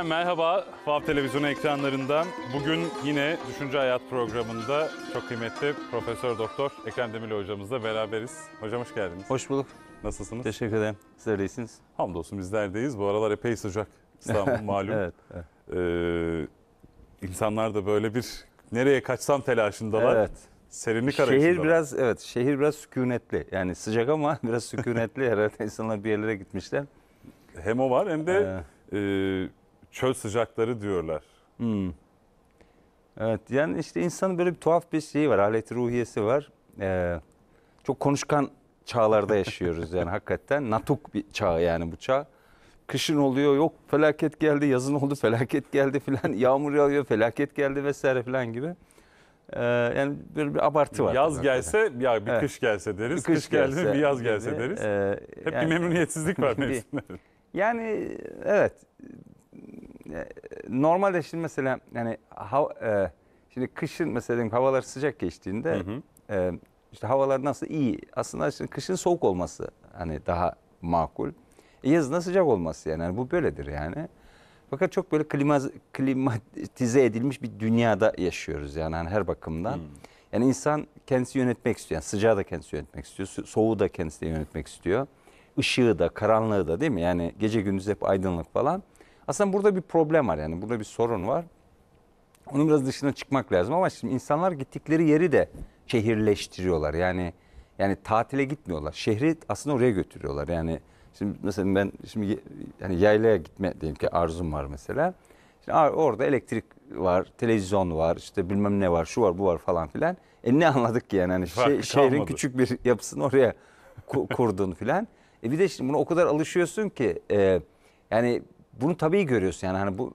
Efendim merhaba Fav Televizyonu ekranlarında. Bugün yine Düşünce Hayat programında çok kıymetli Profesör Doktor Ekrem Demir hocamızla beraberiz. Hocam hoş geldiniz. Hoş bulduk. Nasılsınız? Teşekkür ederim. Sizler de iyisiniz. Hamdolsun bizler deyiz. Bu aralar epey sıcak İstanbul malum. evet. evet. Ee, insanlar da böyle bir nereye kaçsam telaşındalar. Evet. Serinlik arayışında. Şehir biraz evet şehir biraz sükunetli. Yani sıcak ama biraz sükunetli herhalde insanlar bir yerlere gitmişler. Hem o var hem de ee, e, Çöl sıcakları diyorlar. Hmm. Evet yani işte insanın böyle bir tuhaf bir şeyi var. Alet ruhiyesi var. Ee, çok konuşkan çağlarda yaşıyoruz yani hakikaten. Natuk bir çağ yani bu çağ. Kışın oluyor yok felaket geldi, yazın oldu felaket geldi filan. Yağmur yağıyor felaket geldi vesaire filan gibi. Ee, yani böyle bir abartı var. Yaz gelse hakikaten. ya bir evet. kış gelse deriz. Bir kış, kış gelse, geldi bir yaz gibi. gelse deriz. Ee, Hep yani, bir memnuniyetsizlik var mevsimlerin. Yani evet normalde şimdi mesela yani ha, e, şimdi kışın mesela havalar sıcak geçtiğinde hı hı. E, işte havalar nasıl iyi. Aslında şimdi kışın soğuk olması hani daha makul. E, yazında sıcak olması yani. yani bu böyledir yani. Fakat çok böyle klima, klimatize edilmiş bir dünyada yaşıyoruz yani, yani her bakımdan. Hmm. Yani insan kendisi yönetmek istiyor. Yani sıcağı da kendisi yönetmek istiyor. Soğuğu da kendisi yönetmek istiyor. ışığı da, karanlığı da değil mi? Yani gece gündüz hep aydınlık falan. Aslında burada bir problem var yani burada bir sorun var. Onun biraz dışına çıkmak lazım ama şimdi insanlar gittikleri yeri de şehirleştiriyorlar. Yani yani tatile gitmiyorlar. Şehri aslında oraya götürüyorlar. Yani şimdi mesela ben şimdi yani yaylaya gitme diyelim ki arzum var mesela. Şimdi orada elektrik var, televizyon var, işte bilmem ne var, şu var, bu var falan filan. E ne anladık ki yani hani şe- şehrin kalmadı. küçük bir yapısını oraya ku- kurdun filan. E bir de şimdi buna o kadar alışıyorsun ki e, yani bunu tabii görüyorsun yani hani bu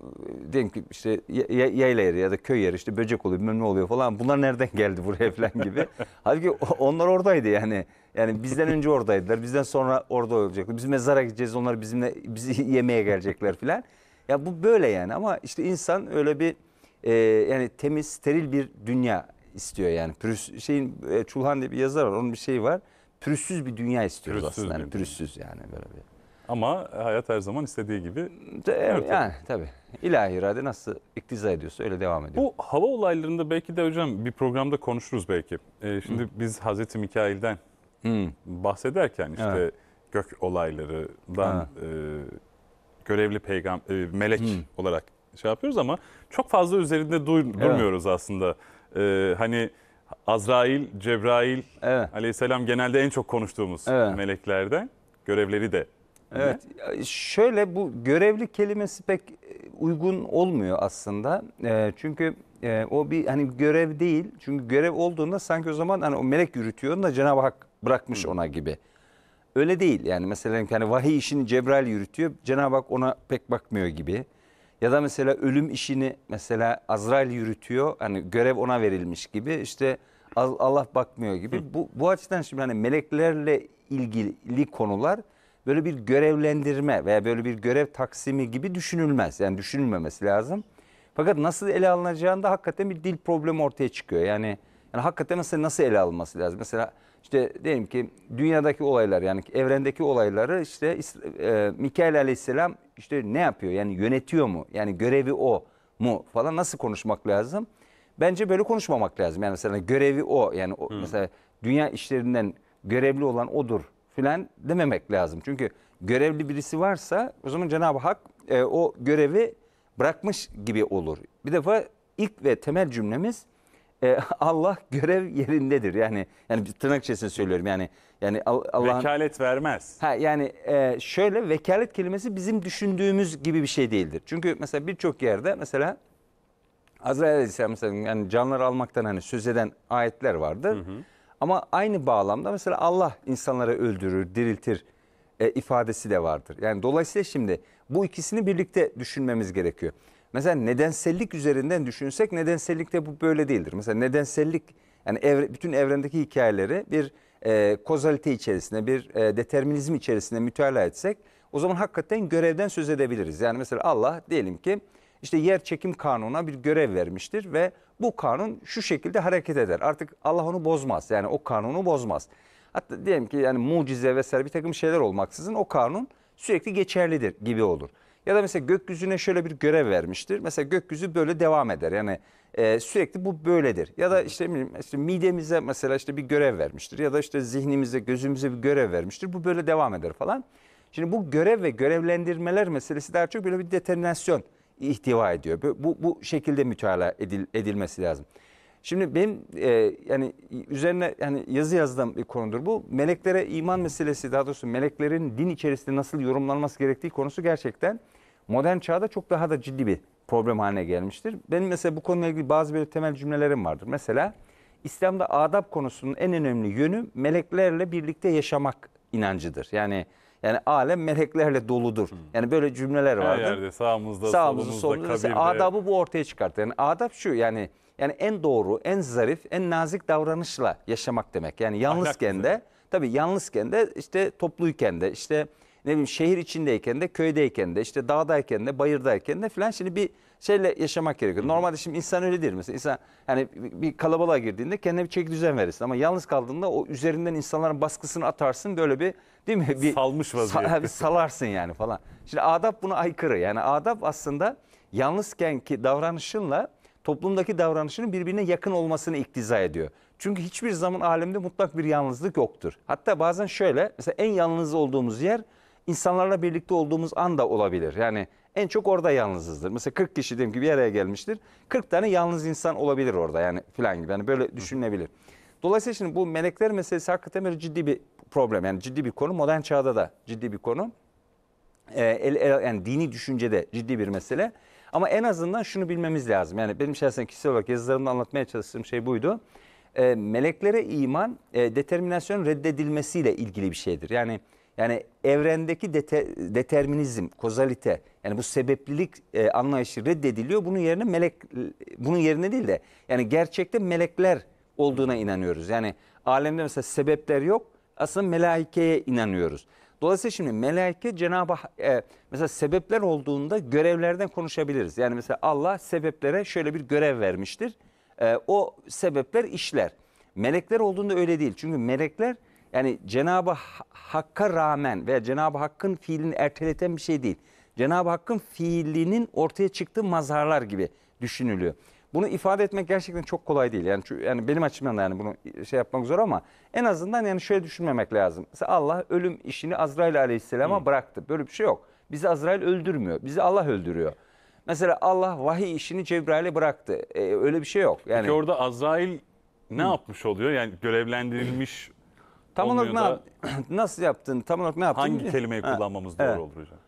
diyelim ki işte yayla yeri ya da köy yeri işte böcek oluyor bilmem ne oluyor falan bunlar nereden geldi buraya falan gibi. Halbuki onlar oradaydı yani. Yani bizden önce oradaydılar bizden sonra orada olacaklar. Biz mezara gideceğiz onlar bizimle bizi yemeye gelecekler falan. Ya bu böyle yani ama işte insan öyle bir e, yani temiz steril bir dünya istiyor yani. Pürüz, şeyin e, Çulhan diye bir yazar var onun bir şeyi var. Pürüzsüz bir dünya istiyoruz pürüzsüz aslında yani pürüzsüz yani böyle bir. Ama hayat her zaman istediği gibi. de yani tabii. İlahi irade nasıl iktiza ediyorsa öyle devam ediyor. Bu hava olaylarında belki de hocam bir programda konuşuruz belki. Ee, şimdi Hı. biz Hazreti Mikail'den Hı. bahsederken işte evet. gök olaylarından e, görevli peygamber melek Hı. olarak şey yapıyoruz ama çok fazla üzerinde dur evet. durmuyoruz aslında. Ee, hani Azrail, Cebrail evet. aleyhisselam genelde en çok konuştuğumuz evet. meleklerden görevleri de Evet. Şöyle bu görevli kelimesi pek e, uygun olmuyor aslında. E, çünkü e, o bir hani görev değil. Çünkü görev olduğunda sanki o zaman hani o melek yürütüyor da Cenab-ı Hak bırakmış ona gibi. Öyle değil. Yani mesela hani vahiy işini Cebrail yürütüyor. Cenab-ı Hak ona pek bakmıyor gibi. Ya da mesela ölüm işini mesela Azrail yürütüyor. Hani görev ona verilmiş gibi. işte Allah bakmıyor gibi. Bu, bu açıdan şimdi hani meleklerle ilgili konular böyle bir görevlendirme veya böyle bir görev taksimi gibi düşünülmez. Yani düşünülmemesi lazım. Fakat nasıl ele alınacağında hakikaten bir dil problemi ortaya çıkıyor. Yani, yani hakikaten mesela nasıl ele alınması lazım? Mesela işte diyelim ki dünyadaki olaylar yani evrendeki olayları işte e, Mikail aleyhisselam işte ne yapıyor? Yani yönetiyor mu? Yani görevi o mu falan nasıl konuşmak lazım? Bence böyle konuşmamak lazım. Yani mesela görevi o yani o, hmm. mesela dünya işlerinden görevli olan odur filan dememek lazım. Çünkü görevli birisi varsa o zaman Cenab-ı Hak e, o görevi bırakmış gibi olur. Bir defa ilk ve temel cümlemiz e, Allah görev yerindedir. Yani yani tırnak içerisinde söylüyorum. Yani yani Allah vekalet vermez. Ha yani e, şöyle vekalet kelimesi bizim düşündüğümüz gibi bir şey değildir. Çünkü mesela birçok yerde mesela Azrail Aleyhisselam mesela yani canları almaktan hani söz eden ayetler vardır. Hı hı. Ama aynı bağlamda mesela Allah insanları öldürür, diriltir e, ifadesi de vardır. Yani dolayısıyla şimdi bu ikisini birlikte düşünmemiz gerekiyor. Mesela nedensellik üzerinden düşünsek nedensellikte bu böyle değildir. Mesela nedensellik yani evre, bütün evrendeki hikayeleri bir e, kozalite içerisinde, bir e, determinizm içerisinde mütalaa etsek o zaman hakikaten görevden söz edebiliriz. Yani mesela Allah diyelim ki işte yer çekim kanununa bir görev vermiştir ve bu kanun şu şekilde hareket eder. Artık Allah onu bozmaz. Yani o kanunu bozmaz. Hatta diyelim ki yani mucize vesaire bir takım şeyler olmaksızın o kanun sürekli geçerlidir gibi olur. Ya da mesela gökyüzüne şöyle bir görev vermiştir. Mesela gökyüzü böyle devam eder. Yani e, sürekli bu böyledir. Ya da işte, işte midemize mesela işte bir görev vermiştir. Ya da işte zihnimize, gözümüze bir görev vermiştir. Bu böyle devam eder falan. Şimdi bu görev ve görevlendirmeler meselesi daha çok böyle bir determinasyon ihtiva ediyor. Bu, bu şekilde müteala edil, edilmesi lazım. Şimdi benim e, yani üzerine yani yazı yazdığım bir konudur bu. Meleklere iman meselesi daha doğrusu meleklerin din içerisinde nasıl yorumlanması gerektiği konusu gerçekten modern çağda çok daha da ciddi bir problem haline gelmiştir. Benim mesela bu konuyla ilgili bazı böyle temel cümlelerim vardır. Mesela İslam'da adab konusunun en önemli yönü meleklerle birlikte yaşamak inancıdır. Yani yani alem meleklerle doludur. Hmm. Yani böyle cümleler vardır. Her yerde sağımızda, sağımızda solumuzda, solumuzda kabirde. Adabı bu ortaya çıkartıyor. Yani adab şu yani yani en doğru, en zarif, en nazik davranışla yaşamak demek. Yani yalnızken de tabii yalnızken de işte topluyken de işte ne bileyim şehir içindeyken de köydeyken de işte dağdayken de bayırdayken de filan şimdi bir şeyle yaşamak gerekiyor. Normalde şimdi insan öyle değil mesela insan yani bir kalabalığa girdiğinde kendine bir çek düzen verirsin ama yalnız kaldığında o üzerinden insanların baskısını atarsın böyle bir değil mi? Bir, Salmış vaziyette. Sa, bir salarsın yani falan. Şimdi adab buna aykırı yani adab aslında yalnızken ki davranışınla toplumdaki davranışının birbirine yakın olmasını iktiza ediyor. Çünkü hiçbir zaman alemde mutlak bir yalnızlık yoktur. Hatta bazen şöyle mesela en yalnız olduğumuz yer insanlarla birlikte olduğumuz anda olabilir. Yani en çok orada yalnızızdır. Mesela 40 kişi diyelim ki bir araya gelmiştir. 40 tane yalnız insan olabilir orada yani filan gibi. Yani böyle düşünülebilir. Dolayısıyla şimdi bu melekler meselesi hakikaten böyle ciddi bir problem. Yani ciddi bir konu. Modern çağda da ciddi bir konu. Ee, el, el, yani dini düşüncede ciddi bir mesele. Ama en azından şunu bilmemiz lazım. Yani benim şahsen kişisel olarak yazılarımda anlatmaya çalıştığım şey buydu. Ee, meleklere iman e, determinasyon reddedilmesiyle ilgili bir şeydir. Yani yani evrendeki dete, determinizm, kozalite yani bu sebeplilik e, anlayışı reddediliyor. Bunun yerine melek bunun yerine değil de yani gerçekte melekler olduğuna inanıyoruz. Yani alemde mesela sebepler yok. Aslında melaikeye inanıyoruz. Dolayısıyla şimdi melaike Cenab-ı e, mesela sebepler olduğunda görevlerden konuşabiliriz. Yani mesela Allah sebeplere şöyle bir görev vermiştir. E, o sebepler işler. Melekler olduğunda öyle değil. Çünkü melekler yani Cenabı Hakk'a rağmen veya Cenabı Hakk'ın fiilini erteleten bir şey değil. Cenabı Hakk'ın fiilinin ortaya çıktığı mazharlar gibi düşünülüyor. Bunu ifade etmek gerçekten çok kolay değil. Yani, yani benim açımdan da yani bunu şey yapmak zor ama en azından yani şöyle düşünmemek lazım. Mesela Allah ölüm işini Azrail aleyhisselama Hı. bıraktı. Böyle bir şey yok. Bizi Azrail öldürmüyor. Bizi Allah öldürüyor. Mesela Allah vahiy işini Cebrail'e bıraktı. Ee, öyle bir şey yok. Yani... Peki orada Azrail ne Hı. yapmış oluyor? Yani görevlendirilmiş Tam olarak ne da, nasıl yaptın? Tam olarak ne yaptın? Hangi kelimeyi Ha, kullanmamız doğru evet. olur hocam?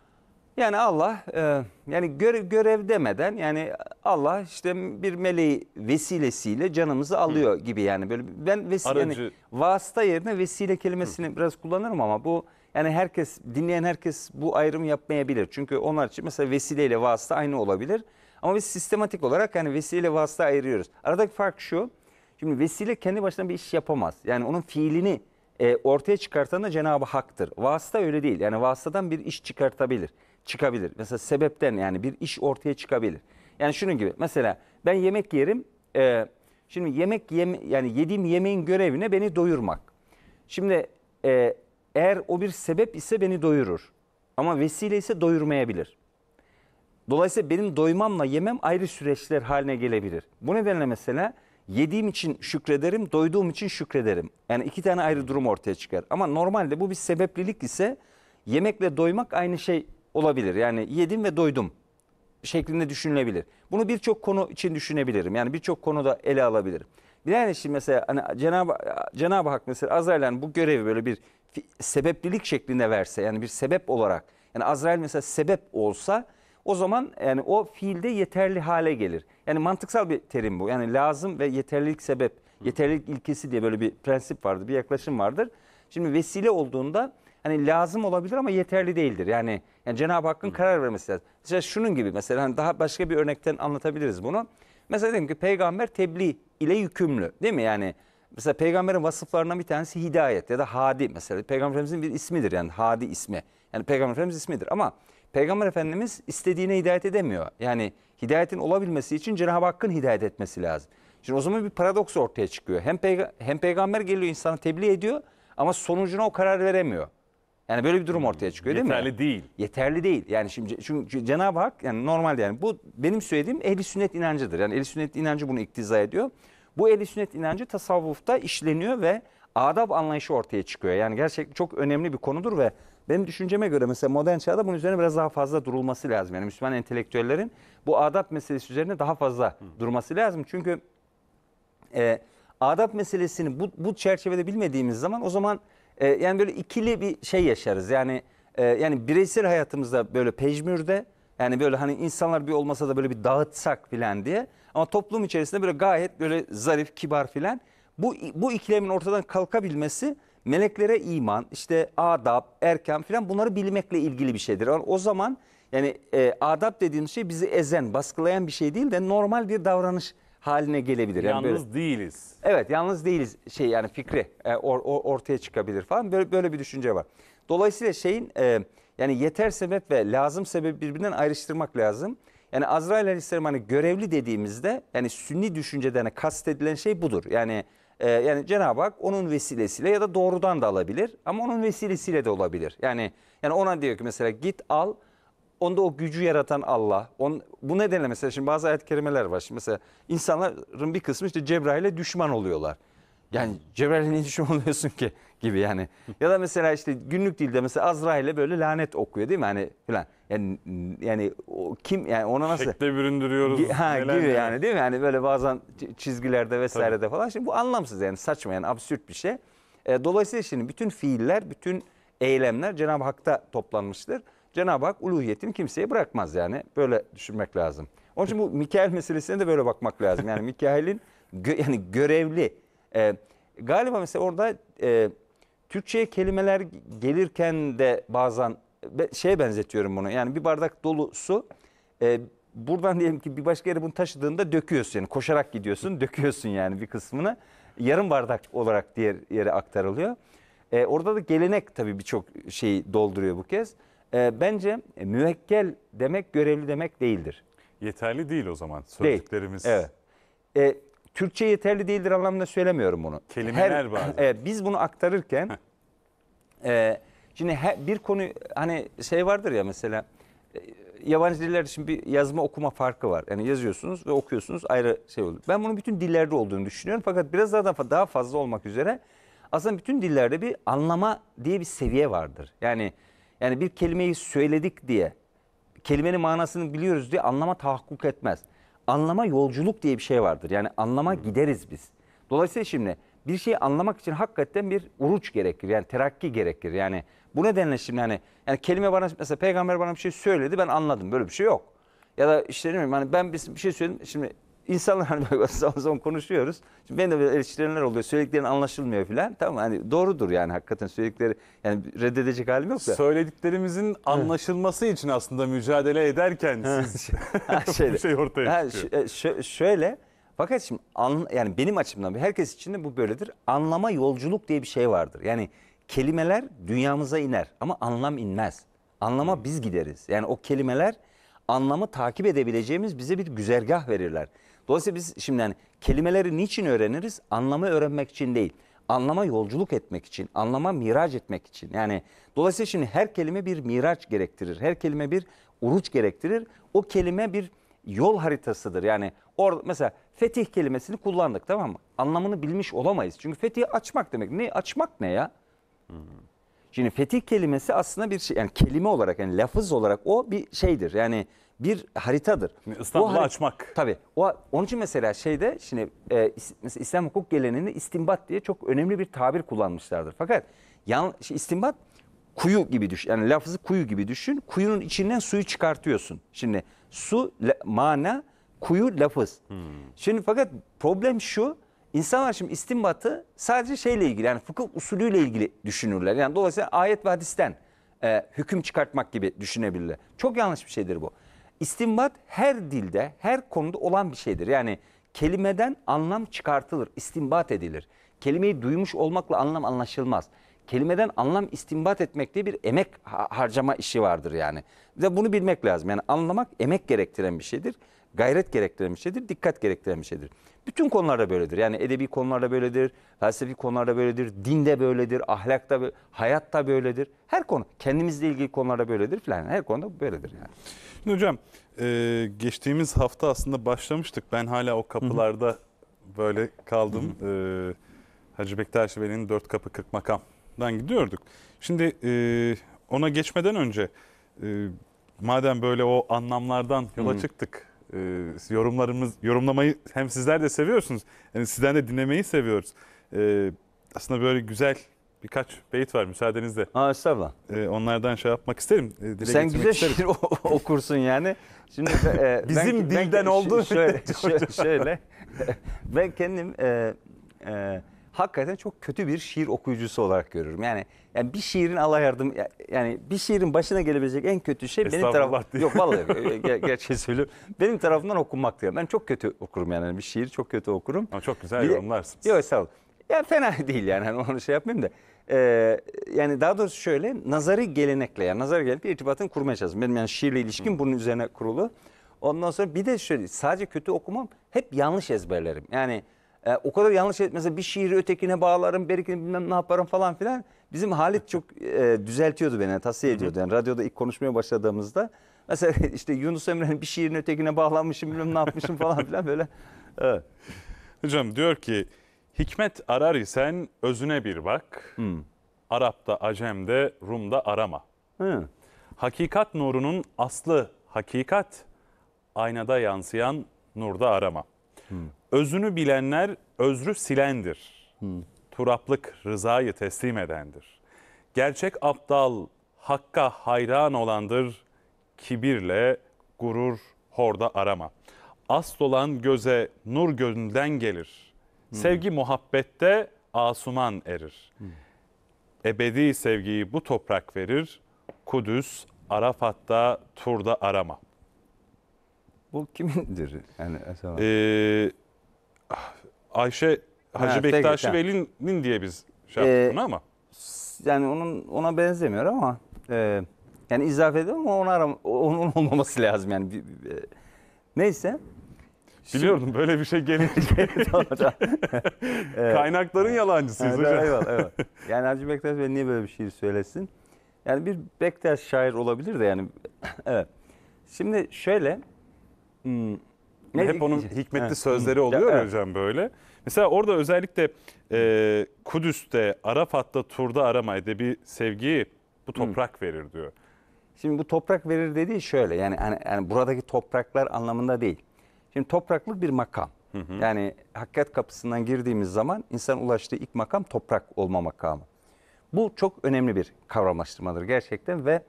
Yani Allah e, yani görev, görev demeden yani Allah işte bir meleği vesilesiyle canımızı alıyor gibi yani böyle ben vesile yani vasıta yerine vesile kelimesini biraz kullanırım ama bu yani herkes dinleyen herkes bu ayrımı yapmayabilir. Çünkü onlar için mesela vesileyle vasıta aynı olabilir. Ama biz sistematik olarak yani vesileyle vasıta ayırıyoruz. Aradaki fark şu. Şimdi vesile kendi başına bir iş yapamaz. Yani onun fiilini e, ortaya çıkartan da Cenab-ı Hak'tır. Vasıta öyle değil. Yani vasıtadan bir iş çıkartabilir, çıkabilir. Mesela sebepten yani bir iş ortaya çıkabilir. Yani şunun gibi mesela ben yemek yerim. E, şimdi yemek yem yani yediğim yemeğin görevine beni doyurmak. Şimdi e, eğer o bir sebep ise beni doyurur. Ama vesile ise doyurmayabilir. Dolayısıyla benim doymamla yemem ayrı süreçler haline gelebilir. Bu nedenle mesela Yediğim için şükrederim, doyduğum için şükrederim. Yani iki tane ayrı durum ortaya çıkar. Ama normalde bu bir sebeplilik ise yemekle doymak aynı şey olabilir. Yani yedim ve doydum şeklinde düşünülebilir. Bunu birçok konu için düşünebilirim. Yani birçok konuda ele alabilirim. Binaenaleyh şimdi mesela hani Cenab-ı Cenab Hak mesela Azrail'in bu görevi böyle bir sebeplilik şeklinde verse yani bir sebep olarak yani Azrail mesela sebep olsa o zaman yani o fiilde yeterli hale gelir. Yani mantıksal bir terim bu. Yani lazım ve yeterlilik sebep, yeterlilik ilkesi diye böyle bir prensip vardır, bir yaklaşım vardır. Şimdi vesile olduğunda hani lazım olabilir ama yeterli değildir. Yani, yani Cenab-ı Hakk'ın karar vermesi lazım. Mesela şunun gibi mesela hani daha başka bir örnekten anlatabiliriz bunu. Mesela dedim ki peygamber tebliğ ile yükümlü değil mi? Yani mesela peygamberin vasıflarından bir tanesi hidayet ya da hadi mesela. Peygamberimizin bir ismidir yani hadi ismi. Yani peygamberimiz ismidir ama Peygamber Efendimiz istediğine hidayet edemiyor. Yani hidayetin olabilmesi için Cenab-ı Hakk'ın hidayet etmesi lazım. Şimdi o zaman bir paradoks ortaya çıkıyor. Hem, peyga hem peygamber geliyor insanı tebliğ ediyor ama sonucuna o karar veremiyor. Yani böyle bir durum ortaya çıkıyor değil Yeterli mi? Yeterli değil. Yeterli değil. Yani şimdi çünkü Cenab-ı Hak yani normalde yani bu benim söylediğim ehli sünnet inancıdır. Yani ehli sünnet inancı bunu iktiza ediyor. Bu ehli sünnet inancı tasavvufta işleniyor ve adab anlayışı ortaya çıkıyor. Yani gerçekten çok önemli bir konudur ve benim düşünceme göre mesela modern çağda bunun üzerine biraz daha fazla durulması lazım. Yani Müslüman entelektüellerin bu adab meselesi üzerine daha fazla Hı. durması lazım. Çünkü e, adab meselesini bu, bu çerçevede bilmediğimiz zaman o zaman e, yani böyle ikili bir şey yaşarız. Yani e, yani bireysel hayatımızda böyle pejmürde yani böyle hani insanlar bir olmasa da böyle bir dağıtsak filan diye. Ama toplum içerisinde böyle gayet böyle zarif, kibar filan. Bu, bu ikilemin ortadan kalkabilmesi meleklere iman, işte adab, erken filan bunları bilmekle ilgili bir şeydir. o zaman yani e, adab dediğimiz şey bizi ezen, baskılayan bir şey değil de normal bir davranış haline gelebilir. Yani böyle, değiliz. Evet, yalnız değiliz şey yani fikri e, or, or, ortaya çıkabilir falan böyle, böyle bir düşünce var. Dolayısıyla şeyin e, yani yeter sebep ve lazım sebep birbirinden ayrıştırmak lazım. Yani Azrail Aleyhisselam hani görevli dediğimizde yani sünni düşünceden kastedilen şey budur. Yani e, yani Cenab-ı Hak onun vesilesiyle ya da doğrudan da alabilir ama onun vesilesiyle de olabilir. Yani yani ona diyor ki mesela git al onda o gücü yaratan Allah. On, bu nedenle mesela şimdi bazı ayet-i kerimeler var. Şimdi mesela insanların bir kısmı işte Cebrail'e düşman oluyorlar. Yani Cebrail'e niye düşman oluyorsun ki gibi yani. ya da mesela işte günlük dilde mesela Azrail'e böyle lanet okuyor değil mi hani filan. Yani yani o kim yani ona nasıl şekle büründürüyoruz. Ha gibi yani. yani değil mi? Yani böyle bazen çizgilerde vesairede Tabii. falan. Şimdi bu anlamsız yani saçma yani absürt bir şey. E, dolayısıyla şimdi bütün fiiller, bütün eylemler Cenab-ı Hak'ta toplanmıştır. Cenab-ı Hak uluhiyetini kimseye bırakmaz yani. Böyle düşünmek lazım. Onun için bu Mikail meselesine de böyle bakmak lazım. Yani Mikail'in gö yani görevli. E, galiba mesela orada e, Türkçe'ye kelimeler gelirken de bazen şeye benzetiyorum bunu. Yani bir bardak dolu su e, buradan diyelim ki bir başka yere bunu taşıdığında döküyorsun. Yani koşarak gidiyorsun, döküyorsun yani bir kısmını. Yarım bardak olarak diğer yere aktarılıyor. E, orada da gelenek tabii birçok şeyi dolduruyor bu kez. E, bence e, müvekkel demek görevli demek değildir. Yeterli değil o zaman sözcüklerimiz. Değil. Evet. E, Türkçe yeterli değildir anlamında söylemiyorum bunu. Kelimeler Her, bazen. E, biz bunu aktarırken e, Şimdi he, bir konu hani şey vardır ya mesela e, yabancı diller için bir yazma okuma farkı var. Yani yazıyorsunuz ve okuyorsunuz ayrı şey olur. Ben bunun bütün dillerde olduğunu düşünüyorum. Fakat biraz daha daha fazla olmak üzere aslında bütün dillerde bir anlama diye bir seviye vardır. Yani yani bir kelimeyi söyledik diye kelimenin manasını biliyoruz diye anlama tahakkuk etmez. Anlama yolculuk diye bir şey vardır. Yani anlama hmm. gideriz biz. Dolayısıyla şimdi bir şeyi anlamak için hakikaten bir uruç gerekir. Yani terakki gerekir. Yani bu nedenle şimdi hani yani kelime bana mesela peygamber bana bir şey söyledi ben anladım böyle bir şey yok. Ya da işte ne hani ben bir şey söyledim şimdi insanlar hani zaman zaman konuşuyoruz. Şimdi benim de böyle eleştirenler oluyor. Söylediklerin anlaşılmıyor filan. Tamam hani doğrudur yani hakikaten söyledikleri yani reddedecek halim yok da. Söylediklerimizin anlaşılması için aslında mücadele ederken siz bir şey ortaya ha, çıkıyor. E, şöyle fakat şimdi an, yani benim açımdan herkes için de bu böyledir. Anlama yolculuk diye bir şey vardır. Yani kelimeler dünyamıza iner ama anlam inmez. Anlama biz gideriz. Yani o kelimeler anlamı takip edebileceğimiz bize bir güzergah verirler. Dolayısıyla biz şimdi yani kelimeleri niçin öğreniriz? Anlamı öğrenmek için değil. Anlama yolculuk etmek için, anlama miraç etmek için. Yani dolayısıyla şimdi her kelime bir miraç gerektirir. Her kelime bir uruç gerektirir. O kelime bir yol haritasıdır. Yani orada mesela fetih kelimesini kullandık tamam mı? Anlamını bilmiş olamayız. Çünkü fetih açmak demek. Ne açmak ne ya? Şimdi fetih kelimesi aslında bir şey yani kelime olarak yani lafız olarak o bir şeydir. Yani bir haritadır. İstanbul'u harita, açmak. Tabii. O, onun için mesela şeyde şimdi e, mesela İslam hukuk geleneğinde istimbat diye çok önemli bir tabir kullanmışlardır. Fakat yan, işte istimbat kuyu gibi düşün. Yani lafızı kuyu gibi düşün. Kuyunun içinden suyu çıkartıyorsun. Şimdi su la, mana, kuyu lafız. Hmm. Şimdi fakat problem şu İnsanlar şimdi istinbatı sadece şeyle ilgili yani fıkıh usulüyle ilgili düşünürler. Yani dolayısıyla ayet ve hadisten e, hüküm çıkartmak gibi düşünebilirler. Çok yanlış bir şeydir bu. İstinbat her dilde, her konuda olan bir şeydir. Yani kelimeden anlam çıkartılır, istinbat edilir. Kelimeyi duymuş olmakla anlam anlaşılmaz. Kelimeden anlam istinbat etmek diye bir emek harcama işi vardır yani. Ve bunu bilmek lazım. Yani anlamak emek gerektiren bir şeydir gayret gerektiren bir şeydir, dikkat gerektiren bir şeydir. Bütün konularda böyledir. Yani edebi konularda böyledir, felsefi konularda böyledir, dinde böyledir, ahlakta, hayatta böyledir. Her konu, kendimizle ilgili konularda böyledir filan. Her konuda böyledir yani. Şimdi hocam, e, geçtiğimiz hafta aslında başlamıştık. Ben hala o kapılarda Hı -hı. böyle kaldım. E, Hacı Bektaş Veli'nin Dört Kapı Kırk Makam'dan gidiyorduk. Şimdi e, ona geçmeden önce... E, madem böyle o anlamlardan yola Hı -hı. çıktık e, yorumlarımız yorumlamayı hem sizler de seviyorsunuz. Yani sizden de dinlemeyi seviyoruz. E, aslında böyle güzel birkaç beyit var müsaadenizle. Aa, estağfurullah. E, onlardan şey yapmak isterim. E, Sen güzel isterim. şiir okursun yani. Şimdi e, bizim ben, dilden ben, olduğu şöyle, şöyle, şöyle ben kendim e, e, hakikaten çok kötü bir şiir okuyucusu olarak görürüm. Yani yani bir şiirin Allah yardım yani bir şiirin başına gelebilecek en kötü şey benim tarafımdan yok vallahi e, e, ger gerçeği söylüyorum. Benim tarafımdan okunmak diyor. Ben çok kötü okurum yani bir şiir çok kötü okurum. Ama çok güzel bir yorumlarsınız. Yok sağ ol. Ya fena değil yani hani onu şey yapmayayım da. Ee, yani daha doğrusu şöyle nazarı gelenekle yani nazari gelenek bir irtibatını kurmaya çalıştım. Benim yani şiirle ilişkim bunun üzerine kurulu. Ondan sonra bir de şöyle sadece kötü okumam hep yanlış ezberlerim. Yani e, o kadar yanlış et. Mesela bir şiiri ötekine bağlarım, berikini bilmem ne yaparım falan filan. Bizim Halit çok e, düzeltiyordu beni, tavsiye ediyordu. Yani radyoda ilk konuşmaya başladığımızda. Mesela işte Yunus Emre'nin bir şiirin ötekine bağlanmışım, bilmem ne yapmışım falan filan böyle. Evet. Hocam diyor ki, hikmet arar isen özüne bir bak. Hmm. Arap'ta, Acem'de, Rum'da arama. Hmm. Hakikat nurunun aslı hakikat, aynada yansıyan nurda arama. Hmm. Özünü bilenler özrü silendir. Hmm. Turaplık rızayı teslim edendir. Gerçek aptal hakka hayran olandır. Kibirle gurur horda arama. Asıl olan göze nur gönülden gelir. Hmm. Sevgi muhabbette asuman erir. Hmm. Ebedi sevgiyi bu toprak verir. Kudüs, Arafat'ta, Tur'da arama. Bu kimindir? Yani ee, Ayşe Hacı evet, Bektaşi Veli'nin diye biz şey yaptık ee, bunu ama. Yani onun ona benzemiyor ama e, yani izaf ediyorum ama ona onun olmaması lazım yani. E, neyse. Biliyordum böyle bir şey gelince. Kaynakların yalancısıyız evet, hocam. Eyvallah, eyvallah. Yani Hacı Bektaş Veli niye böyle bir şey söylesin? Yani bir Bektaş şair olabilir de yani. evet. Şimdi şöyle. Hmm, ne Hep onun hikmetli evet. sözleri oluyor evet. hocam böyle. Mesela orada özellikle e, Kudüs'te, Arafat'ta, Tur'da arama bir sevgiyi bu toprak Hı. verir diyor. Şimdi bu toprak verir dediği şöyle yani, yani, yani buradaki topraklar anlamında değil. Şimdi topraklık bir makam. Hı hı. Yani hakikat kapısından girdiğimiz zaman insan ulaştığı ilk makam toprak olma makamı. Bu çok önemli bir kavramlaştırmadır gerçekten ve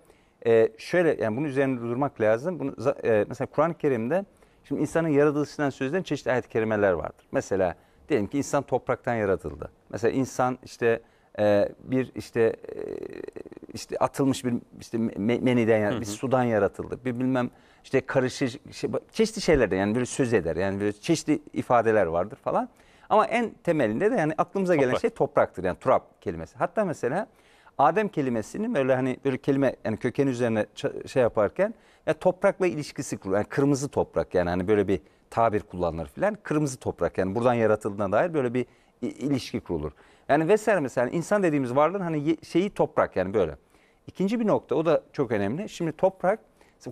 e, şöyle yani bunun üzerine durmak lazım. Bunu, e, mesela Kur'an-ı Kerim'de Şimdi insanın yaratılışından söz eden çeşitli ayet-i kerimeler vardır. Mesela diyelim ki insan topraktan yaratıldı. Mesela insan işte e, bir işte e, işte atılmış bir işte meniden yani bir sudan yaratıldı. Bir bilmem işte karışık şey, çeşitli şeylerden yani böyle söz eder. Yani böyle çeşitli ifadeler vardır falan. Ama en temelinde de yani aklımıza gelen şey topraktır. Yani turap kelimesi. Hatta mesela Adem kelimesini böyle hani böyle kelime yani köken üzerine şey yaparken ya toprakla ilişkisi kurur. Yani kırmızı toprak yani hani böyle bir tabir kullanılır filan. Kırmızı toprak yani buradan yaratıldığına dair böyle bir ilişki kurulur. Yani vesaire mesela insan dediğimiz varlığın hani şeyi toprak yani böyle. İkinci bir nokta o da çok önemli. Şimdi toprak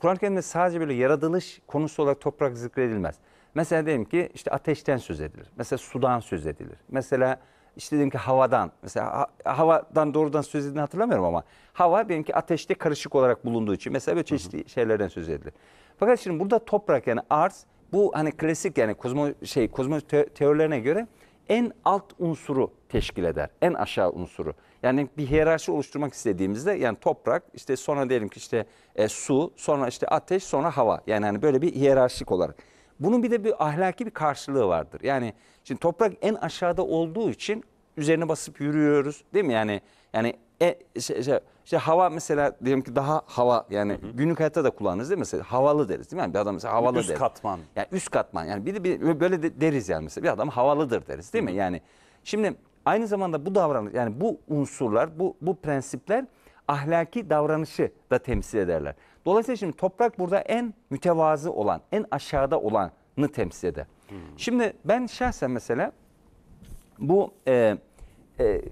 Kur'an-ı Kerim'de sadece böyle yaratılış konusu olarak toprak zikredilmez. Mesela diyelim ki işte ateşten söz edilir. Mesela sudan söz edilir. Mesela işte diyelim ki havadan mesela ha, havadan doğrudan söz edildiğini hatırlamıyorum ama hava benimki ateşte karışık olarak bulunduğu için mesela böyle çeşitli hı hı. şeylerden söz edilir. Fakat şimdi burada toprak yani arz bu hani klasik yani kozmo şey kozmo teorilerine göre en alt unsuru teşkil eder. En aşağı unsuru. Yani bir hiyerarşi oluşturmak istediğimizde yani toprak işte sonra diyelim ki işte e, su sonra işte ateş sonra hava. Yani hani böyle bir hiyerarşik olarak. Bunun bir de bir ahlaki bir karşılığı vardır. Yani şimdi toprak en aşağıda olduğu için üzerine basıp yürüyoruz değil mi? Yani yani e, şey, şey, işte hava mesela diyelim ki daha hava yani hı hı. günlük hayatta da kullanırız değil mi? Mesela havalı deriz değil mi? Yani bir adam mesela havalı üst deriz. katman. Yani üst katman. Yani bir de bir, böyle de deriz yani mesela bir adam havalıdır deriz değil hı. mi? Yani şimdi aynı zamanda bu davranış yani bu unsurlar bu bu prensipler ahlaki davranışı da temsil ederler. Dolayısıyla şimdi toprak burada en mütevazı olan, en aşağıda olanı temsil eder. Hmm. Şimdi ben şahsen mesela bu e, e,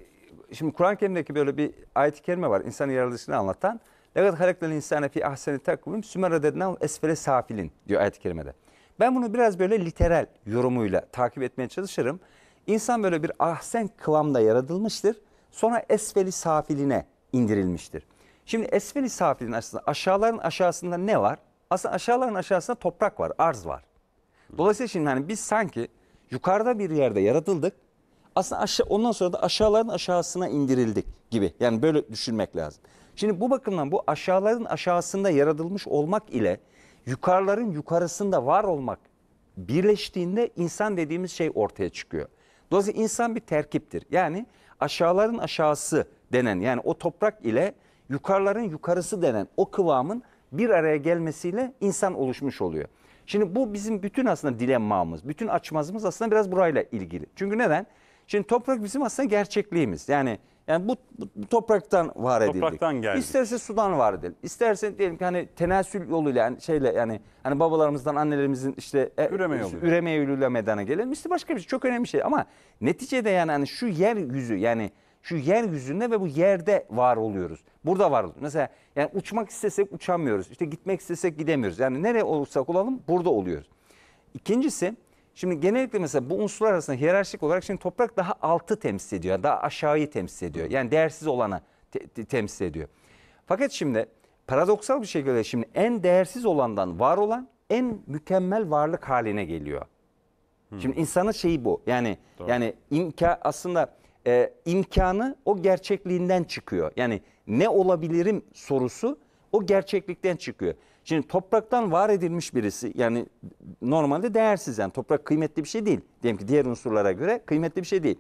şimdi Kur'an-ı Kerim'deki böyle bir ayet-i kerime var insan yaratılışını anlatan. Lekad halaknal insane fi ahseni takvim sümeredednal esfere safilin diyor ayet-i kerimede. Ben bunu biraz böyle literal yorumuyla takip etmeye çalışırım. İnsan böyle bir ahsen kıvamda yaratılmıştır. Sonra esfeli safiline indirilmiştir. Şimdi esfel-i safilin aşağısında aşağıların aşağısında ne var? Aslında aşağıların aşağısında toprak var, arz var. Dolayısıyla şimdi hani biz sanki yukarıda bir yerde yaratıldık. Aslında aşağı, ondan sonra da aşağıların aşağısına indirildik gibi. Yani böyle düşünmek lazım. Şimdi bu bakımdan bu aşağıların aşağısında yaratılmış olmak ile yukarıların yukarısında var olmak birleştiğinde insan dediğimiz şey ortaya çıkıyor. Dolayısıyla insan bir terkiptir. Yani aşağıların aşağısı denen yani o toprak ile yukarıların yukarısı denen o kıvamın bir araya gelmesiyle insan oluşmuş oluyor. Şimdi bu bizim bütün aslında dilemmamız, bütün açmazımız aslında biraz burayla ilgili. Çünkü neden? Şimdi toprak bizim aslında gerçekliğimiz. Yani yani bu, bu topraktan var edildik. Topraktan geldik. İsterse sudan var edildik. İsterse diyelim ki hani tenasül yoluyla yani şeyle yani hani babalarımızdan annelerimizin işte e, üreme yoluyla üreme yoluyla meydana gelen işte başka bir şey çok önemli bir şey ama neticede yani hani şu yeryüzü yani şu yeryüzünde ve bu yerde var oluyoruz. Burada var oluyoruz. Mesela yani uçmak istesek uçamıyoruz. İşte gitmek istesek gidemiyoruz. Yani nereye olursak olalım burada oluyoruz. İkincisi Şimdi genellikle mesela bu unsurlar arasında hiyerarşik olarak şimdi toprak daha altı temsil ediyor. Daha aşağıyı temsil ediyor. Yani değersiz olanı te te temsil ediyor. Fakat şimdi paradoksal bir şekilde şimdi en değersiz olandan var olan en mükemmel varlık haline geliyor. Hmm. Şimdi insanın şeyi bu. Yani Doğru. yani imka aslında e, imkanı o gerçekliğinden çıkıyor. Yani ne olabilirim sorusu o gerçeklikten çıkıyor. Şimdi topraktan var edilmiş birisi yani normalde değersiz yani toprak kıymetli bir şey değil. Diyelim ki diğer unsurlara göre kıymetli bir şey değil.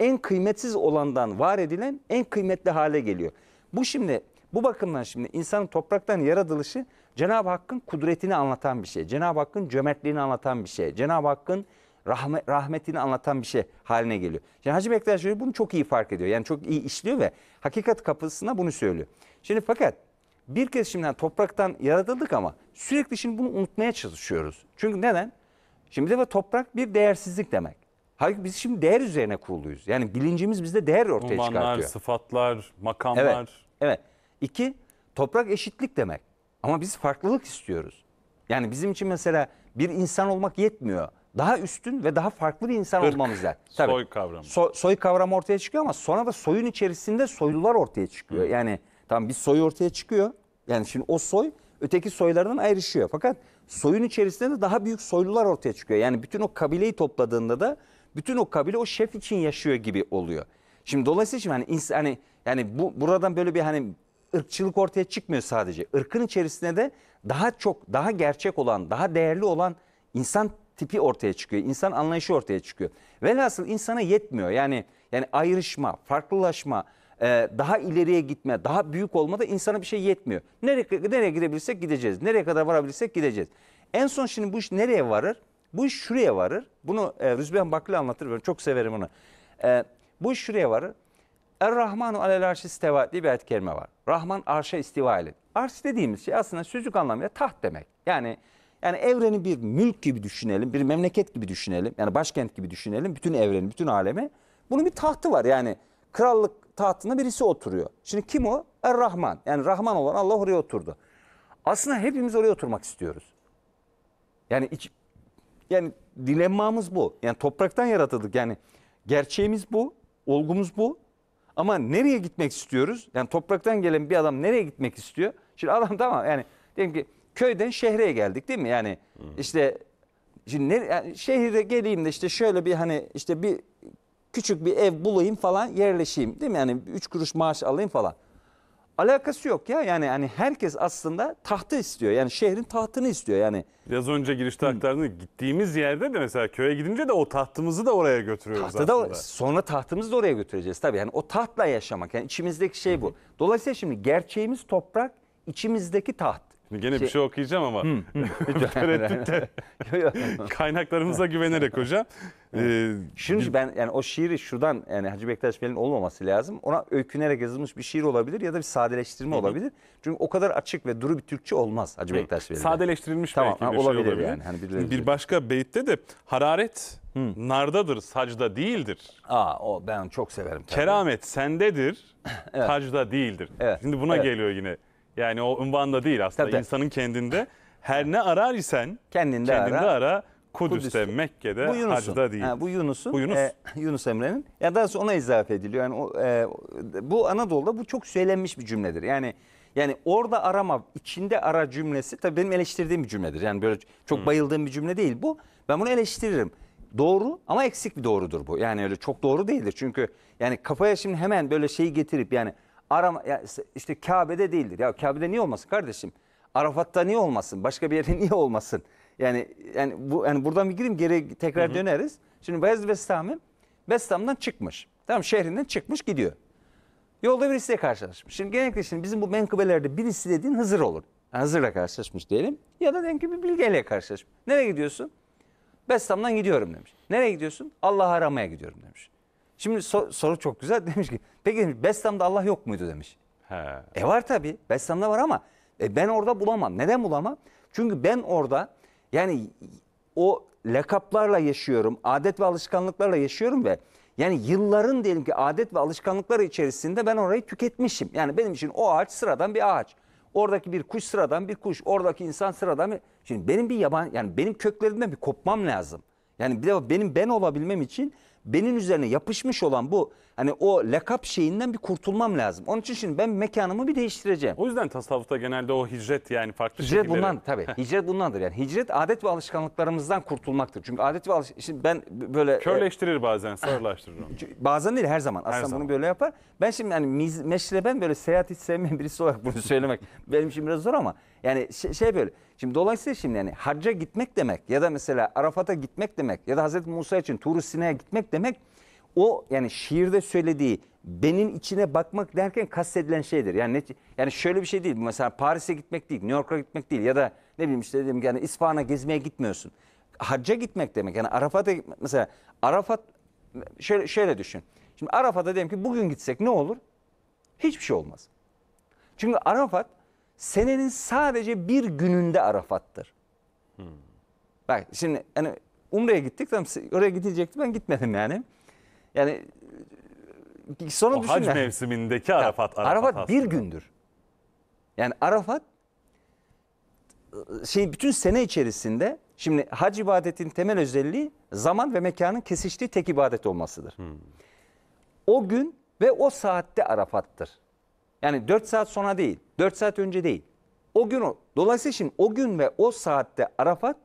En kıymetsiz olandan var edilen en kıymetli hale geliyor. Bu şimdi bu bakımdan şimdi insanın topraktan yaratılışı Cenab-ı Hakk'ın kudretini anlatan bir şey. Cenab-ı Hakk'ın cömertliğini anlatan bir şey. Cenab-ı Hakk'ın rahmet, rahmetini anlatan bir şey haline geliyor. Yani Hacı Bektaş bunu çok iyi fark ediyor. Yani çok iyi işliyor ve hakikat kapısına bunu söylüyor. Şimdi fakat bir kez şimdiden topraktan yaratıldık ama sürekli şimdi bunu unutmaya çalışıyoruz. Çünkü neden? Şimdi de toprak bir değersizlik demek. Halbuki biz şimdi değer üzerine kuruluyuz. Yani bilincimiz bizde değer ortaya Umanlar, çıkartıyor. sıfatlar, makamlar. Evet, evet. İki, toprak eşitlik demek. Ama biz farklılık istiyoruz. Yani bizim için mesela bir insan olmak yetmiyor. Daha üstün ve daha farklı bir insan Irk, olmamız lazım. Tabii, soy kavramı. So, soy kavramı ortaya çıkıyor ama sonra da soyun içerisinde soylular ortaya çıkıyor. Yani Tam bir soy ortaya çıkıyor. Yani şimdi o soy öteki soylardan ayrışıyor. Fakat soyun içerisinde de daha büyük soylular ortaya çıkıyor. Yani bütün o kabileyi topladığında da bütün o kabile o şef için yaşıyor gibi oluyor. Şimdi dolayısıyla şimdi hani, ins hani yani bu buradan böyle bir hani ırkçılık ortaya çıkmıyor sadece. Irkın içerisinde de daha çok daha gerçek olan, daha değerli olan insan tipi ortaya çıkıyor. İnsan anlayışı ortaya çıkıyor. Velhasıl insana yetmiyor. Yani yani ayrışma, farklılaşma, ee, daha ileriye gitme, daha büyük olmada insana bir şey yetmiyor. Nereye, nereye gidebilirsek gideceğiz. Nereye kadar varabilirsek gideceğiz. En son şimdi bu iş nereye varır? Bu iş şuraya varır. Bunu e, Rüzben Bakli anlatır. Ben çok severim onu. E, bu iş şuraya varır. Er-Rahmanu alel arşi istiva diye bir ayet kelime var. Rahman arşa istiva ile. Arş dediğimiz şey aslında sözlük anlamıyla taht demek. Yani yani evreni bir mülk gibi düşünelim, bir memleket gibi düşünelim. Yani başkent gibi düşünelim, bütün evreni, bütün alemi. Bunun bir tahtı var. Yani krallık Tahtında birisi oturuyor. Şimdi kim o? Er-Rahman. Yani Rahman olan Allah oraya oturdu. Aslında hepimiz oraya oturmak istiyoruz. Yani iç, yani dilemmamız bu. Yani topraktan yaratıldık. Yani gerçeğimiz bu, olgumuz bu. Ama nereye gitmek istiyoruz? Yani topraktan gelen bir adam nereye gitmek istiyor? Şimdi adam tamam yani diyelim ki köyden şehre geldik değil mi? Yani işte şimdi ne, yani şehire geleyim de işte şöyle bir hani işte bir küçük bir ev bulayım falan yerleşeyim değil mi? Yani üç kuruş maaş alayım falan. Alakası yok ya yani hani herkes aslında tahtı istiyor yani şehrin tahtını istiyor yani. Biraz önce girişte aktardın gittiğimiz yerde de mesela köye gidince de o tahtımızı da oraya götürüyoruz Tahtı da sonra tahtımızı da oraya götüreceğiz tabii yani o tahtla yaşamak yani içimizdeki şey bu. Dolayısıyla şimdi gerçeğimiz toprak içimizdeki taht. Şimdi gene bir şey, şey okuyacağım ama tereddütte kaynaklarımıza güvenerek hocam. Ee, Şimdi ben yani o şiiri şuradan yani Hacı Bektaş Veli'nin olmaması lazım. Ona öykünerek yazılmış bir şiir olabilir ya da bir sadeleştirme Hı. olabilir. Çünkü o kadar açık ve duru bir Türkçe olmaz Hacı Hı. Bektaş Veli'de. Sadeleştirilmiş tamam, belki bir şey olabilir şey olabilir. Yani. Hani bir başka beytte de hararet Hı. nardadır, sacda değildir. Aa o ben çok severim. Tabii. Keramet sendedir, evet. tacda değildir. Evet. Şimdi buna evet. geliyor yine yani o ünvanda değil aslında Tabii. insanın kendinde. Her ne arar isen kendinde, kendinde ara. ara Kudüs'te, Kudüs'te, Mekke'de, bu hacda değil. Ha, bu Yunus'un, bu Yunus, e, Yunus Emre'nin. yani daha sonra ona izafe ediliyor. Yani o, e, bu Anadolu'da bu çok söylenmiş bir cümledir. Yani yani orada arama, içinde ara cümlesi tabii benim eleştirdiğim bir cümledir. Yani böyle çok hmm. bayıldığım bir cümle değil bu. Ben bunu eleştiririm. Doğru ama eksik bir doğrudur bu. Yani öyle çok doğru değildir. Çünkü yani kafaya şimdi hemen böyle şeyi getirip yani Arama, ya işte Kabe'de değildir. Ya Kabe'de niye olmasın kardeşim? Arafat'ta niye olmasın? Başka bir yerde niye olmasın? Yani yani bu yani buradan bir gireyim geri tekrar hı hı. döneriz. Şimdi Bayezid Bestami Bestam'dan çıkmış. Tamam şehrinden çıkmış gidiyor. Yolda birisiyle karşılaşmış. Şimdi genellikle şimdi bizim bu menkıbelerde birisi dediğin Hızır olur. Yani Hızır'la karşılaşmış diyelim. Ya da denk bir bilgeyle karşılaşmış. Nereye gidiyorsun? Bestam'dan gidiyorum demiş. Nereye gidiyorsun? Allah'ı aramaya gidiyorum demiş. Şimdi sor, soru çok güzel demiş ki peki demiş, Bestam'da Allah yok muydu demiş. He. E var tabii Bestam'da var ama e, ben orada bulamam. Neden bulamam? Çünkü ben orada yani o lakaplarla yaşıyorum, adet ve alışkanlıklarla yaşıyorum ve yani yılların diyelim ki adet ve alışkanlıkları içerisinde ben orayı tüketmişim. Yani benim için o ağaç sıradan bir ağaç. Oradaki bir kuş sıradan bir kuş. Oradaki insan sıradan bir... Şimdi benim bir yaban... Yani benim köklerimden bir kopmam lazım. Yani bir de benim ben olabilmem için benim üzerine yapışmış olan bu hani o lakap şeyinden bir kurtulmam lazım. Onun için şimdi ben mekanımı bir değiştireceğim. O yüzden tasavvufta genelde o hicret yani farklı hicret şekilleri. bundan tabii. hicret bundandır yani. Hicret adet ve alışkanlıklarımızdan kurtulmaktır. Çünkü adet ve alış şimdi ben böyle e, körleştirir e, bazen, sarılaştırır onu. Bazen değil her zaman. Aslında her bunu zaman. böyle yapar. Ben şimdi hani meşreben böyle seyahat hiç sevmeyen birisi olarak bunu söylemek benim için biraz zor ama yani şey, şey böyle. Şimdi dolayısıyla şimdi yani hacca gitmek demek ya da mesela Arafat'a gitmek demek ya da Hazreti Musa için tur Sina'ya gitmek demek o yani şiirde söylediği benim içine bakmak derken kastedilen şeydir. Yani net, yani şöyle bir şey değil. Mesela Paris'e gitmek değil, New York'a gitmek değil ya da ne bileyim işte dedim yani İsfahan'a gezmeye gitmiyorsun. Hacca gitmek demek. Yani Arafat'a mesela Arafat şöyle şöyle düşün. Şimdi Arafat'a diyelim ki bugün gitsek ne olur? Hiçbir şey olmaz. Çünkü Arafat senenin sadece bir gününde Arafat'tır. Hmm. Bak şimdi hani Umre'ye gittik tam oraya gidecektim ben gitmedim yani. Yani e, sonra o düşün. Hac mevsimindeki Arafat. Arafat, Arafat bir gündür. Yani Arafat e, şey bütün sene içerisinde şimdi hac ibadetin temel özelliği zaman ve mekanın kesiştiği tek ibadet olmasıdır. Hmm. O gün ve o saatte Arafat'tır. Yani 4 saat sonra değil, 4 saat önce değil. O gün o. Dolayısıyla şimdi o gün ve o saatte Arafat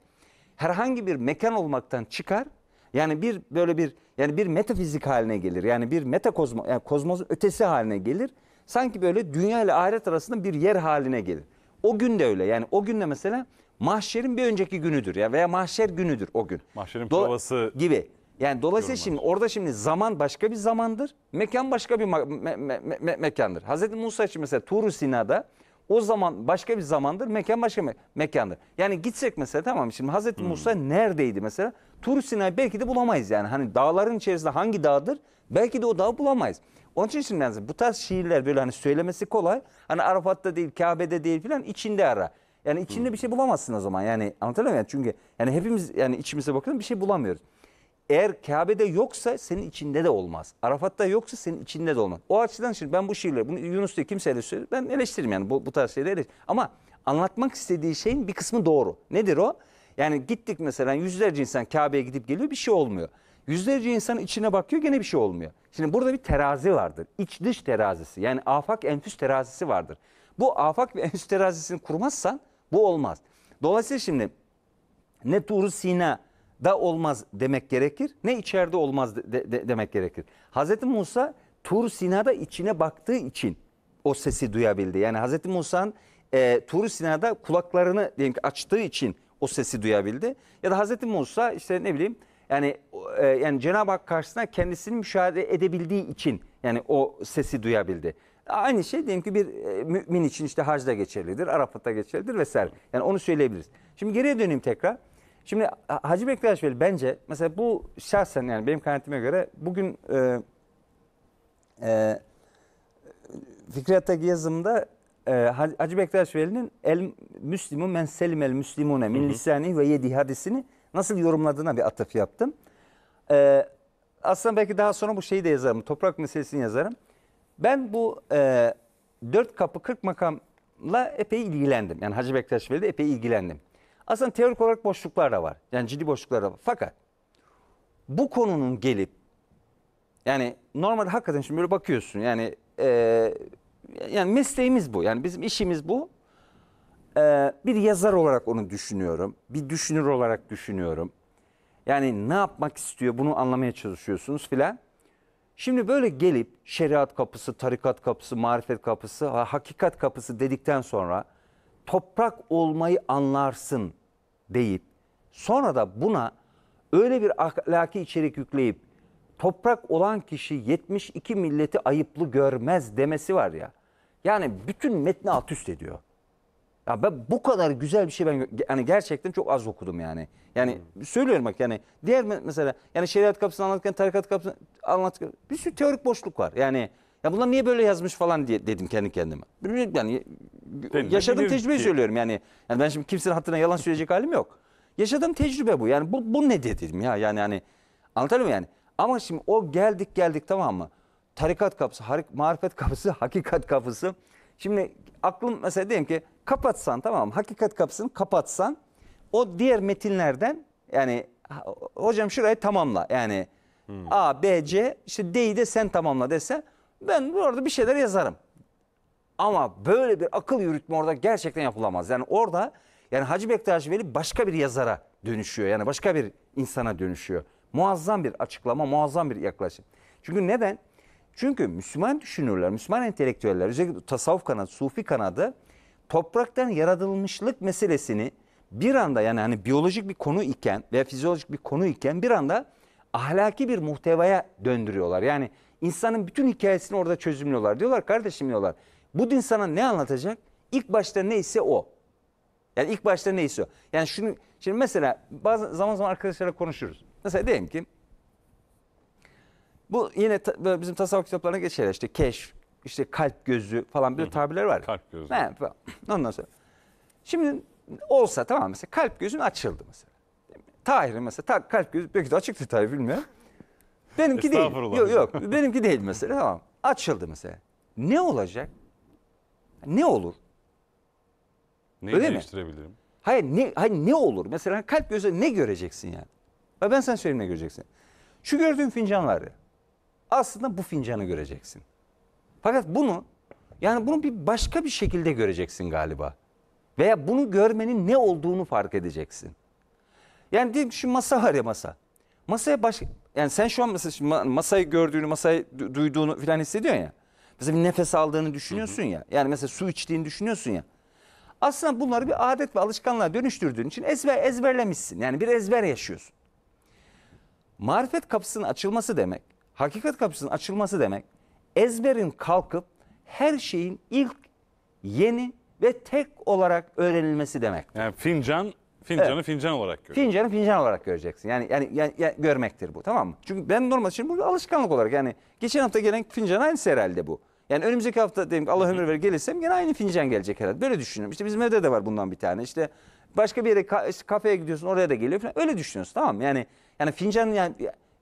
herhangi bir mekan olmaktan çıkar. Yani bir böyle bir yani bir metafizik haline gelir. Yani bir metakozmo yani kozmozun ötesi haline gelir. Sanki böyle dünya ile ahiret arasında bir yer haline gelir. O gün de öyle. Yani o gün de mesela mahşerin bir önceki günüdür ya veya mahşer günüdür o gün. Mahşerin provası gibi. Yani dolayısıyla Yorumlar. şimdi orada şimdi zaman başka bir zamandır, mekan başka bir me me me mekandır. Hazreti Musa için mesela Tur-u Sina'da o zaman başka bir zamandır, mekan başka me mekandır. Yani gitsek mesela tamam şimdi Hazreti hmm. Musa neredeydi mesela? Tur-u Sina'yı belki de bulamayız yani. Hani dağların içerisinde hangi dağdır? Belki de o dağı bulamayız. Onun için şimdi yani bu tarz şiirler böyle hani söylemesi kolay. Hani Arafat'ta değil, Kabe'de değil filan içinde ara. Yani içinde hmm. bir şey bulamazsın o zaman. Yani anlatabiliyor muyum? Yani çünkü yani hepimiz yani içimize bakıyoruz bir şey bulamıyoruz eğer Kabe'de yoksa senin içinde de olmaz. Arafat'ta yoksa senin içinde de olmaz. O açıdan şimdi ben bu şiirleri, bunu Yunus diye kimse söylüyor. Ben eleştiririm yani bu, bu tarz şeyleri eleştiririm. Ama anlatmak istediği şeyin bir kısmı doğru. Nedir o? Yani gittik mesela yüzlerce insan Kabe'ye gidip geliyor bir şey olmuyor. Yüzlerce insan içine bakıyor gene bir şey olmuyor. Şimdi burada bir terazi vardır. İç dış terazisi yani afak enfüs terazisi vardır. Bu afak ve enfüs terazisini kurmazsan bu olmaz. Dolayısıyla şimdi ne Tuğru Sina da olmaz demek gerekir ne içeride olmaz de, de, demek gerekir. Hz. Musa Tur Sina'da içine baktığı için o sesi duyabildi. Yani Hz. Musa'nın e, Tur Sina'da kulaklarını diyelim ki açtığı için o sesi duyabildi. Ya da Hz. Musa işte ne bileyim yani e, yani Cenab-ı Hak karşısına kendisini müşahede edebildiği için yani o sesi duyabildi. Aynı şey diyelim ki bir e, mümin için işte hacda geçerlidir, Arafat'ta geçerlidir vesaire. Yani onu söyleyebiliriz. Şimdi geriye döneyim tekrar. Şimdi Hacı Bektaş Veli bence mesela bu şahsen yani benim kanaatime göre bugün e, e, Fikriyat'taki yazımda e, Hacı Bektaş Veli'nin El Müslimun men selim el Müslimune min lisani ve yedi hadisini nasıl yorumladığına bir atıf yaptım. E, aslında belki daha sonra bu şeyi de yazarım. Toprak meselesini yazarım. Ben bu e, dört kapı kırk makamla epey ilgilendim. Yani Hacı Bektaş Veli'de epey ilgilendim. Aslında teorik olarak boşluklar da var. Yani ciddi boşluklar da var. Fakat bu konunun gelip yani normalde hakikaten şimdi böyle bakıyorsun yani e, yani mesleğimiz bu. Yani bizim işimiz bu. E, bir yazar olarak onu düşünüyorum. Bir düşünür olarak düşünüyorum. Yani ne yapmak istiyor bunu anlamaya çalışıyorsunuz filan. Şimdi böyle gelip şeriat kapısı, tarikat kapısı, marifet kapısı, hakikat kapısı dedikten sonra toprak olmayı anlarsın deyip sonra da buna öyle bir ahlaki içerik yükleyip toprak olan kişi 72 milleti ayıplı görmez demesi var ya. Yani bütün metni alt üst ediyor. Ya ben bu kadar güzel bir şey ben yani gerçekten çok az okudum yani. Yani hmm. söylüyorum bak yani diğer mesela yani şeriat kapısını anlatırken tarikat kapısını anlatırken bir sürü teorik boşluk var. Yani ya bunlar niye böyle yazmış falan diye dedim kendi kendime. Yani yaşadığım tecrübeyi ki. söylüyorum yani. Yani ben şimdi kimsenin hatırına yalan söyleyecek halim yok. Yaşadığım tecrübe bu. Yani bu, bu ne dedim ya yani hani anlatabiliyor muyum yani? Ama şimdi o geldik geldik tamam mı? Tarikat kapısı, harik, marifet kapısı, hakikat kapısı. Şimdi aklım mesela diyelim ki kapatsan tamam mı? Hakikat kapısını kapatsan o diğer metinlerden yani hocam şurayı tamamla yani hmm. A, B, C işte D'yi de sen tamamla dese ben orada bir şeyler yazarım. Ama böyle bir akıl yürütme orada gerçekten yapılamaz. Yani orada yani Hacı Bektaş Veli başka bir yazara dönüşüyor. Yani başka bir insana dönüşüyor. Muazzam bir açıklama, muazzam bir yaklaşım. Çünkü neden? Çünkü Müslüman düşünürler, Müslüman entelektüeller, özellikle tasavvuf kanadı, sufi kanadı topraktan yaratılmışlık meselesini bir anda yani hani biyolojik bir konu iken veya fizyolojik bir konu iken bir anda ahlaki bir muhtevaya döndürüyorlar. Yani İnsanın bütün hikayesini orada çözümlüyorlar. Diyorlar kardeşim diyorlar. Bu din sana ne anlatacak? İlk başta neyse o. Yani ilk başta neyse o. Yani şunu şimdi mesela bazı zaman zaman arkadaşlarla konuşuruz. Mesela diyelim ki bu yine ta, bizim tasavvuf kitaplarına geçer işte keşf, işte kalp gözü falan böyle tabirler var. Kalp gözü. Ne ondan sonra. Şimdi olsa tamam mesela kalp gözün açıldı mesela. Tahir'in mesela ta, kalp gözü belki de açıktı Tahir bilmiyorum. Benimki değil. Yok yok. Benimki değil mesela. Tamam. Açıldı mesela. Ne olacak? Ne olur? Neyi Öyle değiştirebilirim? Mi? Hayır ne, hayır ne olur? Mesela kalp gözü ne göreceksin yani? Ben sana söyleyeyim ne göreceksin. Şu gördüğün fincanları Aslında bu fincanı göreceksin. Fakat bunu yani bunu bir başka bir şekilde göreceksin galiba. Veya bunu görmenin ne olduğunu fark edeceksin. Yani diyelim şu masa var ya masa. Masaya başka yani sen şu an mesela masayı gördüğünü, masayı duyduğunu falan hissediyorsun ya. Mesela bir nefes aldığını düşünüyorsun hı hı. ya. Yani mesela su içtiğini düşünüyorsun ya. Aslında bunları bir adet ve alışkanlığa dönüştürdüğün için ezber ezberlemişsin. Yani bir ezber yaşıyorsun. Marifet kapısının açılması demek, hakikat kapısının açılması demek, ezberin kalkıp her şeyin ilk, yeni ve tek olarak öğrenilmesi demek. Yani fincan Fincanı evet. fincan olarak görüyorsun. Fincanı fincan olarak göreceksin. Yani, yani yani, görmektir bu tamam mı? Çünkü ben normal şimdi burada alışkanlık olarak yani geçen hafta gelen fincan aynısı herhalde bu. Yani önümüzdeki hafta diyelim ki Allah ömür ver gelirsem yine aynı fincan gelecek herhalde. Böyle düşünüyorum. İşte bizim evde de var bundan bir tane. İşte başka bir yere ka işte kafeye gidiyorsun oraya da geliyor falan. Öyle düşünüyorsun tamam mı? Yani yani fincan yani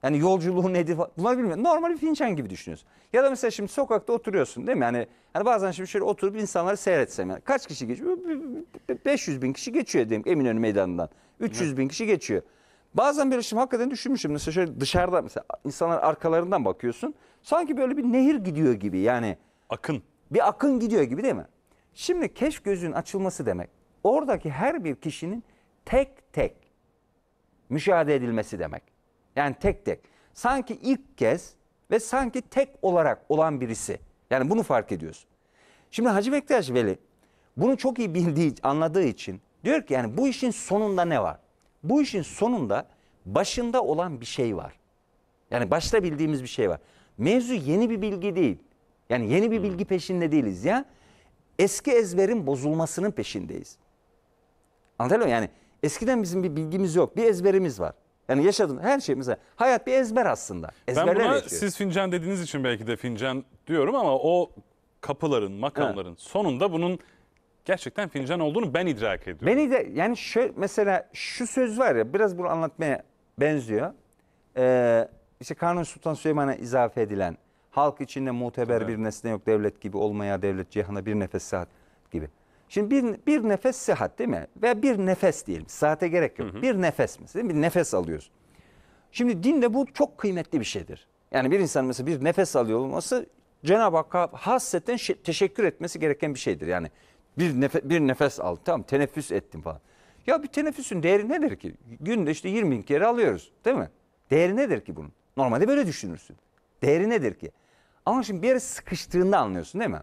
yani yolculuğu nedir falan. Bunları bilmiyorum. Normal bir fincan gibi düşünüyorsun. Ya da mesela şimdi sokakta oturuyorsun değil mi? Yani, yani bazen şimdi şöyle oturup insanları seyretsem. Yani kaç kişi geçiyor? 500 bin kişi geçiyor diyeyim Eminönü Meydanı'ndan. 300 bin kişi geçiyor. Bazen böyle şimdi hakikaten düşünmüşüm. Mesela şöyle dışarıda mesela insanlar arkalarından bakıyorsun. Sanki böyle bir nehir gidiyor gibi yani. Akın. Bir akın gidiyor gibi değil mi? Şimdi keş gözün açılması demek. Oradaki her bir kişinin tek tek müşahede edilmesi demek. Yani tek tek. Sanki ilk kez ve sanki tek olarak olan birisi. Yani bunu fark ediyorsun. Şimdi Hacı Bektaş Veli bunu çok iyi bildiği, anladığı için diyor ki yani bu işin sonunda ne var? Bu işin sonunda başında olan bir şey var. Yani başta bildiğimiz bir şey var. Mevzu yeni bir bilgi değil. Yani yeni bir hmm. bilgi peşinde değiliz ya. Eski ezberin bozulmasının peşindeyiz. Anlatabiliyor muyum? Yani eskiden bizim bir bilgimiz yok. Bir ezberimiz var. Yani yaşadın, her şey mesela hayat bir ezber aslında. Ezberler Ben buna yaşıyor. siz fincan dediğiniz için belki de fincan diyorum ama o kapıların, makamların sonunda bunun gerçekten fincan olduğunu ben idrak ediyorum. Beni de yani şöyle mesela şu söz var ya biraz bunu anlatmaya benziyor. Ee, işte Kanuni Sultan Süleyman'a izafe edilen halk içinde muteber Evet. bir nesne yok devlet gibi olmaya devlet cihana bir nefes saat gibi. Şimdi bir, bir nefes sıhhat değil mi? Veya bir nefes diyelim. Sıhhate gerek yok. Hı hı. Bir nefes mesela bir nefes alıyoruz. Şimdi dinde bu çok kıymetli bir şeydir. Yani bir insan mesela bir nefes alıyor olması Cenab-ı Hakk'a hasreten şey, teşekkür etmesi gereken bir şeydir. Yani bir, nefes, bir nefes aldım tamam teneffüs ettim falan. Ya bir teneffüsün değeri nedir ki? Günde işte 20 bin kere alıyoruz değil mi? Değeri nedir ki bunun? Normalde böyle düşünürsün. Değeri nedir ki? Ama şimdi bir yere sıkıştığında anlıyorsun değil mi?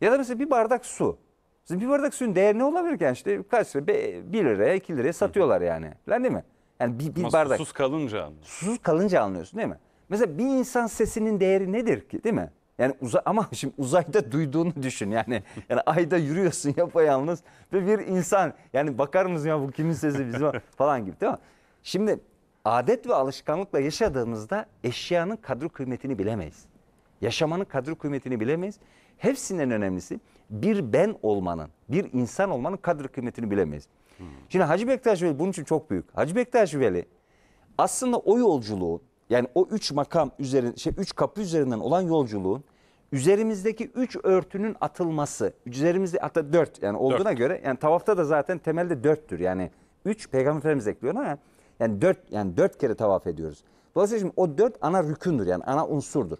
Ya da mesela bir bardak su. Sizin bir bardak suyun değeri ne olabilir ki? Yani işte kaç lira? 1 liraya 2 liraya satıyorlar yani. Lan değil mi? Yani bir, bir bardak. Susuz kalınca anlıyorsun. Susuz kalınca anlıyorsun değil mi? Mesela bir insan sesinin değeri nedir ki değil mi? Yani uza ama şimdi uzayda duyduğunu düşün yani. Yani ayda yürüyorsun yapayalnız ve bir insan yani bakar mısın ya bu kimin sesi bizim falan gibi değil mi? Şimdi adet ve alışkanlıkla yaşadığımızda eşyanın kadri kıymetini bilemeyiz. Yaşamanın kadri kıymetini bilemeyiz. Hepsinden önemlisi bir ben olmanın, bir insan olmanın kadri kıymetini bilemeyiz. Hmm. Şimdi Hacı Bektaş Veli bunun için çok büyük. Hacı Bektaş Veli aslında o yolculuğun yani o üç makam üzerinde, şey üç kapı üzerinden olan yolculuğun üzerimizdeki üç örtünün atılması, üzerimizde hatta dört yani olduğuna dört. göre yani tavafta da zaten temelde dörttür yani üç peygamber efendimiz ekliyor ama yani dört yani dört kere tavaf ediyoruz. Dolayısıyla şimdi o dört ana rükündür yani ana unsurdur.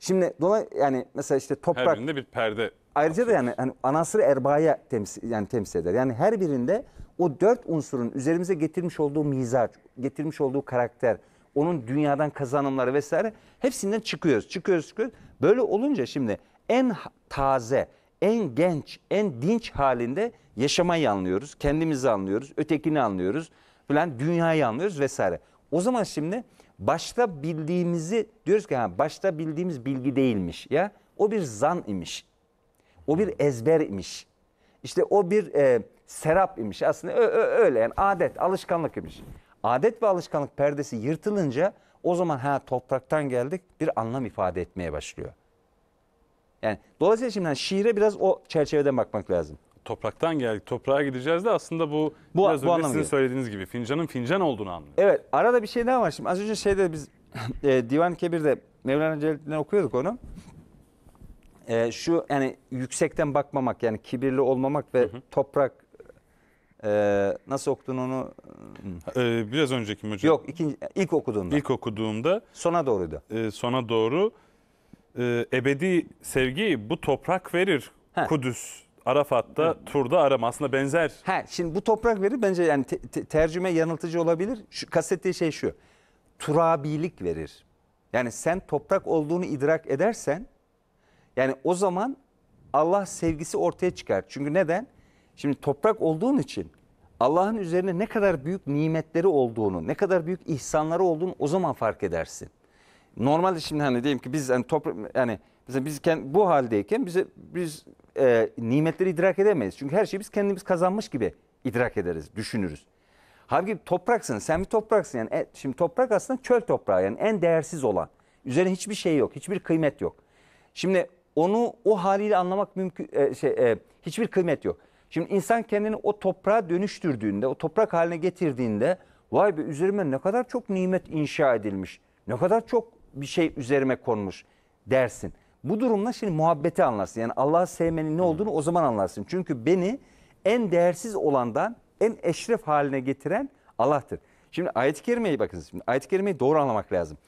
Şimdi dolayı yani mesela işte toprak... Her birinde bir perde. Ayrıca da yani hani anasır erbaya temsil, yani temsil eder. Yani her birinde o dört unsurun üzerimize getirmiş olduğu mizaç, getirmiş olduğu karakter, onun dünyadan kazanımları vesaire hepsinden çıkıyoruz, çıkıyoruz, çıkıyoruz. Böyle olunca şimdi en taze, en genç, en dinç halinde yaşamayı anlıyoruz. Kendimizi anlıyoruz, ötekini anlıyoruz. Falan dünyayı anlıyoruz vesaire. O zaman şimdi başta bildiğimizi diyoruz ki ha, başta bildiğimiz bilgi değilmiş ya. O bir zan imiş. O bir ezber imiş. işte o bir e, serap imiş. Aslında ö, ö, öyle yani adet, alışkanlık imiş. Adet ve alışkanlık perdesi yırtılınca o zaman ha topraktan geldik bir anlam ifade etmeye başlıyor. Yani dolayısıyla şimdi yani şiire biraz o çerçeveden bakmak lazım topraktan geldik, toprağa gideceğiz de aslında bu, bu biraz bu önce sizin söylediğiniz gibi fincanın fincan olduğunu anlıyor. Evet, arada bir şey daha var şimdi. Az önce şeyde biz e, Divan Kebir'de Mevlana Celaleddin'den okuyorduk onu. E, şu yani yüksekten bakmamak yani kibirli olmamak ve hı hı. toprak e, nasıl okudun onu? E, biraz önceki mi hocam? Yok, ikinci, ilk okuduğumda. İlk okuduğumda. Sona doğruydu. E, sona doğru. E, ebedi sevgiyi bu toprak verir. Ha. Kudüs Arafat'ta evet. turda arama aslında benzer. Ha, şimdi bu toprak verir bence yani te, te, tercüme yanıltıcı olabilir. Şu, kastettiği şey şu. Turabilik verir. Yani sen toprak olduğunu idrak edersen yani o zaman Allah sevgisi ortaya çıkar. Çünkü neden? Şimdi toprak olduğun için Allah'ın üzerine ne kadar büyük nimetleri olduğunu, ne kadar büyük ihsanları olduğunu o zaman fark edersin. Normalde şimdi hani diyeyim ki biz yani toprak yani mesela biz bu haldeyken bize biz e, nimetleri idrak edemeyiz. Çünkü her şeyi biz kendimiz kazanmış gibi idrak ederiz, düşünürüz. Halbuki topraksın, sen bir topraksın. Yani, e, şimdi toprak aslında çöl toprağı yani en değersiz olan. Üzerine hiçbir şey yok, hiçbir kıymet yok. Şimdi onu o haliyle anlamak mümkün, e, şey, e, hiçbir kıymet yok. Şimdi insan kendini o toprağa dönüştürdüğünde, o toprak haline getirdiğinde vay be üzerime ne kadar çok nimet inşa edilmiş, ne kadar çok bir şey üzerime konmuş dersin. Bu durumda şimdi muhabbeti anlarsın. Yani Allah'ı sevmenin ne olduğunu o zaman anlarsın. Çünkü beni en değersiz olandan en eşref haline getiren Allah'tır. Şimdi ayet-i kerimeyi bakın. Şimdi ayet-i kerimeyi doğru anlamak lazım.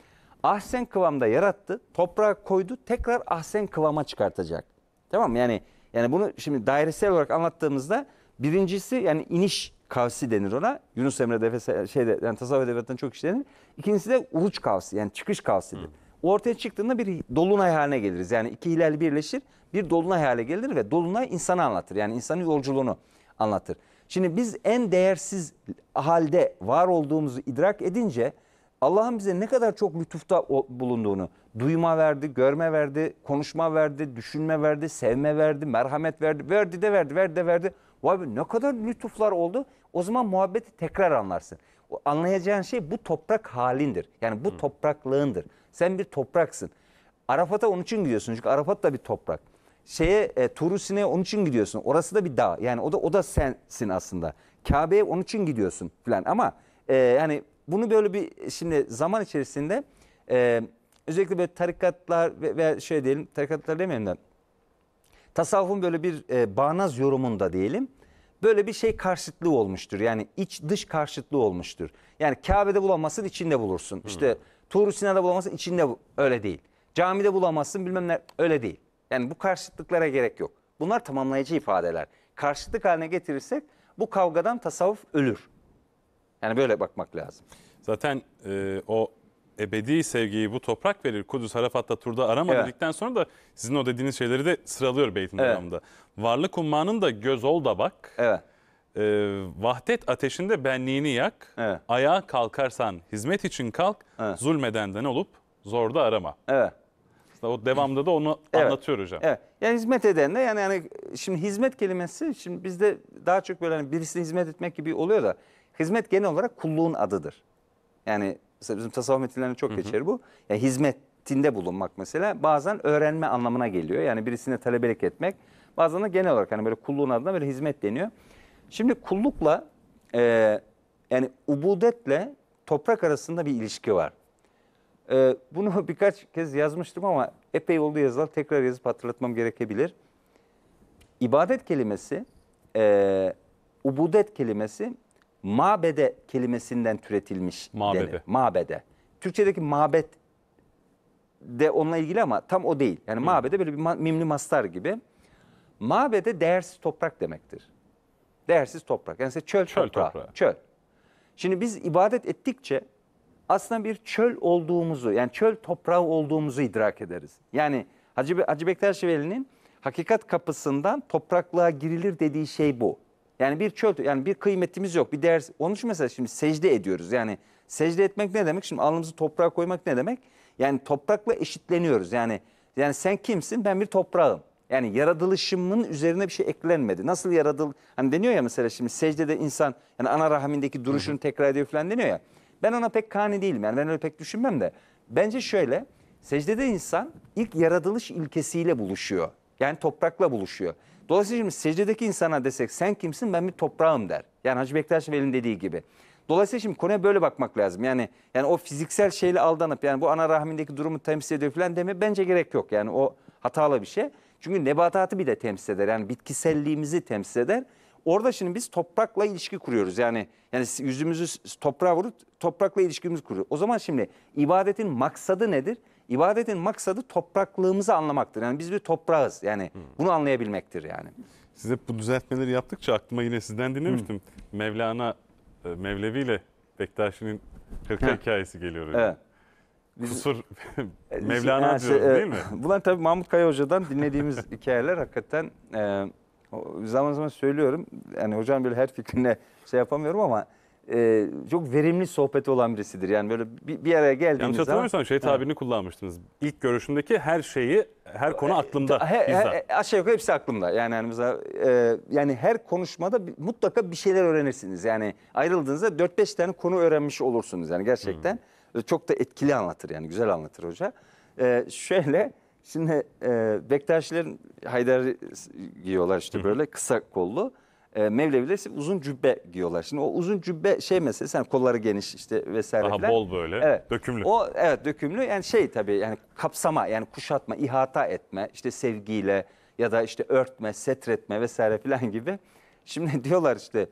Ahsen kıvamda yarattı, toprağa koydu, tekrar ahsen kıvama çıkartacak. Tamam mı? Yani yani bunu şimdi dairesel olarak anlattığımızda birincisi yani iniş kavsi denir ona. Yunus Emre'de şeyde yani tasavvuf edebiyatından çok işlenir. İkincisi de uruç kavsi yani çıkış kavsidir. Hı ortaya çıktığında bir dolunay haline geliriz. Yani iki hilal birleşir, bir dolunay haline gelir ve dolunay insanı anlatır. Yani insanın yolculuğunu anlatır. Şimdi biz en değersiz halde var olduğumuzu idrak edince Allah'ın bize ne kadar çok lütufta bulunduğunu, duyma verdi, görme verdi, konuşma verdi, düşünme verdi, sevme verdi, merhamet verdi, verdi de verdi, verdi de verdi. Vay be ne kadar lütuflar oldu. O zaman muhabbeti tekrar anlarsın. O anlayacağın şey bu toprak halindir. Yani bu Hı. topraklığındır. Sen bir topraksın. Arafat'a onun için gidiyorsun. Çünkü Arafat da bir toprak. Şeye e, Turusin'e onun için gidiyorsun. Orası da bir dağ. Yani o da o da sensin aslında. Kabe'ye onun için gidiyorsun falan ama e, yani bunu böyle bir şimdi zaman içerisinde e, özellikle böyle tarikatlar veya şey diyelim tarikatlar demeyelim de tasavvufun böyle bir e, bağnaz yorumunda diyelim böyle bir şey karşıtlığı olmuştur. Yani iç dış karşıtlığı olmuştur. Yani Kabe'de bulamazsın içinde bulursun. İşte Tuğru Sinan'da bulamazsın içinde bu. Öyle değil. Camide bulamazsın bilmem ne öyle değil. Yani bu karşıtlıklara gerek yok. Bunlar tamamlayıcı ifadeler. Karşıtlık haline getirirsek bu kavgadan tasavvuf ölür. Yani böyle bakmak lazım. Zaten e, o ebedi sevgiyi bu toprak verir. Kudüs Harafat'ta turda arama evet. dedikten sonra da sizin o dediğiniz şeyleri de sıralıyor Beyt'in evet. devamında. Varlık ummanın da göz ol da bak. Evet e, vahdet ateşinde benliğini yak, evet. ayağa kalkarsan hizmet için kalk, evet. zulmedenden olup zorda arama. Evet. O devamda da onu evet. anlatıyor hocam. Evet. Yani hizmet edenle yani yani şimdi hizmet kelimesi şimdi bizde daha çok böyle hani birisine hizmet etmek gibi oluyor da hizmet genel olarak kulluğun adıdır. Yani bizim tasavvuf metinlerinde çok geçer bu. Yani hizmetinde bulunmak mesela bazen öğrenme anlamına geliyor. Yani birisine talebelik etmek. Bazen de genel olarak hani böyle kulluğun adına böyle hizmet deniyor. Şimdi kullukla e, yani ubudetle toprak arasında bir ilişki var. E, bunu birkaç kez yazmıştım ama epey oldu yazılar tekrar yazıp hatırlatmam gerekebilir. İbadet kelimesi, e, ubudet kelimesi mabede kelimesinden türetilmiş. Mabede. Denir. Mabede. Türkçedeki mabet de onunla ilgili ama tam o değil. Yani mabede böyle bir mimli mastar gibi. Mabede değersiz toprak demektir. Değersiz toprak. Yani çöl, çöl toprağı. toprağı. Çöl. Şimdi biz ibadet ettikçe aslında bir çöl olduğumuzu yani çöl toprağı olduğumuzu idrak ederiz. Yani Hacı, Be Hacı Bektaş Veli'nin hakikat kapısından topraklığa girilir dediği şey bu. Yani bir çöl, yani bir kıymetimiz yok, bir değer. Onun için mesela şimdi secde ediyoruz. Yani secde etmek ne demek? Şimdi alnımızı toprağa koymak ne demek? Yani toprakla eşitleniyoruz. Yani yani sen kimsin? Ben bir toprağım. Yani yaratılışımın üzerine bir şey eklenmedi. Nasıl yaratıl... Hani deniyor ya mesela şimdi secdede insan yani ana rahmindeki duruşunu tekrar ediyor falan deniyor ya. Ben ona pek kani değilim. Yani ben öyle pek düşünmem de. Bence şöyle. Secdede insan ilk yaratılış ilkesiyle buluşuyor. Yani toprakla buluşuyor. Dolayısıyla şimdi secdedeki insana desek sen kimsin ben bir toprağım der. Yani Hacı Bektaş Veli'nin dediği gibi. Dolayısıyla şimdi konuya böyle bakmak lazım. Yani yani o fiziksel şeyle aldanıp yani bu ana rahmindeki durumu temsil ediyor falan deme bence gerek yok. Yani o hatalı bir şey. Çünkü nebatatı bir de temsil eder. Yani bitkiselliğimizi temsil eder. Orada şimdi biz toprakla ilişki kuruyoruz. Yani yani yüzümüzü toprağa vurup toprakla ilişkimizi kuruyoruz. O zaman şimdi ibadetin maksadı nedir? İbadetin maksadı topraklığımızı anlamaktır. Yani biz bir toprağız. Yani hmm. bunu anlayabilmektir yani. Size bu düzeltmeleri yaptıkça aklıma yine sizden dinlemiştim. Hmm. Mevlana e, Mevlevi ile Bektaşi'nin hırka hikayesi geliyor. Evet. Kusur Mevlana yani diyor, şey, değil e, mi? Bunlar tabii Mahmut Kaya Hoca'dan dinlediğimiz hikayeler hakikaten e, zaman zaman söylüyorum. Yani hocam böyle her fikrine şey yapamıyorum ama e, çok verimli sohbet olan birisidir. Yani böyle bir, bir araya geldiğiniz Yanlış zaman... Yanlış şey tabirini ha. kullanmıştınız. İlk görüşümdeki her şeyi, her konu e, aklımda. He, he, he, aşağı yukarı hepsi aklımda. Yani yani, mesela, e, yani her konuşmada mutlaka bir şeyler öğrenirsiniz. Yani ayrıldığınızda 4-5 tane konu öğrenmiş olursunuz. Yani gerçekten. Hı. Hmm. Çok da etkili anlatır yani güzel anlatır hoca. Ee, şöyle şimdi e, Bektaşilerin Haydar giyiyorlar işte böyle kısa kollu. E, Mevleviler uzun cübbe giyiyorlar. Şimdi o uzun cübbe şey meselesi yani kolları geniş işte vesaire Daha falan. bol böyle evet. dökümlü. O evet dökümlü yani şey tabii yani kapsama yani kuşatma, ihata etme işte sevgiyle ya da işte örtme, setretme vesaire filan gibi. Şimdi diyorlar işte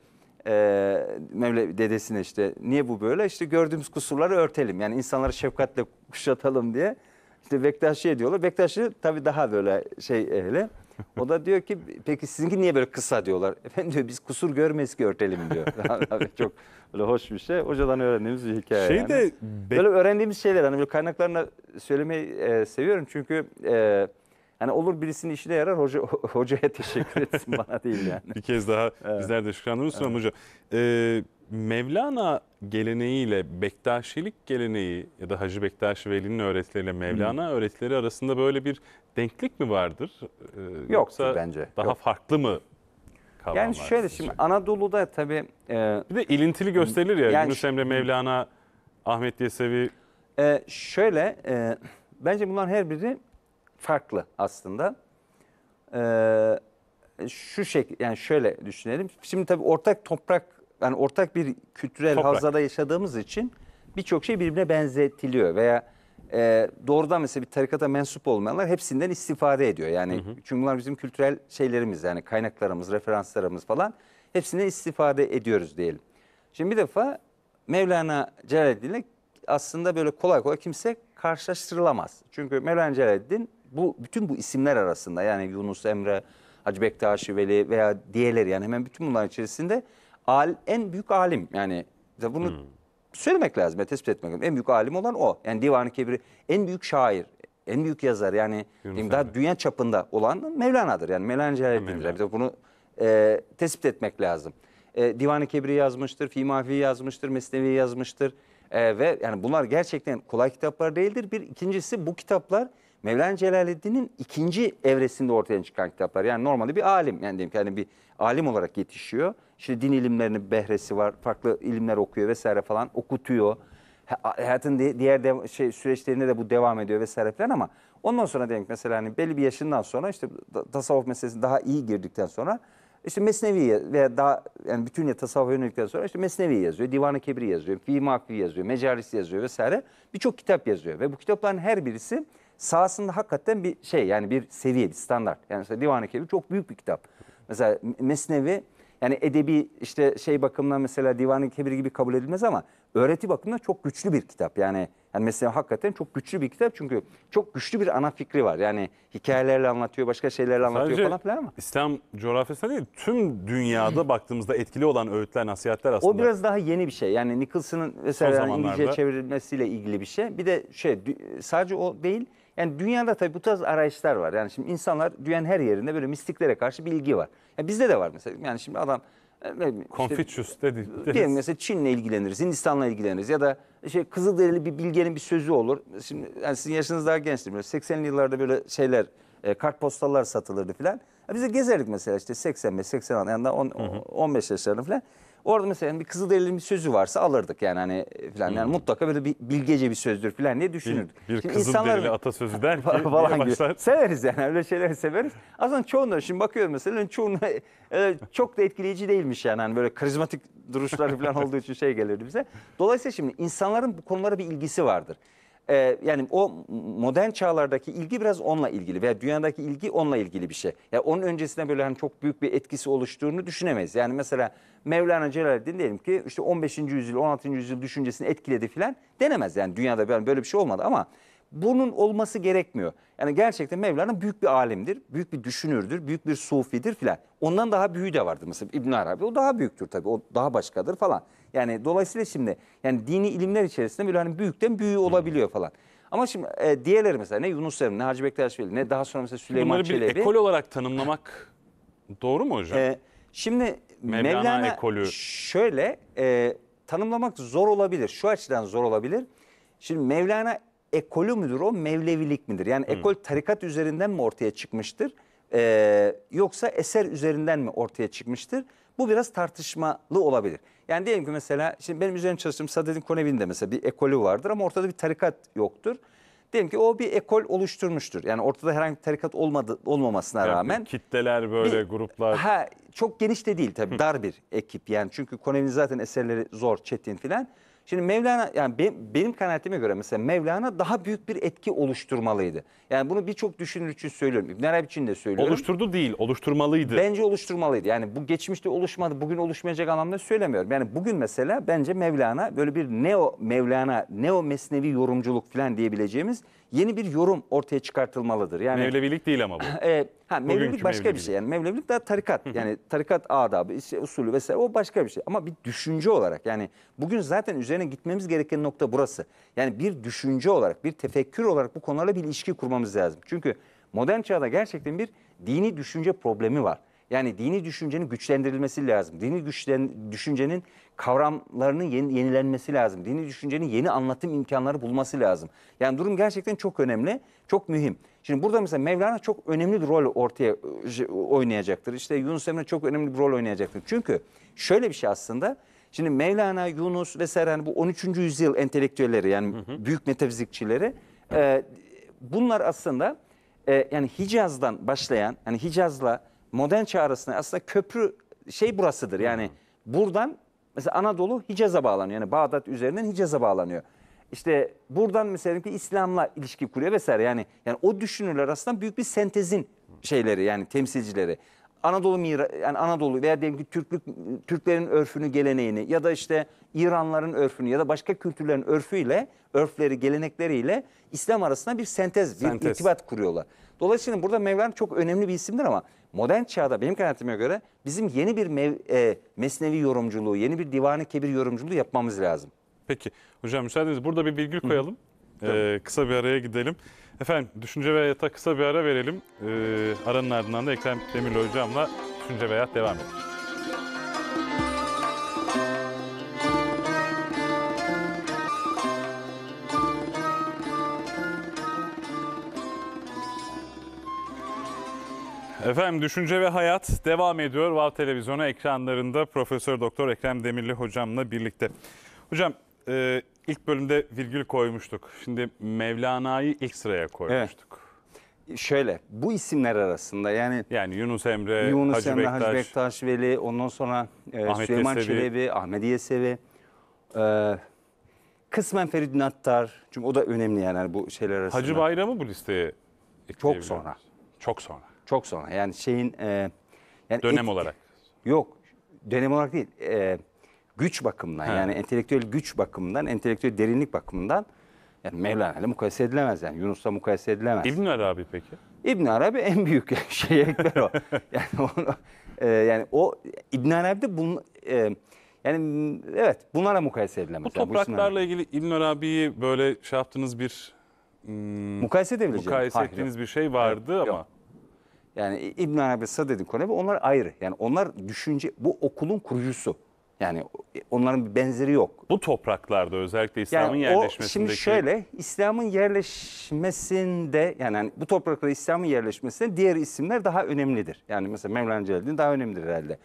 e, Mevle dedesine işte niye bu böyle? işte gördüğümüz kusurları örtelim. Yani insanları şefkatle kuşatalım diye. işte Bektaşi'ye şey diyorlar. Bektaşi tabii daha böyle şey ehli. O da diyor ki peki sizinki niye böyle kısa diyorlar. Efendim diyor biz kusur görmeyiz ki örtelim diyor. çok böyle hoş bir şey. Hocadan öğrendiğimiz bir hikaye şey yani. De, böyle öğrendiğimiz şeyler hani böyle kaynaklarına söylemeyi e, seviyorum. Çünkü e, Hani olur birisinin işine yarar hoca, hocaya teşekkür etsin bana değil yani. Bir kez daha evet. bizler de şükranlarımız evet. hocam. Ee, Mevlana geleneğiyle Bektaşilik geleneği ya da Hacı Bektaş Veli'nin öğretileriyle Mevlana hmm. öğretileri arasında böyle bir denklik mi vardır? Ee, yoksa bence. Daha Yok. farklı mı Yani şöyle şimdi Anadolu'da tabii... E, bir de ilintili gösterilir ya yani, Yunus Emre, Mevlana, Ahmet Yesevi. E, şöyle e, bence bunlar her biri farklı aslında. Ee, şu şek yani şöyle düşünelim. Şimdi tabii ortak toprak yani ortak bir kültürel toprak. havzada yaşadığımız için birçok şey birbirine benzetiliyor veya e, doğrudan mesela bir tarikata mensup olmayanlar hepsinden istifade ediyor. Yani hı hı. çünkü bunlar bizim kültürel şeylerimiz yani kaynaklarımız, referanslarımız falan hepsinden istifade ediyoruz diyelim. Şimdi bir defa Mevlana Celaleddin'le aslında böyle kolay kolay kimse karşılaştırılamaz. Çünkü Mevlana Celaleddin bu bütün bu isimler arasında yani Yunus Emre, Hacı Bektaşi Veli veya diğerler yani hemen bütün bunların içerisinde al, en büyük alim yani bunu hmm. söylemek lazım, tespit etmek lazım. En büyük alim olan o. Yani Divan-ı Kebir en büyük şair, en büyük yazar yani daha dünya çapında olan Mevlana'dır. Yani Mevlana Celaleddin'dir. Yani bunu e, tespit etmek lazım. E, Divan-ı Kebir'i yazmıştır, Fimafi yazmıştır, Mesnevi yazmıştır. E, ve yani bunlar gerçekten kolay kitaplar değildir. Bir ikincisi bu kitaplar Mevlana Celaleddin'in ikinci evresinde ortaya çıkan kitaplar. Yani normalde bir alim yani diyelim ki hani bir alim olarak yetişiyor. İşte din ilimlerinin behresi var. Farklı ilimler okuyor vesaire falan okutuyor. Hayatın diğer de, şey, süreçlerinde de bu devam ediyor vesaire falan ama ondan sonra diyelim ki mesela hani belli bir yaşından sonra işte tasavvuf meselesi daha iyi girdikten sonra işte Mesnevi veya daha yani bütün ya tasavvufa yönelikten sonra işte Mesnevi yazıyor, Divan-ı Kebir yazıyor, fi Mahfi yazıyor, Mecaris yazıyor vesaire birçok kitap yazıyor ve bu kitapların her birisi sahasında hakikaten bir şey yani bir seviye, bir standart. Yani mesela Divan-ı Kerim çok büyük bir kitap. Mesela Mesnevi yani edebi işte şey bakımından mesela Divan-ı Kebir gibi kabul edilmez ama öğreti bakımından çok güçlü bir kitap. Yani, yani mesela hakikaten çok güçlü bir kitap çünkü çok güçlü bir ana fikri var. Yani hikayelerle anlatıyor, başka şeylerle anlatıyor Sadece falan filan ama. İslam coğrafyası değil, tüm dünyada baktığımızda etkili olan öğütler, nasihatler aslında. O biraz daha yeni bir şey. Yani Nicholson'ın mesela zamanlarda... İngilizce çevrilmesiyle ilgili bir şey. Bir de şey sadece o değil yani dünyada tabii bu tarz arayışlar var. Yani şimdi insanlar dünyanın her yerinde böyle mistiklere karşı bilgi var. Yani bizde de var mesela. Yani şimdi adam Konfüçyüs e, işte, e, dedi. Diyelim mesela Çin'le ilgileniriz, Hindistan'la ilgileniriz ya da şey Kızılderili bir bilgenin bir sözü olur. Şimdi yani sizin yaşınız daha gençtir. 80'li yıllarda böyle şeyler, e, kartpostallar satılırdı filan. Ya biz de gezerdik mesela işte 85, 86 yani 10, 15 yaşlarında filan. Orada mesela bir Kızılderili'nin bir sözü varsa alırdık yani hani falan. Yani hmm. mutlaka böyle bir bilgece bir sözdür falan diye düşünürdük. Bir, bir Kızılderili atasözü der ki falan gibi. Severiz yani öyle şeyleri severiz. Aslında çoğunları şimdi bakıyorum mesela çoğunluğu e, çok da etkileyici değilmiş yani. Hani böyle karizmatik duruşları falan olduğu için şey gelirdi bize. Dolayısıyla şimdi insanların bu konulara bir ilgisi vardır e, yani o modern çağlardaki ilgi biraz onunla ilgili veya dünyadaki ilgi onunla ilgili bir şey. Ya yani onun öncesinde böyle hani çok büyük bir etkisi oluştuğunu düşünemeyiz. Yani mesela Mevlana Celaleddin diyelim ki işte 15. yüzyıl 16. yüzyıl düşüncesini etkiledi filan denemez. Yani dünyada böyle bir şey olmadı ama bunun olması gerekmiyor. Yani gerçekten Mevlana büyük bir alimdir, büyük bir düşünürdür, büyük bir sufidir filan. Ondan daha büyüğü de vardır mesela İbn Arabi. O daha büyüktür tabii, o daha başkadır falan. Yani dolayısıyla şimdi yani dini ilimler içerisinde böyle hani büyükten büyüğü olabiliyor falan. Ama şimdi e, diğerleri mesela ne Yunus Emre, ne Hacı Bektaş Veli, ne daha sonra mesela Süleyman Bunları Çelebi. Bunları bir ekol olarak tanımlamak doğru mu hocam? E, şimdi Mevlana, Mevlana ekolü. şöyle e, tanımlamak zor olabilir. Şu açıdan zor olabilir. Şimdi Mevlana ekolü müdür o Mevlevilik midir? Yani hmm. ekol tarikat üzerinden mi ortaya çıkmıştır? E, yoksa eser üzerinden mi ortaya çıkmıştır? Bu biraz tartışmalı olabilir. Yani diyelim ki mesela şimdi benim üzerine çalıştığım Sadettin Konevi'nin de mesela bir ekolü vardır ama ortada bir tarikat yoktur. Diyelim ki o bir ekol oluşturmuştur. Yani ortada herhangi bir tarikat olmadı, olmamasına yani rağmen. Kitleler böyle bir, gruplar. Ha, çok geniş de değil tabii dar bir ekip yani. Çünkü Konevi'nin zaten eserleri zor, çetin filan. Şimdi Mevlana yani benim, benim kanaatime göre mesela Mevlana daha büyük bir etki oluşturmalıydı. Yani bunu birçok düşünür için söylüyorum. İbn Arabi için de söylüyorum. Oluşturdu değil, oluşturmalıydı. Bence oluşturmalıydı. Yani bu geçmişte oluşmadı, bugün oluşmayacak anlamda söylemiyorum. Yani bugün mesela bence Mevlana böyle bir neo Mevlana, neo mesnevi yorumculuk falan diyebileceğimiz yeni bir yorum ortaya çıkartılmalıdır. Yani Mevlevilik değil ama bu. e, ha, Mevlevilik Bugünkü başka mevlevilik. bir şey. Yani Mevlevilik daha tarikat. yani tarikat adabı, işte, usulü vesaire o başka bir şey. Ama bir düşünce olarak yani bugün zaten üzerine gitmemiz gereken nokta burası. Yani bir düşünce olarak, bir tefekkür olarak bu konularla bir ilişki kurmamız lazım. Çünkü modern çağda gerçekten bir dini düşünce problemi var. Yani dini düşüncenin güçlendirilmesi lazım. Dini güçlen, düşüncenin kavramlarının yeni, yenilenmesi lazım. Dini düşüncenin yeni anlatım imkanları bulması lazım. Yani durum gerçekten çok önemli, çok mühim. Şimdi burada mesela Mevlana çok önemli bir rol ortaya ıı, oynayacaktır. İşte Yunus Emre çok önemli bir rol oynayacaktır. Çünkü şöyle bir şey aslında. Şimdi Mevlana, Yunus ve seren hani bu 13. yüzyıl entelektüelleri yani hı hı. büyük metafizikçileri e, bunlar aslında e, yani Hicaz'dan başlayan yani Hicaz'la modern çağ arasında aslında köprü şey burasıdır. Yani buradan mesela Anadolu Hicaz'a bağlanıyor. Yani Bağdat üzerinden Hicaz'a bağlanıyor. İşte buradan mesela ki İslam'la ilişki kuruyor vesaire. Yani yani o düşünürler aslında büyük bir sentezin şeyleri yani temsilcileri. Anadolu yani Anadolu veya diyelim ki Türklük Türklerin örfünü, geleneğini ya da işte İranların örfünü ya da başka kültürlerin örfüyle, örfleri, gelenekleriyle İslam arasında bir sentez, bir Sentez. irtibat kuruyorlar. Dolayısıyla burada Mevlana çok önemli bir isimdir ama modern çağda benim kanaatime göre bizim yeni bir mev, e, mesnevi yorumculuğu, yeni bir divanı kebir yorumculuğu yapmamız lazım. Peki hocam müsaadeniz burada bir virgül koyalım. Hı. Ee, kısa bir araya gidelim. Efendim düşünce ve hayata kısa bir ara verelim. Ee, aranın ardından da Ekrem Demirli hocamla düşünce ve hayat devam edecek. Efendim Düşünce ve Hayat devam ediyor. Val Televizyonu ekranlarında Profesör Doktor Ekrem Demirli hocamla birlikte. Hocam e, ilk bölümde virgül koymuştuk. Şimdi Mevlana'yı ilk sıraya koymuştuk. Evet. Şöyle bu isimler arasında yani yani Yunus Emre, Yunus Hacı, Emre Bektaş, Hacı Bektaş Veli, ondan sonra e, Ahmet Süleyman Yesevi. Çelebi, Ahmet Yesevi, e, kısmen Feridun Attar. Çünkü o da önemli yani hani bu şeyler arasında. Hacı Bayram'ı bu listeye Çok sonra. Çok sonra. Çok sonra. Yani şeyin... E, yani Dönem et, olarak. Yok. Dönem olarak değil. E, güç bakımından He. yani entelektüel güç bakımından, entelektüel derinlik bakımından yani Mevlana ile mukayese edilemez yani. Yunus'la mukayese edilemez. İbn Arabi peki? İbn Arabi en büyük şey ekber o. yani onu, e, yani o İbn Arabi de bunun e, yani evet bunlara mukayese edilemez. Bu yani, topraklarla bu ilgili İbn Arabi'yi böyle şey yaptığınız bir Hmm, mukayese edebileceğim. Mukayese ettiğiniz bir şey vardı evet, ama. Yok. Yani İbn Arabi, Saded'in Konevi onlar ayrı. Yani onlar düşünce, bu okulun kurucusu. Yani e, onların bir benzeri yok. Bu topraklarda özellikle İslam'ın yani yerleşmesindeki... Şimdi şöyle, İslam'ın yerleşmesinde yani, yani bu topraklarda İslam'ın yerleşmesinde diğer isimler daha önemlidir. Yani mesela Mevlana Celaleddin daha önemlidir herhalde.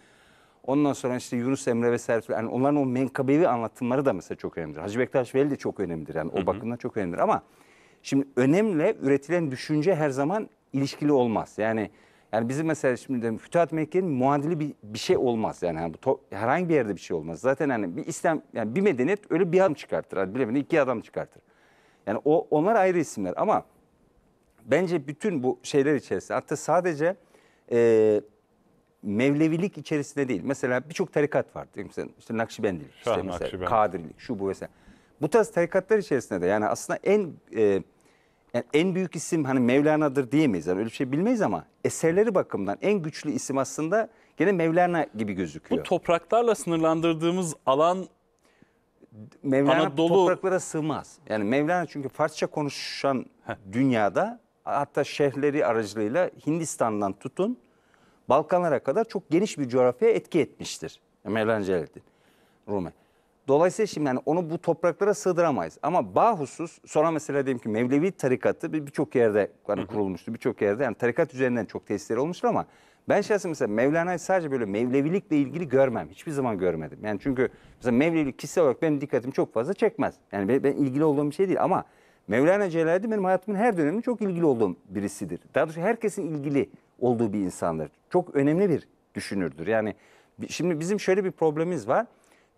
Ondan sonra işte Yunus Emre ve filan. Yani onların o menkabevi anlatımları da mesela çok önemlidir. Hacı Bektaş Veli de çok önemlidir. Yani o hı hı. bakımdan çok önemlidir ama şimdi önemle üretilen düşünce her zaman ilişkili olmaz. Yani yani bizim mesela şimdi Fütuhat Mekke'nin muadili bir, bir şey olmaz. Yani, yani bu herhangi bir yerde bir şey olmaz. Zaten hani bir İslam yani bir medeniyet öyle bir adam çıkartır. Hadi bilemedin iki adam çıkartır. Yani o onlar ayrı isimler ama bence bütün bu şeyler içerisinde hatta sadece e, Mevlevilik içerisinde değil. Mesela birçok tarikat var. Mesela işte Nakşibendilik, işte mesela Nakşibend. Kadrilik, şu bu vesaire. Bu tarz tarikatlar içerisinde de yani aslında en e, yani en büyük isim hani Mevlana'dır diyemeyiz. Yani öyle bir şey bilmeyiz ama eserleri bakımından en güçlü isim aslında gene Mevlana gibi gözüküyor. Bu topraklarla sınırlandırdığımız alan Mevlana Anadolu... topraklara sığmaz. Yani Mevlana çünkü Farsça konuşan Heh. dünyada hatta şehirleri aracılığıyla Hindistan'dan tutun Balkanlara kadar çok geniş bir coğrafyaya etki etmiştir. Mevlana Celaleddin Rumi. Dolayısıyla şimdi yani onu bu topraklara sığdıramayız. Ama bahusus sonra mesela diyelim ki Mevlevi tarikatı birçok yerde hani kurulmuştu. Birçok yerde yani tarikat üzerinden çok tesisleri olmuştur ama ben şahsen mesela Mevlana'yı sadece böyle Mevlevilikle ilgili görmem. Hiçbir zaman görmedim. Yani çünkü mesela Mevlevilik kişisel olarak benim dikkatimi çok fazla çekmez. Yani ben, ben ilgili olduğum bir şey değil ama Mevlana Celaleddin benim hayatımın her döneminde çok ilgili olduğum birisidir. Daha doğrusu herkesin ilgili olduğu bir insandır. Çok önemli bir düşünürdür. Yani şimdi bizim şöyle bir problemimiz var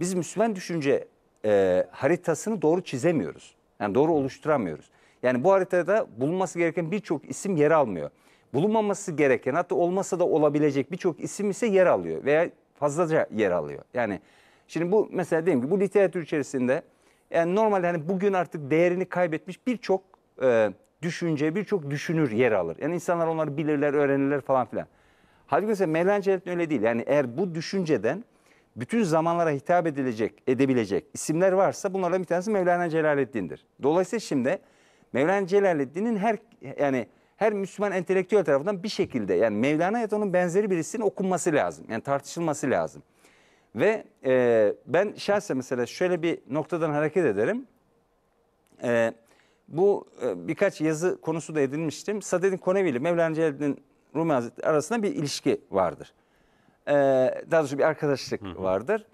biz Müslüman düşünce e, haritasını doğru çizemiyoruz. Yani doğru oluşturamıyoruz. Yani bu haritada bulunması gereken birçok isim yer almıyor. Bulunmaması gereken hatta olmasa da olabilecek birçok isim ise yer alıyor veya fazlaca yer alıyor. Yani şimdi bu mesela diyelim ki bu literatür içerisinde yani normal hani bugün artık değerini kaybetmiş birçok e, düşünce, birçok düşünür yer alır. Yani insanlar onları bilirler, öğrenirler falan filan. Halbuki mesela Melanchelt'in öyle değil. Yani eğer bu düşünceden bütün zamanlara hitap edilecek, edebilecek isimler varsa bunlardan bir tanesi Mevlana Celaleddin'dir. Dolayısıyla şimdi Mevlana Celaleddin'in her yani her Müslüman entelektüel tarafından bir şekilde yani Mevlana ya da onun benzeri birisinin okunması lazım. Yani tartışılması lazım. Ve e, ben şahsen mesela şöyle bir noktadan hareket ederim. E, bu e, birkaç yazı konusu da edinmiştim. Sadettin Konevi ile Mevlana Celaleddin Rumi Hazretleri arasında bir ilişki vardır. Ee, daha doğrusu bir arkadaşlık Hı -hı. vardır.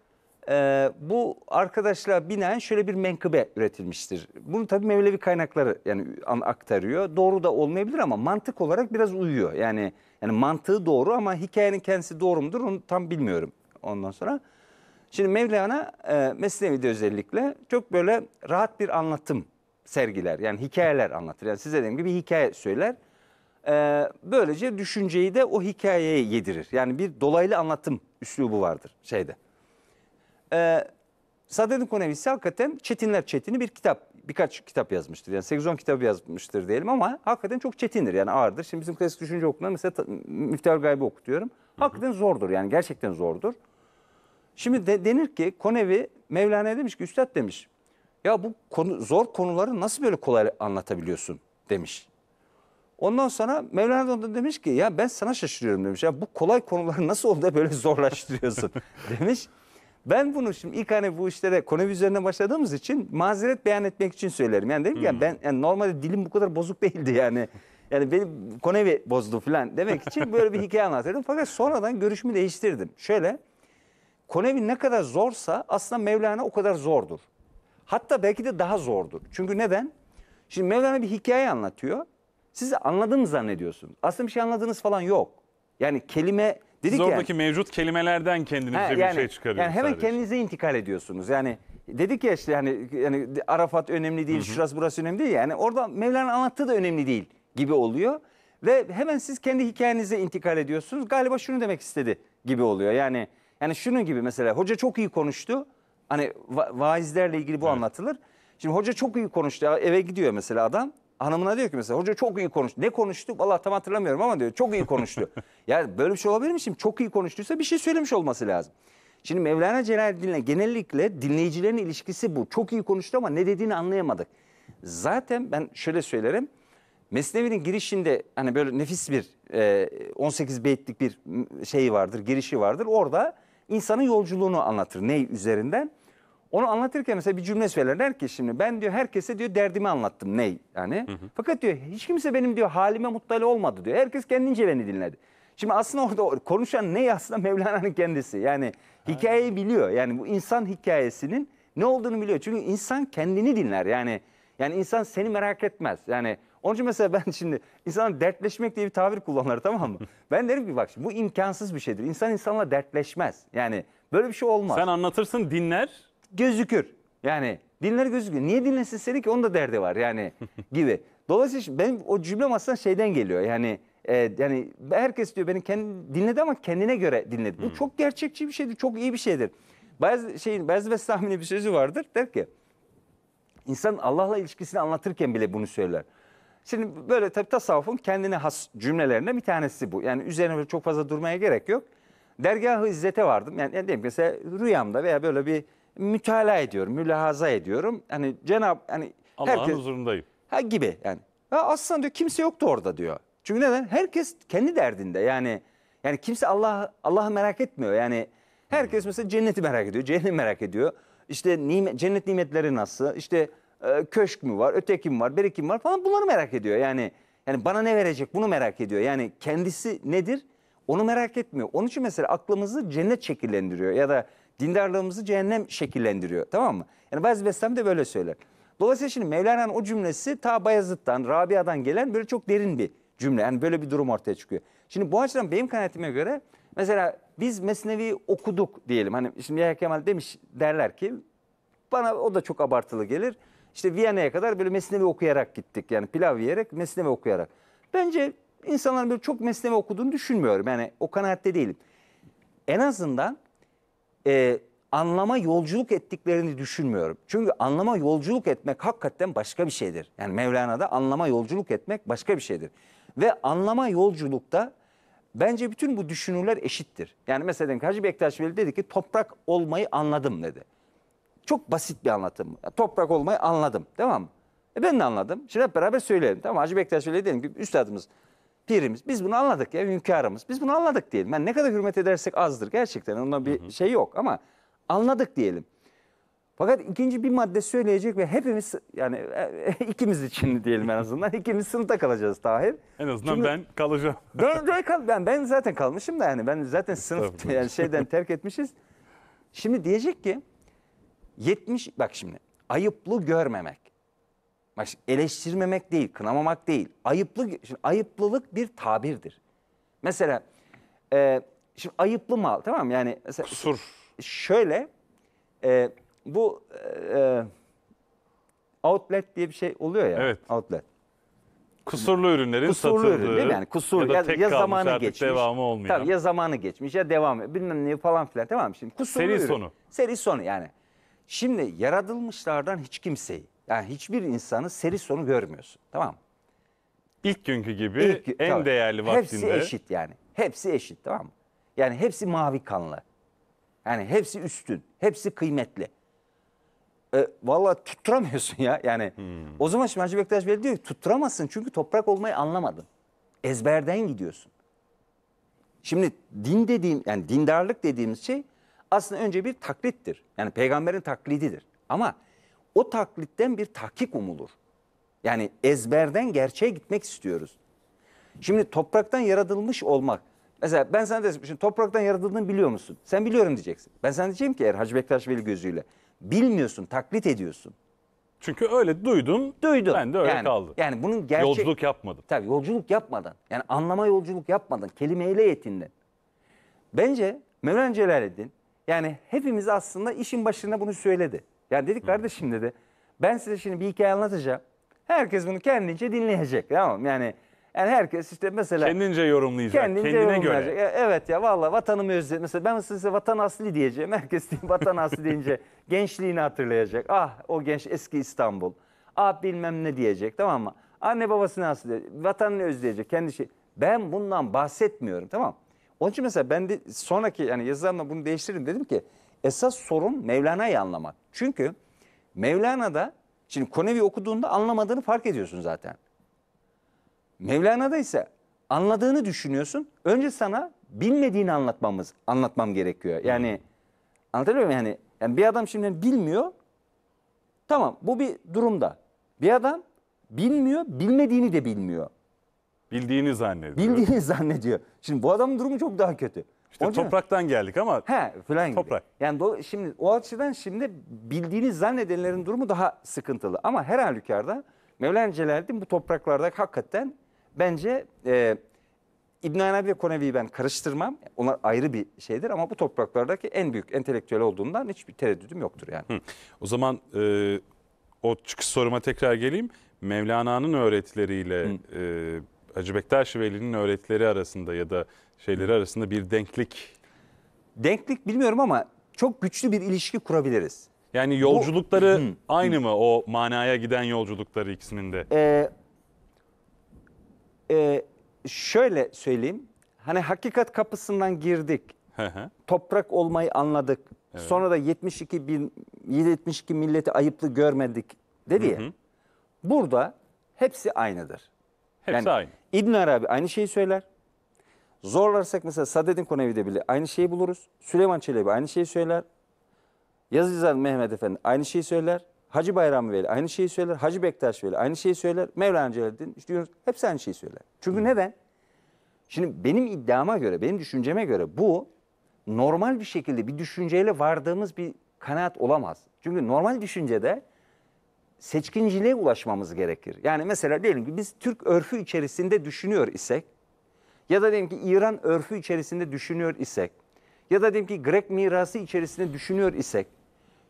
Ee, bu arkadaşlığa binaen şöyle bir menkıbe üretilmiştir. Bunu tabii Mevlevi kaynakları yani aktarıyor. Doğru da olmayabilir ama mantık olarak biraz uyuyor. Yani yani mantığı doğru ama hikayenin kendisi doğru mudur onu tam bilmiyorum ondan sonra. Şimdi Mevlana e, Mesnevi'de özellikle çok böyle rahat bir anlatım sergiler. Yani hikayeler anlatır. Yani size dediğim gibi hikaye söyler. E, böylece düşünceyi de o hikayeye yedirir. Yani bir dolaylı anlatım üslubu vardır şeyde. E, Saadettin Konevi hakikaten Çetinler Çetin'i bir kitap, birkaç kitap yazmıştır. Yani 8-10 kitabı yazmıştır diyelim ama hakikaten çok çetindir yani ağırdır. Şimdi bizim klasik düşünce okulunda mesela Müftühar Gaybı okutuyorum. Hakikaten zordur yani gerçekten zordur. Şimdi de, denir ki Konevi Mevlana demiş ki Üstad demiş. Ya bu konu, zor konuları nasıl böyle kolay anlatabiliyorsun demiş. Ondan sonra Mevlana da demiş ki ya ben sana şaşırıyorum demiş. Ya bu kolay konuları nasıl oldu böyle zorlaştırıyorsun demiş. Ben bunu şimdi ilk hani bu işlere konu üzerine başladığımız için mazeret beyan etmek için söylerim. Yani dedim ki hmm. ya ben yani normalde dilim bu kadar bozuk değildi yani. Yani beni konevi bozdu falan demek için böyle bir hikaye anlatırdım. Fakat sonradan görüşümü değiştirdim. Şöyle konevi ne kadar zorsa aslında Mevlana o kadar zordur. Hatta belki de daha zordur. Çünkü neden? Şimdi Mevlana bir hikaye anlatıyor. Siz anladığımı zannediyorsunuz. Aslında bir şey anladığınız falan yok. Yani kelime dedik ya. Oradaki yani, mevcut kelimelerden kendinize he, yani, bir şey çıkarıyorsunuz. Yani hemen sadece. kendinize intikal ediyorsunuz. Yani dedik ya işte hani yani Arafat önemli değil, Hı -hı. şurası burası önemli değil. Yani orada Mevlana anlattığı da önemli değil gibi oluyor. Ve hemen siz kendi hikayenize intikal ediyorsunuz. Galiba şunu demek istedi gibi oluyor. Yani yani şunun gibi mesela hoca çok iyi konuştu. Hani va vaizlerle ilgili bu evet. anlatılır. Şimdi hoca çok iyi konuştu. Eve gidiyor mesela adam. Hanımına diyor ki mesela hoca çok iyi konuştu. Ne konuştuk? Allah tam hatırlamıyorum ama diyor çok iyi konuştu. Yani böyle bir şey olabilir mi şimdi? Çok iyi konuştuysa bir şey söylemiş olması lazım. Şimdi Mevlana Celaleddin'le genellikle dinleyicilerin ilişkisi bu. Çok iyi konuştu ama ne dediğini anlayamadık. Zaten ben şöyle söylerim. Mesnevi'nin girişinde hani böyle nefis bir 18 e, beytlik bir şey vardır, girişi vardır. Orada insanın yolculuğunu anlatır. Ney üzerinden? Onu anlatırken mesela bir cümle söyler. Der ki şimdi ben diyor herkese diyor derdimi anlattım ney yani. Hı hı. Fakat diyor hiç kimse benim diyor halime muttali olmadı diyor. Herkes kendince beni dinledi. Şimdi aslında orada konuşan ne aslında Mevlana'nın kendisi. Yani ha. hikayeyi biliyor. Yani bu insan hikayesinin ne olduğunu biliyor. Çünkü insan kendini dinler. Yani yani insan seni merak etmez. Yani onun için mesela ben şimdi insana dertleşmek diye bir tabir kullanır tamam mı? ben derim ki bak şimdi, bu imkansız bir şeydir. İnsan insanla dertleşmez. Yani böyle bir şey olmaz. Sen anlatırsın dinler gözükür. Yani dinler gözükür. Niye dinlesin seni ki onun da derdi var yani gibi. Dolayısıyla ben o cümlem aslında şeyden geliyor yani e, yani herkes diyor beni kendi dinledi ama kendine göre dinledi. Bu çok gerçekçi bir şeydir, çok iyi bir şeydir. Bazı şeyin bazı ve Sahmi'nin bir sözü vardır der ki insan Allah'la ilişkisini anlatırken bile bunu söyler. Şimdi böyle tabi tasavvufun kendine has cümlelerinden bir tanesi bu. Yani üzerine böyle çok fazla durmaya gerek yok. Dergahı ı vardım. Yani, yani diyelim mesela rüyamda veya böyle bir mütalaa ediyorum, mülahaza ediyorum. Hani Cenab hani Allah'ın herkes huzurundayım. ha gibi yani. Ha aslında diyor kimse yoktu orada diyor. Çünkü neden? Herkes kendi derdinde. Yani yani kimse Allah Allah'ı merak etmiyor. Yani herkes mesela cenneti merak ediyor, cehennemi merak ediyor. İşte nimet, cennet nimetleri nasıl? İşte e, köşk mü var, öteki mi var, biri kim var falan bunları merak ediyor. Yani yani bana ne verecek bunu merak ediyor. Yani kendisi nedir? Onu merak etmiyor. Onun için mesela aklımızı cennet şekillendiriyor ya da Dindarlığımızı cehennem şekillendiriyor. Tamam mı? Yani Bayezid Bestami de böyle söyler. Dolayısıyla şimdi Mevlana'nın o cümlesi ta Bayezid'den, Rabia'dan gelen böyle çok derin bir cümle. Yani böyle bir durum ortaya çıkıyor. Şimdi bu açıdan benim kanaatime göre mesela biz Mesnevi okuduk diyelim. Hani şimdi Yahya Kemal demiş derler ki bana o da çok abartılı gelir. İşte Viyana'ya kadar böyle Mesnevi okuyarak gittik. Yani pilav yiyerek Mesnevi okuyarak. Bence insanların böyle çok Mesnevi okuduğunu düşünmüyorum. Yani o kanaatte değilim. En azından e, anlama yolculuk ettiklerini düşünmüyorum. Çünkü anlama yolculuk etmek hakikaten başka bir şeydir. Yani Mevlana'da anlama yolculuk etmek başka bir şeydir. Ve anlama yolculukta bence bütün bu düşünürler eşittir. Yani mesela Hacı Bektaş Veli dedi ki toprak olmayı anladım dedi. Çok basit bir anlatım. Toprak olmayı anladım. Tamam mı? E ben de anladım. Şimdi hep beraber söyleyelim. Tamam Hacı Bektaş Veli dedim ki üstadımız pirimiz. Biz bunu anladık ya hünkârımız. Biz bunu anladık diyelim. Yani ne kadar hürmet edersek azdır gerçekten. Ondan bir hı hı. şey yok ama anladık diyelim. Fakat ikinci bir madde söyleyecek ve hepimiz yani e, ikimiz için diyelim en azından ikimiz sınıfta kalacağız Tahir. En azından Şimdi, ben kalacağım. Ben, ben, kal, ben, ben zaten kalmışım da yani ben zaten sınıf yani şeyden terk etmişiz. Şimdi diyecek ki 70 bak şimdi ayıplı görmemek. Bak eleştirmemek değil, kınamamak değil. Ayıplı, şimdi ayıplılık bir tabirdir. Mesela e, şimdi ayıplı mal tamam mı? Yani mesela, Kusur. Şöyle e, bu e, e outlet diye bir şey oluyor ya. Evet. Outlet. Kusurlu ürünlerin kusurlu satıldığı. Kusurlu ürün değil mi? Yani kusurlu. Ya, ya, ya zamanı artık geçmiş. devamı olmuyor. Tabii ya zamanı geçmiş ya devam. bilmem ne falan filan tamam mı? Şimdi kusurlu Seri ürün. sonu. Seri sonu yani. Şimdi yaratılmışlardan hiç kimseyi yani hiçbir insanın seri sonu görmüyorsun. Tamam mı? İlk günkü gibi İlk, en tamam. değerli vaktinde. Hepsi eşit yani. Hepsi eşit tamam mı? Yani hepsi mavi kanlı. Yani hepsi üstün. Hepsi kıymetli. E, Valla tutturamıyorsun ya. Yani hmm. o zaman şimdi Hacı Bektaş Veli diyor ki tutturamazsın çünkü toprak olmayı anlamadın. Ezberden gidiyorsun. Şimdi din dediğim yani dindarlık dediğimiz şey aslında önce bir taklittir. Yani peygamberin taklididir. Ama o taklitten bir tahkik umulur. Yani ezberden gerçeğe gitmek istiyoruz. Şimdi topraktan yaratılmış olmak. Mesela ben sana desem şimdi topraktan yaratıldığını biliyor musun? Sen biliyorum diyeceksin. Ben sana diyeceğim ki eğer Hacı Bektaşveli gözüyle. Bilmiyorsun, taklit ediyorsun. Çünkü öyle duydum. Duydum. Ben de öyle yani, kaldı. Yani bunun gerçek... Yolculuk yapmadım. Tabii yolculuk yapmadan. Yani anlama yolculuk yapmadan. Kelimeyle yetindin. Bence Mevlana Celaleddin yani hepimiz aslında işin başında bunu söyledi. Yani dedik kardeşim dedi. Ben size şimdi bir hikaye anlatacağım. Herkes bunu kendince dinleyecek. Tamam yani yani herkes işte mesela Kendince yorumlayacak. kendine yorumlayacak. göre. Evet ya vallahi vatanımı özledim. Mesela ben size vatan asli diyeceğim. Herkes vatan asli deyince gençliğini hatırlayacak. Ah o genç eski İstanbul. Ah bilmem ne diyecek tamam mı? Anne babasını asli diyecek. Vatanını özleyecek. Kendi şey. Ben bundan bahsetmiyorum tamam mı? Onun için mesela ben de sonraki yani yazılarımda bunu değiştirdim. Dedim ki Esas sorun Mevlana'yı anlamak. Çünkü Mevlana'da şimdi Konevi okuduğunda anlamadığını fark ediyorsun zaten. Mevlana'da ise anladığını düşünüyorsun. Önce sana bilmediğini anlatmamız anlatmam gerekiyor. Yani anlatabiliyor muyum? Yani, yani bir adam şimdi bilmiyor. Tamam bu bir durumda. Bir adam bilmiyor, bilmediğini de bilmiyor. Bildiğini zannediyor. Bildiğini zannediyor. Şimdi bu adamın durumu çok daha kötü. İşte Onun topraktan geldik ama he, falan gibi. toprak. Yani do, şimdi o açıdan şimdi bildiğiniz zannedenlerin durumu daha sıkıntılı. Ama her halükarda Mevlana Celaleddin bu topraklarda hakikaten bence e, İbn Arabi ve Konevi'yi ben karıştırmam. Onlar ayrı bir şeydir ama bu topraklardaki en büyük entelektüel olduğundan hiçbir tereddüdüm yoktur yani. Hı. O zaman e, o çıkış soruma tekrar geleyim. Mevlana'nın öğretileriyle Hı. e, Hacı Bektaş Veli'nin öğretileri arasında ya da şeyleri arasında bir denklik. Denklik bilmiyorum ama çok güçlü bir ilişki kurabiliriz. Yani yolculukları Bu, aynı mı o manaya giden yolculukları ikisinin de? Ee, e, şöyle söyleyeyim. Hani hakikat kapısından girdik. toprak olmayı anladık. Evet. Sonra da 72 bin 72 milleti ayıplı görmedik dedi ya. Burada hepsi aynıdır. Hepsi yani, aynı. İbn Arabi aynı şeyi söyler. Zorlarsak mesela Sadeddin Konevi'de bile aynı şeyi buluruz. Süleyman Çelebi aynı şeyi söyler. Yazıcılar Mehmet Efendi aynı şeyi söyler. Hacı Bayram Veli aynı şeyi söyler. Hacı Bektaş Veli aynı şeyi söyler. Mevlana Celaleddin işte Yunus hepsi aynı şeyi söyler. Çünkü Hı. neden? Şimdi benim iddiama göre, benim düşünceme göre bu normal bir şekilde bir düşünceyle vardığımız bir kanaat olamaz. Çünkü normal düşüncede seçkinciliğe ulaşmamız gerekir. Yani mesela diyelim ki biz Türk örfü içerisinde düşünüyor isek ya da diyelim ki İran örfü içerisinde düşünüyor isek ya da diyelim ki Grek mirası içerisinde düşünüyor isek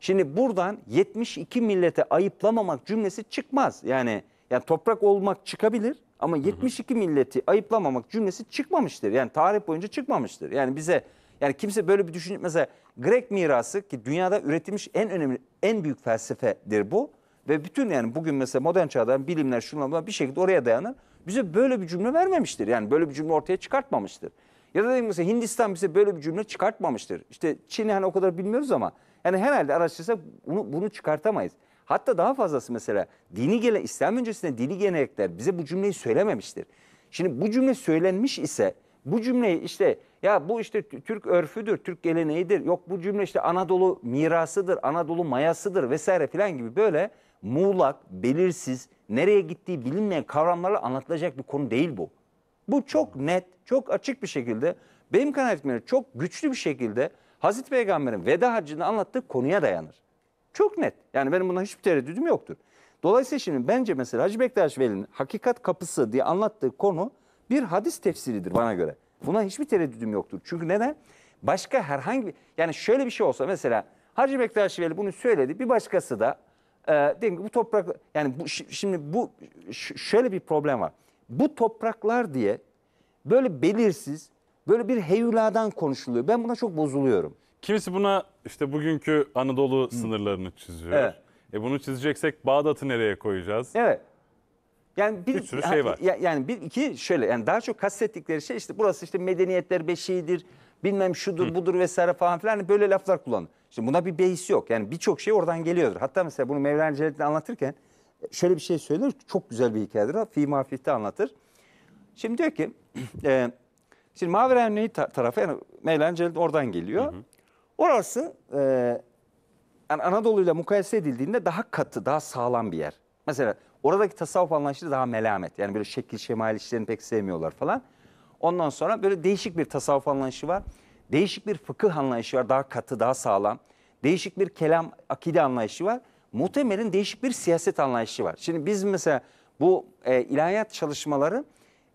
şimdi buradan 72 millete ayıplamamak cümlesi çıkmaz. Yani yani toprak olmak çıkabilir ama 72 milleti ayıplamamak cümlesi çıkmamıştır. Yani tarih boyunca çıkmamıştır. Yani bize yani kimse böyle bir düşünce mesela Grek mirası ki dünyada üretilmiş en önemli en büyük felsefedir bu. Ve bütün yani bugün mesela modern çağdan bilimler şunlar bunlar bir şekilde oraya dayanır. Bize böyle bir cümle vermemiştir. Yani böyle bir cümle ortaya çıkartmamıştır. Ya da dedim mesela Hindistan bize böyle bir cümle çıkartmamıştır. İşte Çin'i hani o kadar bilmiyoruz ama yani herhalde araştırsak bunu, bunu çıkartamayız. Hatta daha fazlası mesela dini gelen İslam öncesinde dini gelenekler bize bu cümleyi söylememiştir. Şimdi bu cümle söylenmiş ise bu cümleyi işte ya bu işte Türk örfüdür, Türk geleneğidir. Yok bu cümle işte Anadolu mirasıdır, Anadolu mayasıdır vesaire filan gibi böyle muğlak, belirsiz, nereye gittiği bilinmeyen kavramlarla anlatılacak bir konu değil bu. Bu çok net, çok açık bir şekilde benim kanaatimle çok güçlü bir şekilde Hazreti Peygamber'in veda hacını anlattığı konuya dayanır. Çok net. Yani benim buna hiçbir tereddüdüm yoktur. Dolayısıyla şimdi bence mesela Hacı Bektaş Veli'nin hakikat kapısı diye anlattığı konu bir hadis tefsiridir bana göre. Buna hiçbir tereddüdüm yoktur. Çünkü neden? Başka herhangi bir... Yani şöyle bir şey olsa mesela Hacı Bektaş Veli bunu söyledi. Bir başkası da e, diyelim ki bu toprak yani bu, şimdi bu şöyle bir problem var. Bu topraklar diye böyle belirsiz böyle bir heyuladan konuşuluyor. Ben buna çok bozuluyorum. Kimisi buna işte bugünkü Anadolu Hı. sınırlarını çiziyor. Evet. E bunu çizeceksek Bağdat'ı nereye koyacağız? Evet. Yani bir, bir sürü şey var. Yani bir iki şöyle yani daha çok kastettikleri şey işte burası işte medeniyetler beşiğidir bilmem şudur Hı. budur vesaire falan filan hani böyle laflar kullanır. Şimdi buna bir beis yok. Yani birçok şey oradan geliyordur. Hatta mesela bunu Mevlana Celaleddin anlatırken şöyle bir şey söyler. Çok güzel bir hikayedir. Fi mafifte anlatır. Şimdi diyor ki e, şimdi Maverani ta tarafı yani Mevlana Celaleddin oradan geliyor. Hı hı. Orası e, yani Anadolu'yla mukayese edildiğinde daha katı, daha sağlam bir yer. Mesela oradaki tasavvuf anlayışı daha melamet. Yani böyle şekil şemal işlerini pek sevmiyorlar falan. Ondan sonra böyle değişik bir tasavvuf anlayışı var. Değişik bir fıkıh anlayışı var. Daha katı, daha sağlam. Değişik bir kelam, akide anlayışı var. muhtemelen değişik bir siyaset anlayışı var. Şimdi biz mesela bu e, ilahiyat çalışmaları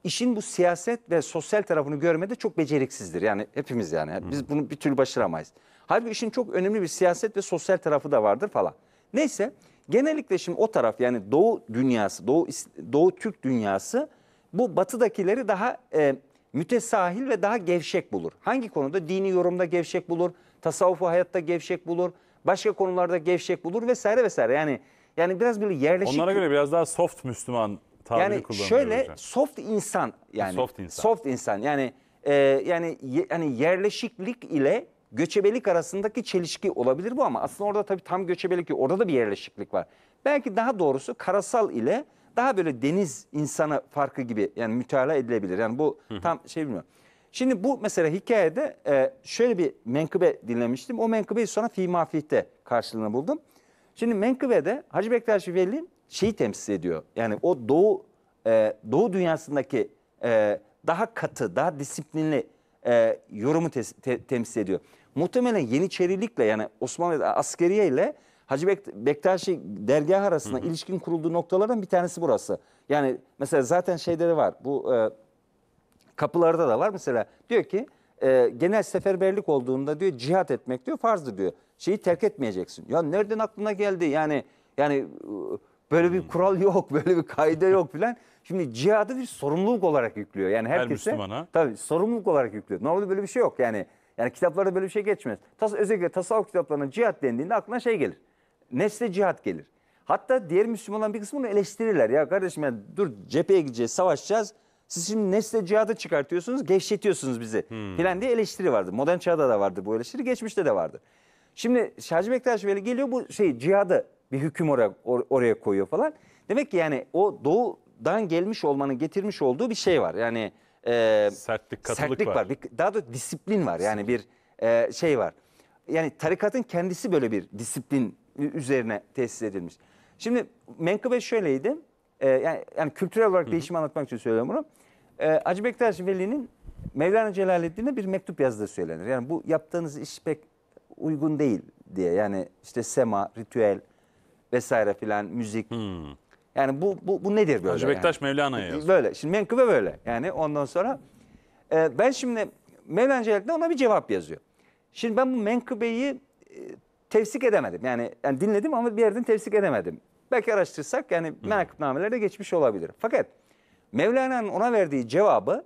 işin bu siyaset ve sosyal tarafını görmede çok beceriksizdir. Yani hepimiz yani. yani biz bunu bir türlü başaramayız. Halbuki işin çok önemli bir siyaset ve sosyal tarafı da vardır falan. Neyse genellikle şimdi o taraf yani Doğu dünyası, Doğu, Doğu Türk dünyası bu batıdakileri daha e, mütesahil ve daha gevşek bulur. Hangi konuda? Dini yorumda gevşek bulur, tasavvufu hayatta gevşek bulur, başka konularda gevşek bulur vesaire vesaire. Yani yani biraz böyle yerleşik. Onlara göre biraz daha soft Müslüman tabiri yani kullanılıyor. Yani şöyle hocam. soft insan yani soft insan. Soft insan yani e, yani ye, yani yerleşiklik ile göçebelik arasındaki çelişki olabilir bu ama aslında orada tabii tam göçebelik yok. Orada da bir yerleşiklik var. Belki daha doğrusu karasal ile daha böyle deniz insanı farkı gibi yani mütalaa edilebilir. Yani bu Hı. tam şey bilmiyorum. Şimdi bu mesela hikayede e, şöyle bir menkıbe dinlemiştim. O menkıbeyi sonra fi Fimafih'te karşılığını buldum. Şimdi menkıbede Hacı Bektaş Veli şeyi temsil ediyor. Yani o doğu e, doğu dünyasındaki e, daha katı, daha disiplinli e, yorumu te te temsil ediyor. Muhtemelen Yeniçerilikle yani Osmanlı askeriye ile Hacı Bek Bektaşi dergah arasında hı hı. ilişkin kurulduğu noktalardan bir tanesi burası. Yani mesela zaten şeyde de var. Bu e, kapılarda da var. Mesela diyor ki e, genel seferberlik olduğunda diyor cihat etmek diyor farzdır diyor. Şeyi terk etmeyeceksin. Ya nereden aklına geldi? Yani yani e, böyle bir kural yok, böyle bir kaide yok filan. Şimdi cihadı bir sorumluluk olarak yüklüyor. Yani herkese Her Müslümana. tabii sorumluluk olarak yüklüyor. Normalde böyle bir şey yok yani. Yani kitaplarda böyle bir şey geçmez. Tas özellikle tasavvuf kitaplarına cihat dendiğinde aklına şey gelir nesle cihat gelir. Hatta diğer Müslümanların bir kısmını eleştirirler. Ya kardeşim ya dur cepheye gideceğiz, savaşacağız. Siz şimdi nesle cihadı çıkartıyorsunuz, gevşetiyorsunuz bizi. Hmm. Filan diye eleştiri vardı. Modern çağda da vardı bu eleştiri, geçmişte de vardı. Şimdi Şacı Bektaş böyle geliyor bu şey cihadı bir hüküm oraya, or, oraya koyuyor falan. Demek ki yani o doğudan gelmiş olmanın getirmiş olduğu bir şey var. Yani e, sertlik, katılık sertlik var. var. daha da disiplin var. Yani bir e, şey var. Yani tarikatın kendisi böyle bir disiplin üzerine tesis edilmiş. Şimdi menkıbe şöyleydi. E, yani, yani kültürel olarak değişimi anlatmak için söylüyorum bunu. E, Hacı Bektaş Veli'nin Mevlana Celaleddin'e bir mektup yazdığı söylenir. Yani bu yaptığınız iş pek uygun değil diye. Yani işte sema, ritüel vesaire filan, müzik. Hmm. Yani bu, bu, bu nedir böyle? Hacı Bektaş yani? Mevlana'ya yazdı. Böyle. Şimdi menkıbe böyle. Yani ondan sonra e, ben şimdi Mevlana Celaleddin ona bir cevap yazıyor. Şimdi ben bu menkıbeyi e, tevsik edemedim. Yani, yani dinledim ama bir yerden tevsik edemedim. Belki araştırsak yani menakıbnamelerde geçmiş olabilir. Fakat Mevlana'nın ona verdiği cevabı,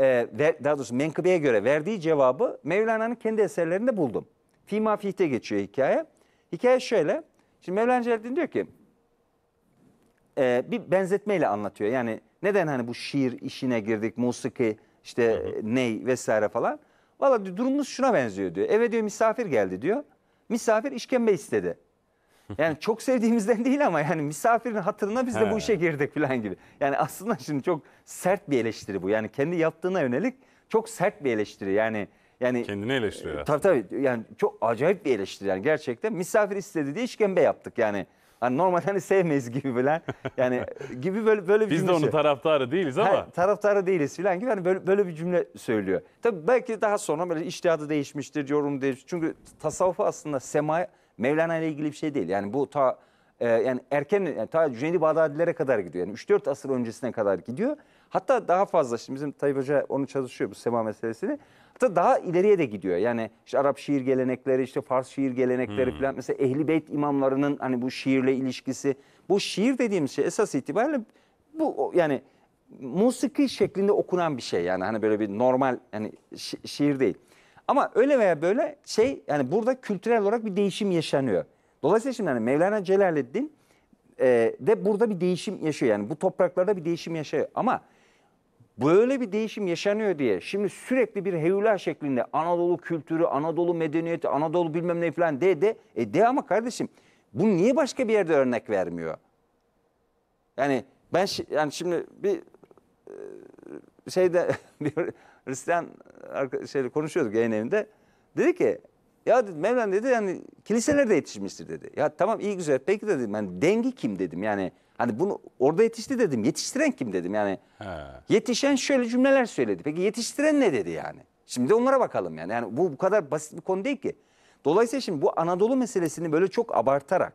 e, ver, daha doğrusu menkıbeye göre verdiği cevabı Mevlana'nın kendi eserlerinde buldum. Fima Fih'te geçiyor hikaye. Hikaye şöyle. Şimdi Mevlana Celaleddin diyor ki, e, bir benzetmeyle anlatıyor. Yani neden hani bu şiir işine girdik, musiki, işte hı hı. ney vesaire falan. Valla durumumuz şuna benziyor diyor. Eve diyor misafir geldi diyor. Misafir işkembe istedi. Yani çok sevdiğimizden değil ama yani misafirin hatırına biz de bu işe girdik falan gibi. Yani aslında şimdi çok sert bir eleştiri bu. Yani kendi yaptığına yönelik çok sert bir eleştiri. Yani yani kendini eleştiriyor. E, tabii tabii yani çok acayip bir eleştiri yani gerçekten. Misafir istedi diye işkembe yaptık yani. Hani normal hani sevmeyiz gibi böyle. Yani gibi böyle böyle bir Biz de cümlesi. onun taraftarı değiliz ama. Ha, taraftarı değiliz filan gibi hani böyle, böyle bir cümle söylüyor. Tabii belki daha sonra böyle iştihadı değişmiştir, yorum değişmiş. Çünkü tasavvufu aslında sema Mevlana ile ilgili bir şey değil. Yani bu ta e, yani erken yani ta Cüneydi Bağdadilere kadar gidiyor. Yani 3-4 asır öncesine kadar gidiyor. Hatta daha fazla şimdi bizim Tayyip Hoca onu çalışıyor bu sema meselesini. Hatta daha ileriye de gidiyor. Yani işte Arap şiir gelenekleri, işte Fars şiir gelenekleri hmm. falan. Mesela Ehli Beyt imamlarının hani bu şiirle ilişkisi. Bu şiir dediğimiz şey esas itibariyle bu yani musiki şeklinde okunan bir şey. Yani hani böyle bir normal yani şi şiir değil. Ama öyle veya böyle şey yani burada kültürel olarak bir değişim yaşanıyor. Dolayısıyla şimdi hani Mevlana Celaleddin e, de burada bir değişim yaşıyor. Yani bu topraklarda bir değişim yaşıyor. Ama böyle bir değişim yaşanıyor diye şimdi sürekli bir heyula şeklinde Anadolu kültürü, Anadolu medeniyeti, Anadolu bilmem ne falan de de e de ama kardeşim bu niye başka bir yerde örnek vermiyor? Yani ben yani şimdi bir e, şeyde bir Hristiyan şeyle konuşuyorduk yayın evinde. Dedi ki ya dedi, Mevlam dedi yani kiliselerde yetişmiştir dedi. Ya tamam iyi güzel peki dedim ben yani dengi kim dedim yani Hani bunu orada yetişti dedim. Yetiştiren kim dedim yani. He. Yetişen şöyle cümleler söyledi. Peki yetiştiren ne dedi yani? Şimdi onlara bakalım yani. Yani bu bu kadar basit bir konu değil ki. Dolayısıyla şimdi bu Anadolu meselesini böyle çok abartarak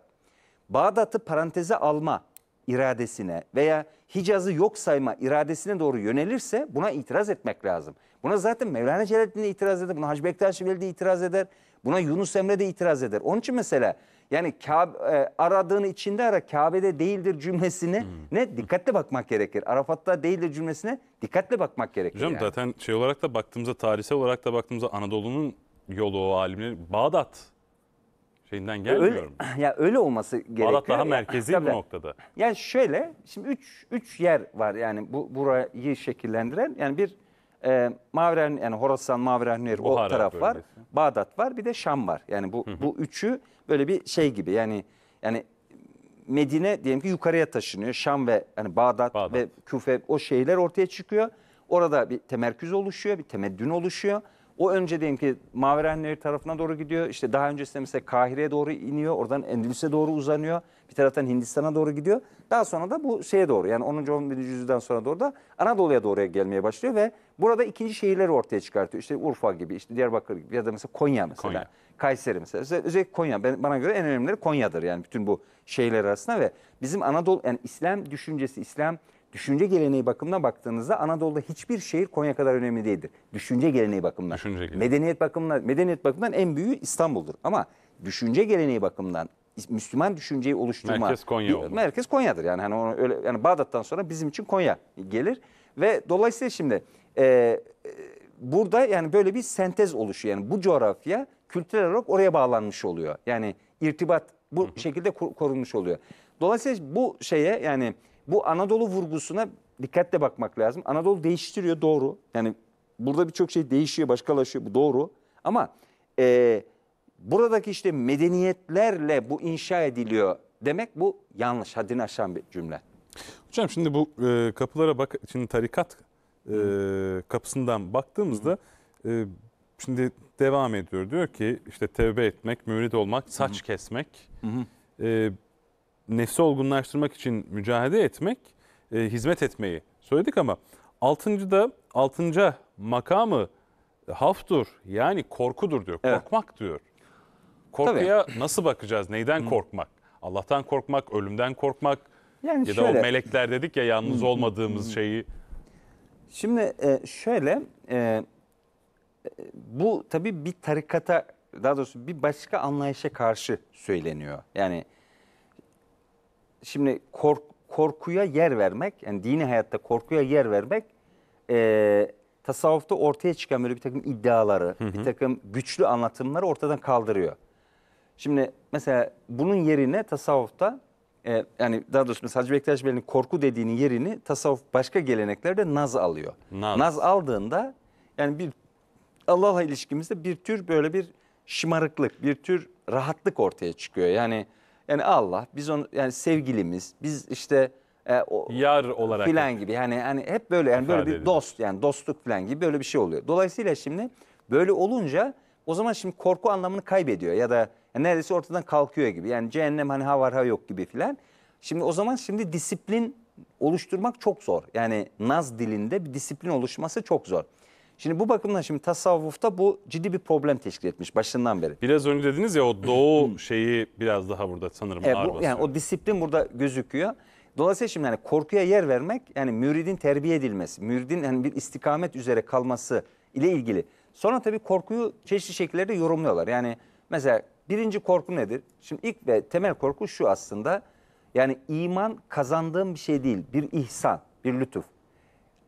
Bağdat'ı paranteze alma iradesine veya Hicaz'ı yok sayma iradesine doğru yönelirse buna itiraz etmek lazım. Buna zaten Mevlana Celaleddin de itiraz eder, buna Hacı Bektaş Veli de itiraz eder, buna Yunus Emre de itiraz eder. Onun için mesela yani Kabe, aradığını içinde ara Kabe'de değildir cümlesine hmm. ne dikkatle bakmak gerekir. Arafat'ta değildir cümlesine dikkatle bakmak gerekir. Hocam yani. zaten şey olarak da baktığımızda tarihsel olarak da baktığımızda Anadolu'nun yolu o alimleri Bağdat şeyinden gelmiyor. Öyle, ya öyle olması gerekiyor. Bağdat daha merkezi ya, bir noktada. Yani şöyle şimdi üç üç yer var yani bu burayı şekillendiren yani bir e, Mavren yani Horasan, Mavrenler o taraf var. bölgesi. Bağdat var bir de Şam var. Yani bu bu üçü böyle bir şey gibi yani yani Medine diyelim ki yukarıya taşınıyor. Şam ve yani Bağdat, Bağdat. ve Küfe o şeyler ortaya çıkıyor. Orada bir temerküz oluşuyor, bir temeddün oluşuyor. O önce diyelim ki Maverenleri tarafına doğru gidiyor. İşte daha öncesinde mesela Kahire'ye doğru iniyor. Oradan Endülüs'e doğru uzanıyor. Bir taraftan Hindistan'a doğru gidiyor. Daha sonra da bu şeye doğru yani 10. 11. yüzyıldan sonra doğru da Anadolu'ya doğru gelmeye başlıyor ve Burada ikinci şehirleri ortaya çıkartıyor. İşte Urfa gibi, işte Diyarbakır gibi ya da mesela Konya mesela. Konya. Kayseri mesela. Özellikle Konya. Ben, bana göre en önemlileri Konya'dır yani bütün bu şehirler arasında ve bizim Anadolu yani İslam düşüncesi, İslam düşünce geleneği bakımına baktığınızda Anadolu'da hiçbir şehir Konya kadar önemli değildir. Düşünce geleneği bakımından. Düşünce geleneği. Medeniyet bakımından, medeniyet bakımından en büyüğü İstanbul'dur. Ama düşünce geleneği bakımından Müslüman düşünceyi oluşturma merkez Konya bir, merkez Konya'dır. Yani hani onu öyle yani Bağdat'tan sonra bizim için Konya gelir ve dolayısıyla şimdi e, burada yani böyle bir sentez oluşuyor. Yani bu coğrafya kültürel olarak oraya bağlanmış oluyor. Yani irtibat bu hı hı. şekilde korunmuş oluyor. Dolayısıyla bu şeye yani bu Anadolu vurgusuna dikkatle bakmak lazım. Anadolu değiştiriyor doğru. Yani burada birçok şey değişiyor, başkalaşıyor bu doğru. Ama e, buradaki işte medeniyetlerle bu inşa ediliyor demek bu yanlış. Haddini aşan bir cümle. Hocam şimdi bu e, kapılara bak, şimdi tarikat e, kapısından baktığımızda e, şimdi devam ediyor. Diyor ki işte tevbe etmek, mürid olmak, saç Hı-hı. kesmek, E, nefsi olgunlaştırmak için mücadele etmek, e, hizmet etmeyi söyledik ama altıncı da altınca makamı haftur yani korkudur diyor. Evet. Korkmak diyor. Korkuya Tabii. nasıl bakacağız? Neyden Hı. korkmak? Allah'tan korkmak, ölümden korkmak. Yani ya şöyle, da o melekler dedik ya yalnız olmadığımız şeyi Şimdi e, şöyle e, e, bu tabii bir tarikata daha doğrusu bir başka anlayışa karşı söyleniyor. Yani şimdi kork, korkuya yer vermek, yani dini hayatta korkuya yer vermek e, tasavvufta ortaya çıkan böyle bir takım iddiaları, hı hı. bir takım güçlü anlatımları ortadan kaldırıyor. Şimdi mesela bunun yerine tasavvufta e, yani daha doğrusu mesela Hacı Bektaş Veli'nin korku dediğinin yerini tasavvuf başka geleneklerde naz alıyor. Naz, naz aldığında yani bir Allah'la ilişkimizde bir tür böyle bir şımarıklık, bir tür rahatlık ortaya çıkıyor. Yani yani Allah biz onu yani sevgilimiz, biz işte e, o, yar olarak filan gibi. Yani hani hep böyle yani böyle bir edilir. dost yani dostluk filan gibi böyle bir şey oluyor. Dolayısıyla şimdi böyle olunca o zaman şimdi korku anlamını kaybediyor ya da neredeyse ortadan kalkıyor gibi. Yani cehennem hani ha var ha yok gibi filan. Şimdi o zaman şimdi disiplin oluşturmak çok zor. Yani naz dilinde bir disiplin oluşması çok zor. Şimdi bu bakımdan şimdi tasavvufta bu ciddi bir problem teşkil etmiş başından beri. Biraz önce dediniz ya o doğu şeyi biraz daha burada sanırım e, bu, basıyor. Yani o disiplin burada gözüküyor. Dolayısıyla şimdi yani korkuya yer vermek yani müridin terbiye edilmesi, müridin yani bir istikamet üzere kalması ile ilgili. Sonra tabii korkuyu çeşitli şekillerde yorumluyorlar. Yani mesela birinci korku nedir? Şimdi ilk ve temel korku şu aslında. Yani iman kazandığım bir şey değil. Bir ihsan, bir lütuf.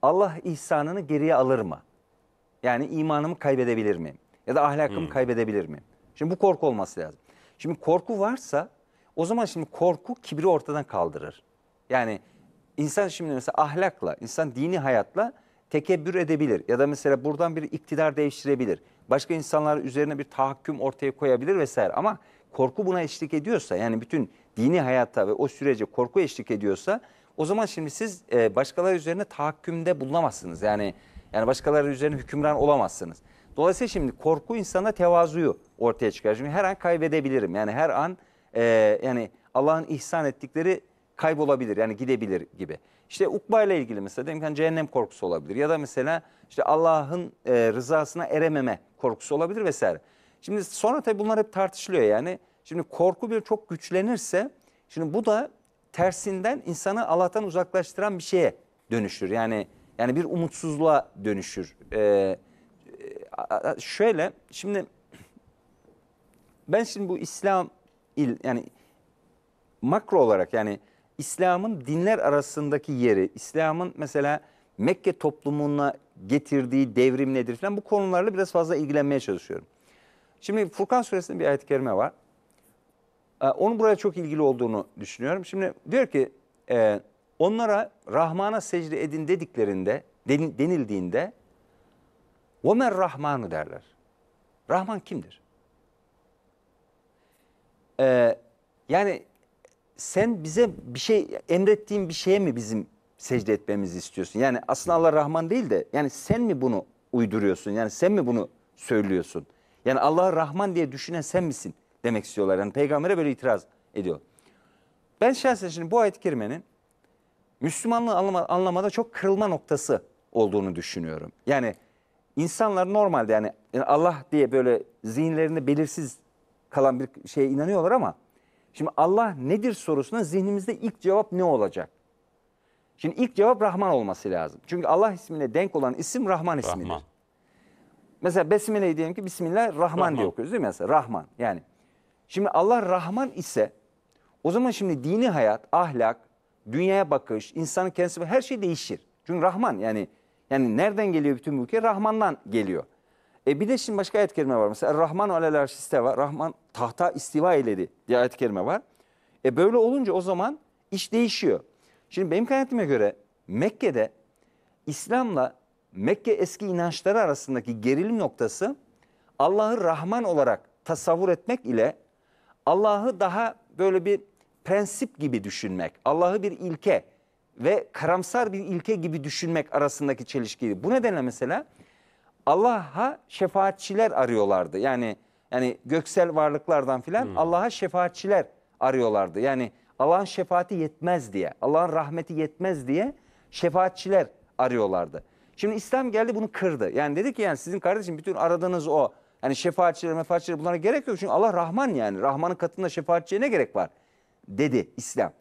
Allah ihsanını geriye alır mı? Yani imanımı kaybedebilir miyim? Ya da ahlakımı hmm. kaybedebilir miyim? Şimdi bu korku olması lazım. Şimdi korku varsa o zaman şimdi korku kibri ortadan kaldırır. Yani insan şimdi mesela ahlakla, insan dini hayatla tekebbür edebilir ya da mesela buradan bir iktidar değiştirebilir. Başka insanlar üzerine bir tahakküm ortaya koyabilir vesaire ama korku buna eşlik ediyorsa yani bütün dini hayata ve o sürece korku eşlik ediyorsa o zaman şimdi siz e, başkaları üzerine tahakkümde bulunamazsınız. Yani yani başkaları üzerine hükümran olamazsınız. Dolayısıyla şimdi korku insana tevazuyu ortaya çıkar. Çünkü her an kaybedebilirim. Yani her an e, yani Allah'ın ihsan ettikleri kaybolabilir yani gidebilir gibi. İşte ukba ile ilgili mesela diyelim ki hani cehennem korkusu olabilir ya da mesela işte Allah'ın e, rızasına erememe korkusu olabilir vesaire. Şimdi sonra tabii bunlar hep tartışılıyor yani. Şimdi korku bir çok güçlenirse şimdi bu da tersinden insanı Allah'tan uzaklaştıran bir şeye dönüşür. Yani yani bir umutsuzluğa dönüşür. Ee, şöyle şimdi ben şimdi bu İslam il yani makro olarak yani İslam'ın dinler arasındaki yeri, İslam'ın mesela Mekke toplumuna getirdiği devrim nedir falan bu konularla biraz fazla ilgilenmeye çalışıyorum. Şimdi Furkan suresinde bir ayet-i kerime var. Ee, onun buraya çok ilgili olduğunu düşünüyorum. Şimdi diyor ki e, onlara Rahman'a secde edin dediklerinde, denildiğinde وَمَنْ Rahman'ı derler. Rahman kimdir? Ee, yani sen bize bir şey emrettiğin bir şeye mi bizim secde etmemizi istiyorsun? Yani aslında Allah Rahman değil de yani sen mi bunu uyduruyorsun? Yani sen mi bunu söylüyorsun? Yani Allah Rahman diye düşünen sen misin demek istiyorlar. Yani peygambere böyle itiraz ediyor. Ben şahsen şimdi bu ayet-i kerimenin Müslümanlığı anlama, anlamada çok kırılma noktası olduğunu düşünüyorum. Yani insanlar normalde yani, Allah diye böyle zihinlerinde belirsiz kalan bir şeye inanıyorlar ama Şimdi Allah nedir sorusuna zihnimizde ilk cevap ne olacak? Şimdi ilk cevap Rahman olması lazım. Çünkü Allah ismine denk olan isim Rahman ismidir. Rahman. Mesela Besmele'yi diyelim ki Bismillahirrahman Rahman. diye okuyoruz değil mi? Mesela Rahman yani. Şimdi Allah Rahman ise o zaman şimdi dini hayat, ahlak, dünyaya bakış, insanın kendisi her şey değişir. Çünkü Rahman yani yani nereden geliyor bütün bu ülke? Rahman'dan geliyor. E bir de şimdi başka ayet kerime var. Mesela Rahman alel arşiste var. Rahman tahta istiva eyledi diye ayet kerime var. E böyle olunca o zaman iş değişiyor. Şimdi benim kanaatime göre Mekke'de İslam'la Mekke eski inançları arasındaki gerilim noktası Allah'ı Rahman olarak tasavvur etmek ile Allah'ı daha böyle bir prensip gibi düşünmek, Allah'ı bir ilke ve karamsar bir ilke gibi düşünmek arasındaki çelişkiydi. Bu nedenle mesela Allah'a şefaatçiler arıyorlardı. Yani yani göksel varlıklardan filan hmm. Allah'a şefaatçiler arıyorlardı. Yani Allah'ın şefaati yetmez diye, Allah'ın rahmeti yetmez diye şefaatçiler arıyorlardı. Şimdi İslam geldi bunu kırdı. Yani dedi ki yani sizin kardeşim bütün aradığınız o yani şefaatçiler, mefaatçiler bunlara gerek yok. Çünkü Allah Rahman yani. Rahman'ın katında şefaatçiye ne gerek var? Dedi İslam.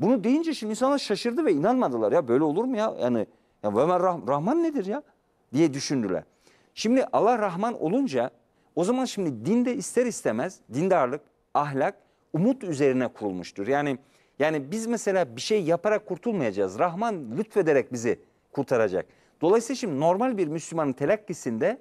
Bunu deyince şimdi insanlar şaşırdı ve inanmadılar. Ya böyle olur mu ya? Yani ya Rahman nedir ya? Diye düşündüler. Şimdi Allah Rahman olunca o zaman şimdi dinde ister istemez dindarlık, ahlak umut üzerine kurulmuştur. Yani yani biz mesela bir şey yaparak kurtulmayacağız. Rahman lütfederek bizi kurtaracak. Dolayısıyla şimdi normal bir Müslümanın telakkisinde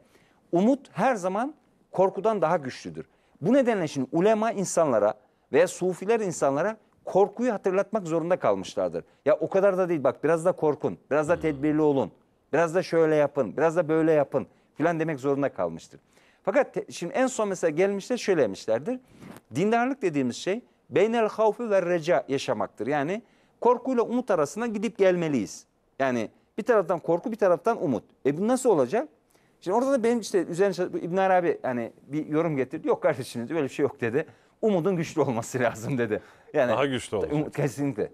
umut her zaman korkudan daha güçlüdür. Bu nedenle şimdi ulema insanlara veya sufiler insanlara korkuyu hatırlatmak zorunda kalmışlardır. Ya o kadar da değil bak biraz da korkun, biraz da tedbirli olun, biraz da şöyle yapın, biraz da böyle yapın filan demek zorunda kalmıştır. Fakat te, şimdi en son mesela gelmişler şöyle demişlerdir. Dindarlık dediğimiz şey beynel havfi ve reca yaşamaktır. Yani korkuyla umut arasında gidip gelmeliyiz. Yani bir taraftan korku bir taraftan umut. E bu nasıl olacak? Şimdi orada da benim işte üzerine İbn Arabi hani bir yorum getirdi. Yok kardeşim böyle bir şey yok dedi. Umudun güçlü olması lazım dedi. Yani daha güçlü olacak. Umut kesinlikle.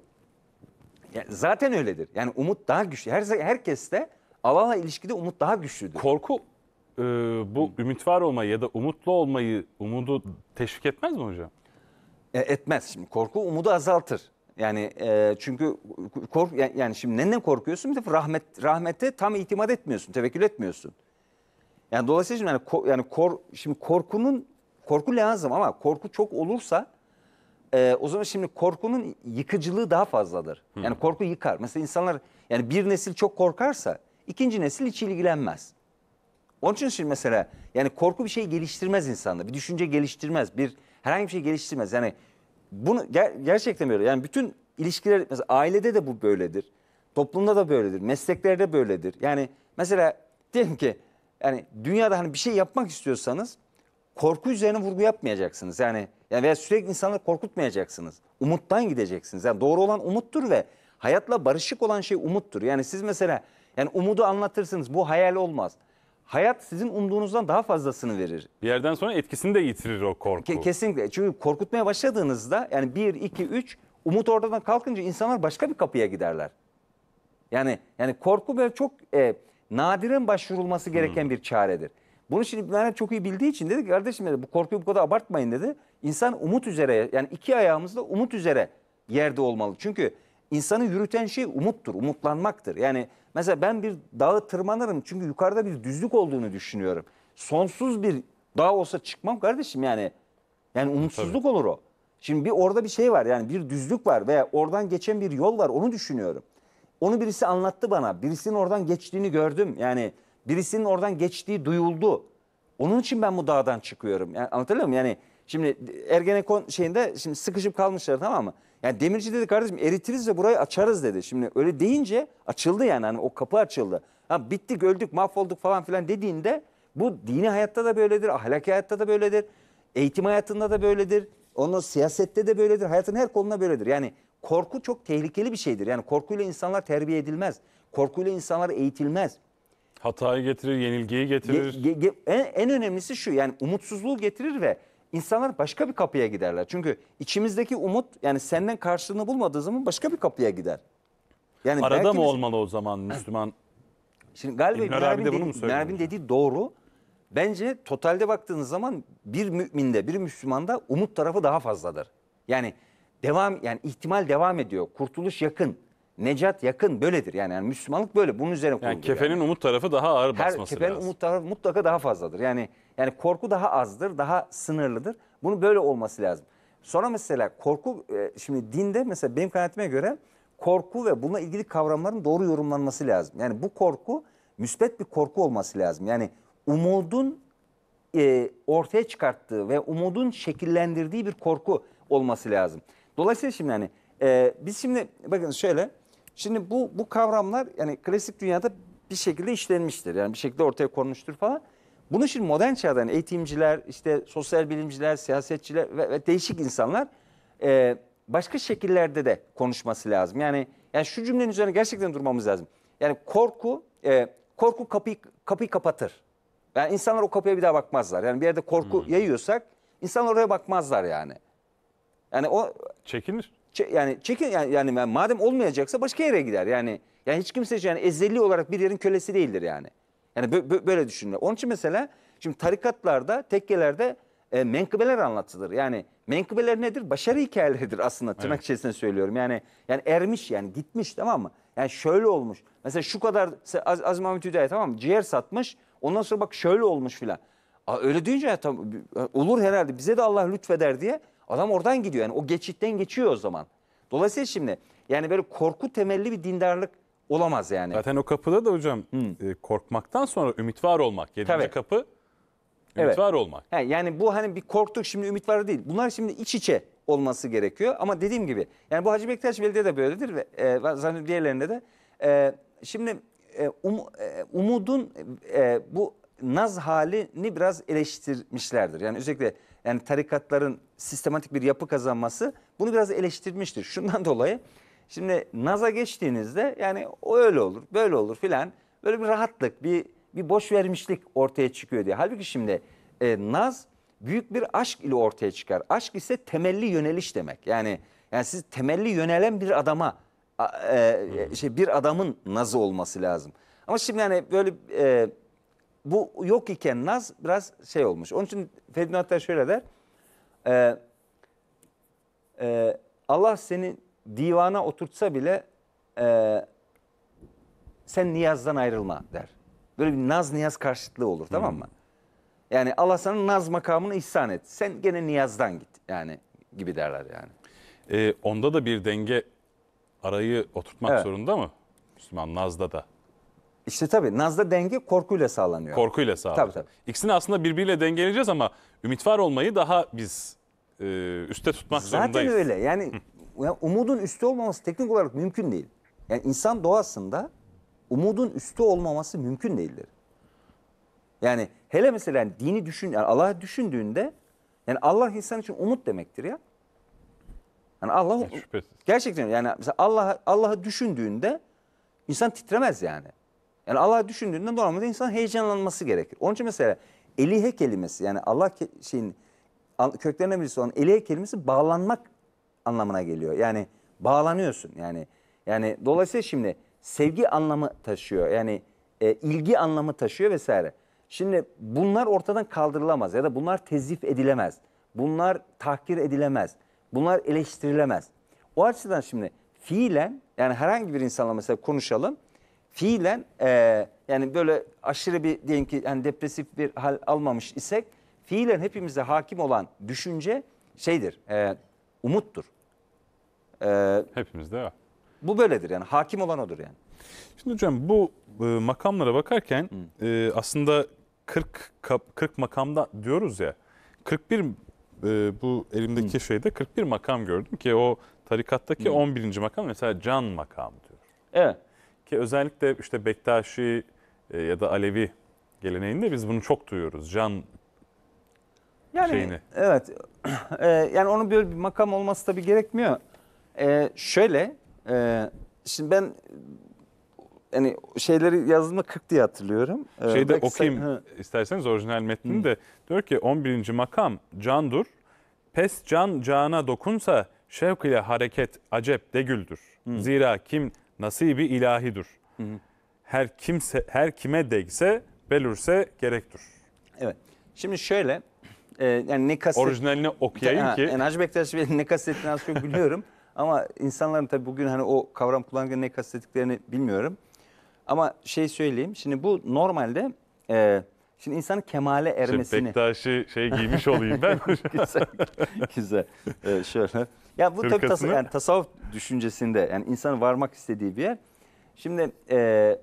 Yani zaten öyledir. Yani umut daha güçlü. Her herkeste Allah'la ilişkide umut daha güçlüdür. Korku e, bu ümit var olmayı ya da umutlu olmayı, umudu teşvik etmez mi hocam? E, etmez şimdi. Korku umudu azaltır. Yani e, çünkü kork yani şimdi neden korkuyorsun? Bir de rahmet rahmete tam itimat etmiyorsun, tevekkül etmiyorsun. Yani dolayısıyla şimdi yani, ko, yani kor, şimdi korkunun korku lazım ama korku çok olursa e, o zaman şimdi korkunun yıkıcılığı daha fazladır. Hı. Yani korku yıkar. Mesela insanlar yani bir nesil çok korkarsa ikinci nesil hiç ilgilenmez. Onun için şimdi mesela yani korku bir şey geliştirmez insanda. Bir düşünce geliştirmez. Bir herhangi bir şey geliştirmez. Yani bunu ger gerçekten böyle. Yani bütün ilişkiler mesela ailede de bu böyledir. Toplumda da böyledir. Mesleklerde böyledir. Yani mesela diyelim ki yani dünyada hani bir şey yapmak istiyorsanız korku üzerine vurgu yapmayacaksınız. Yani, yani veya sürekli insanları korkutmayacaksınız. Umuttan gideceksiniz. Yani doğru olan umuttur ve hayatla barışık olan şey umuttur. Yani siz mesela yani umudu anlatırsınız. Bu hayal olmaz hayat sizin umduğunuzdan daha fazlasını verir. Bir yerden sonra etkisini de yitirir o korku. Ke- kesinlikle. Çünkü korkutmaya başladığınızda yani 1 2 3 umut oradan kalkınca insanlar başka bir kapıya giderler. Yani yani korku böyle çok e, nadiren başvurulması gereken hmm. bir çaredir. Bunu şimdi Mehmet çok iyi bildiği için dedi ki kardeşim dedi, bu korkuyu bu kadar abartmayın dedi. İnsan umut üzere yani iki ayağımızda umut üzere yerde olmalı. Çünkü insanı yürüten şey umuttur, umutlanmaktır. Yani Mesela ben bir dağı tırmanırım çünkü yukarıda bir düzlük olduğunu düşünüyorum. Sonsuz bir dağ olsa çıkmam kardeşim yani. Yani umutsuzluk Tabii. olur o. Şimdi bir orada bir şey var yani bir düzlük var veya oradan geçen bir yol var onu düşünüyorum. Onu birisi anlattı bana. Birisinin oradan geçtiğini gördüm. Yani birisinin oradan geçtiği duyuldu. Onun için ben bu dağdan çıkıyorum. Yani anlatabiliyor muyum? Yani şimdi Ergenekon şeyinde şimdi sıkışıp kalmışlar tamam mı? Yani demirci dedi kardeşim eritiriz de burayı açarız dedi. Şimdi öyle deyince açıldı yani hani o kapı açıldı. Ha bittik öldük mahvolduk falan filan dediğinde bu dini hayatta da böyledir, ahlaki hayatta da böyledir, eğitim hayatında da böyledir, onun siyasette de böyledir, hayatın her koluna böyledir. Yani korku çok tehlikeli bir şeydir. Yani korkuyla insanlar terbiye edilmez. Korkuyla insanlar eğitilmez. Hatayı getirir, yenilgiyi getirir. Ge, ge, ge, en, en önemlisi şu yani umutsuzluğu getirir ve insanlar başka bir kapıya giderler. Çünkü içimizdeki umut yani senden karşılığını bulmadığı zaman başka bir kapıya gider. Yani Arada mı biz- olmalı o zaman Müslüman? Şimdi galiba İbn İbn Arabi Arabi'nin de bunu mu dediği, dediği doğru. Bence totalde baktığınız zaman bir müminde, bir Müslümanda umut tarafı daha fazladır. Yani devam yani ihtimal devam ediyor. Kurtuluş yakın. Necat yakın böyledir. Yani, yani Müslümanlık böyle. Bunun üzerine kuruludur. Yani kefenin yani. umut tarafı daha ağır Her basması kefenin lazım. umut tarafı mutlaka daha fazladır. Yani yani korku daha azdır, daha sınırlıdır. Bunu böyle olması lazım. Sonra mesela korku e, şimdi dinde mesela benim kanaatime göre korku ve bununla ilgili kavramların doğru yorumlanması lazım. Yani bu korku müsbet bir korku olması lazım. Yani umudun e, ortaya çıkarttığı ve umudun şekillendirdiği bir korku olması lazım. Dolayısıyla şimdi yani e, biz şimdi bakın şöyle Şimdi bu bu kavramlar yani klasik dünyada bir şekilde işlenmiştir. Yani bir şekilde ortaya konmuştur falan. Bunu şimdi modern çağda yani eğitimciler, işte sosyal bilimciler, siyasetçiler ve, ve değişik insanlar e, başka şekillerde de konuşması lazım. Yani yani şu cümlenin üzerine gerçekten durmamız lazım. Yani korku e, korku kapıyı kapıyı kapatır. Yani insanlar o kapıya bir daha bakmazlar. Yani bir yerde korku hmm. yayıyorsak insanlar oraya bakmazlar yani. Yani o çekinir yani çekin yani, yani madem olmayacaksa başka yere gider. Yani yani hiç kimse yani ezeli olarak bir yerin kölesi değildir yani. Yani böyle düşünülür. Onun için mesela şimdi tarikatlarda, tekkelerde e, menkıbeler anlatılır. Yani menkıbeler nedir? Başarı hikayeleridir aslında tırnak evet. içerisinde söylüyorum. Yani yani ermiş yani gitmiş tamam mı? Yani şöyle olmuş. Mesela şu kadar Az Azim Ahmet Hüdaya tamam mı? Ciğer satmış. Ondan sonra bak şöyle olmuş filan. Öyle deyince ya, tam, olur herhalde bize de Allah lütfeder diye Adam oradan gidiyor yani o geçitten geçiyor o zaman. Dolayısıyla şimdi yani böyle korku temelli bir dindarlık olamaz yani. Zaten o kapıda da hocam e, korkmaktan sonra ümit var olmak. Yedinci Tabii. kapı ümit Evet. var olmak. yani bu hani bir korktuk şimdi ümit var değil. Bunlar şimdi iç içe olması gerekiyor. Ama dediğim gibi yani bu Hacı Bektaş Veli'de de böyledir ve e, zannediyorum diğerlerinde de. E, şimdi e, um, e, umudun e, bu naz halini biraz eleştirmişlerdir. Yani özellikle yani tarikatların sistematik bir yapı kazanması bunu biraz eleştirmiştir. Şundan dolayı şimdi naza geçtiğinizde yani o öyle olur böyle olur filan böyle bir rahatlık bir bir boş vermişlik ortaya çıkıyor diye. Halbuki şimdi e, naz büyük bir aşk ile ortaya çıkar. Aşk ise temelli yöneliş demek. Yani yani siz temelli yönelen bir adama e, şey bir adamın nazı olması lazım. Ama şimdi yani böyle e, bu yok iken naz biraz şey olmuş. Onun için Ferdinand da şöyle der. E, e, Allah seni divana oturtsa bile e, sen niyazdan ayrılma der. Böyle bir naz niyaz karşıtlığı olur hmm. tamam mı? Yani Allah sana naz makamını ihsan et. Sen gene niyazdan git yani gibi derler yani. Ee, onda da bir denge arayı oturtmak evet. zorunda mı? Müslüman nazda da. İşte tabii nazda denge korkuyla sağlanıyor. Korkuyla sağlanıyor. Tabii tabii. İkisini aslında birbiriyle dengeleyeceğiz ama ümit var olmayı daha biz e, üste tutmak Zaten zorundayız. Zaten öyle. Yani, umudun üstü olmaması teknik olarak mümkün değil. Yani insan doğasında umudun üstü olmaması mümkün değildir. Yani hele mesela yani dini düşün, yani Allah'ı düşündüğünde yani Allah insan için umut demektir ya. Yani Allah Şüphesiz. gerçekten yani mesela Allah Allah'ı düşündüğünde insan titremez yani. Yani Allah düşündüğünde normalde insan heyecanlanması gerekir. Onun için mesela Elihe kelimesi yani Allah ke şeyin köklerine birisi olan Elihe kelimesi bağlanmak anlamına geliyor. Yani bağlanıyorsun yani. Yani dolayısıyla şimdi sevgi anlamı taşıyor. Yani e, ilgi anlamı taşıyor vesaire. Şimdi bunlar ortadan kaldırılamaz ya da bunlar tezif edilemez. Bunlar tahkir edilemez. Bunlar eleştirilemez. O açıdan şimdi fiilen yani herhangi bir insanla mesela konuşalım fiilen e, yani böyle aşırı bir diyelim ki yani depresif bir hal almamış isek fiilen hepimize hakim olan düşünce şeydir, e, umuttur. E, Hepimizde var. Bu böyledir yani hakim olan odur yani. Şimdi hocam bu e, makamlara bakarken e, aslında 40 40 makamda diyoruz ya. 41 e, bu elimdeki şeyde 41 makam gördüm ki o tarikattaki 11. makam mesela can makam diyor. Evet. Ki özellikle işte Bektaşi e, ya da Alevi geleneğinde biz bunu çok duyuyoruz. Can yani, şeyini. Evet. E, yani onun böyle bir makam olması tabii gerekmiyor. E, şöyle, e, şimdi ben yani şeyleri yazdığımda 40 diye hatırlıyorum. Ee, Şeyde okuyayım sen, isterseniz orijinal metnini de diyor ki 11. makam candur. Pes can cana dokunsa şevk ile hareket acep de güldür. Hı. Zira kim nasibi ilahidir. Hı hı. Her kimse her kime değse belürse gerektir. Evet. Şimdi şöyle e, yani ne kastet... Orijinalini okuyayım ha, ki. Enerji Bektaş Bey'in ne kastettiğini az çok biliyorum. Ama insanların tabii bugün hani o kavram kullanırken ne kastettiklerini bilmiyorum. Ama şey söyleyeyim. Şimdi bu normalde e, şimdi insanın kemale ermesini... Şimdi Bektaş'ı şey giymiş olayım ben. güzel. güzel. Ee, şöyle. Ya bu tabii tas yani tasavvuf düşüncesinde yani insanın varmak istediği bir yer. Şimdi e, e,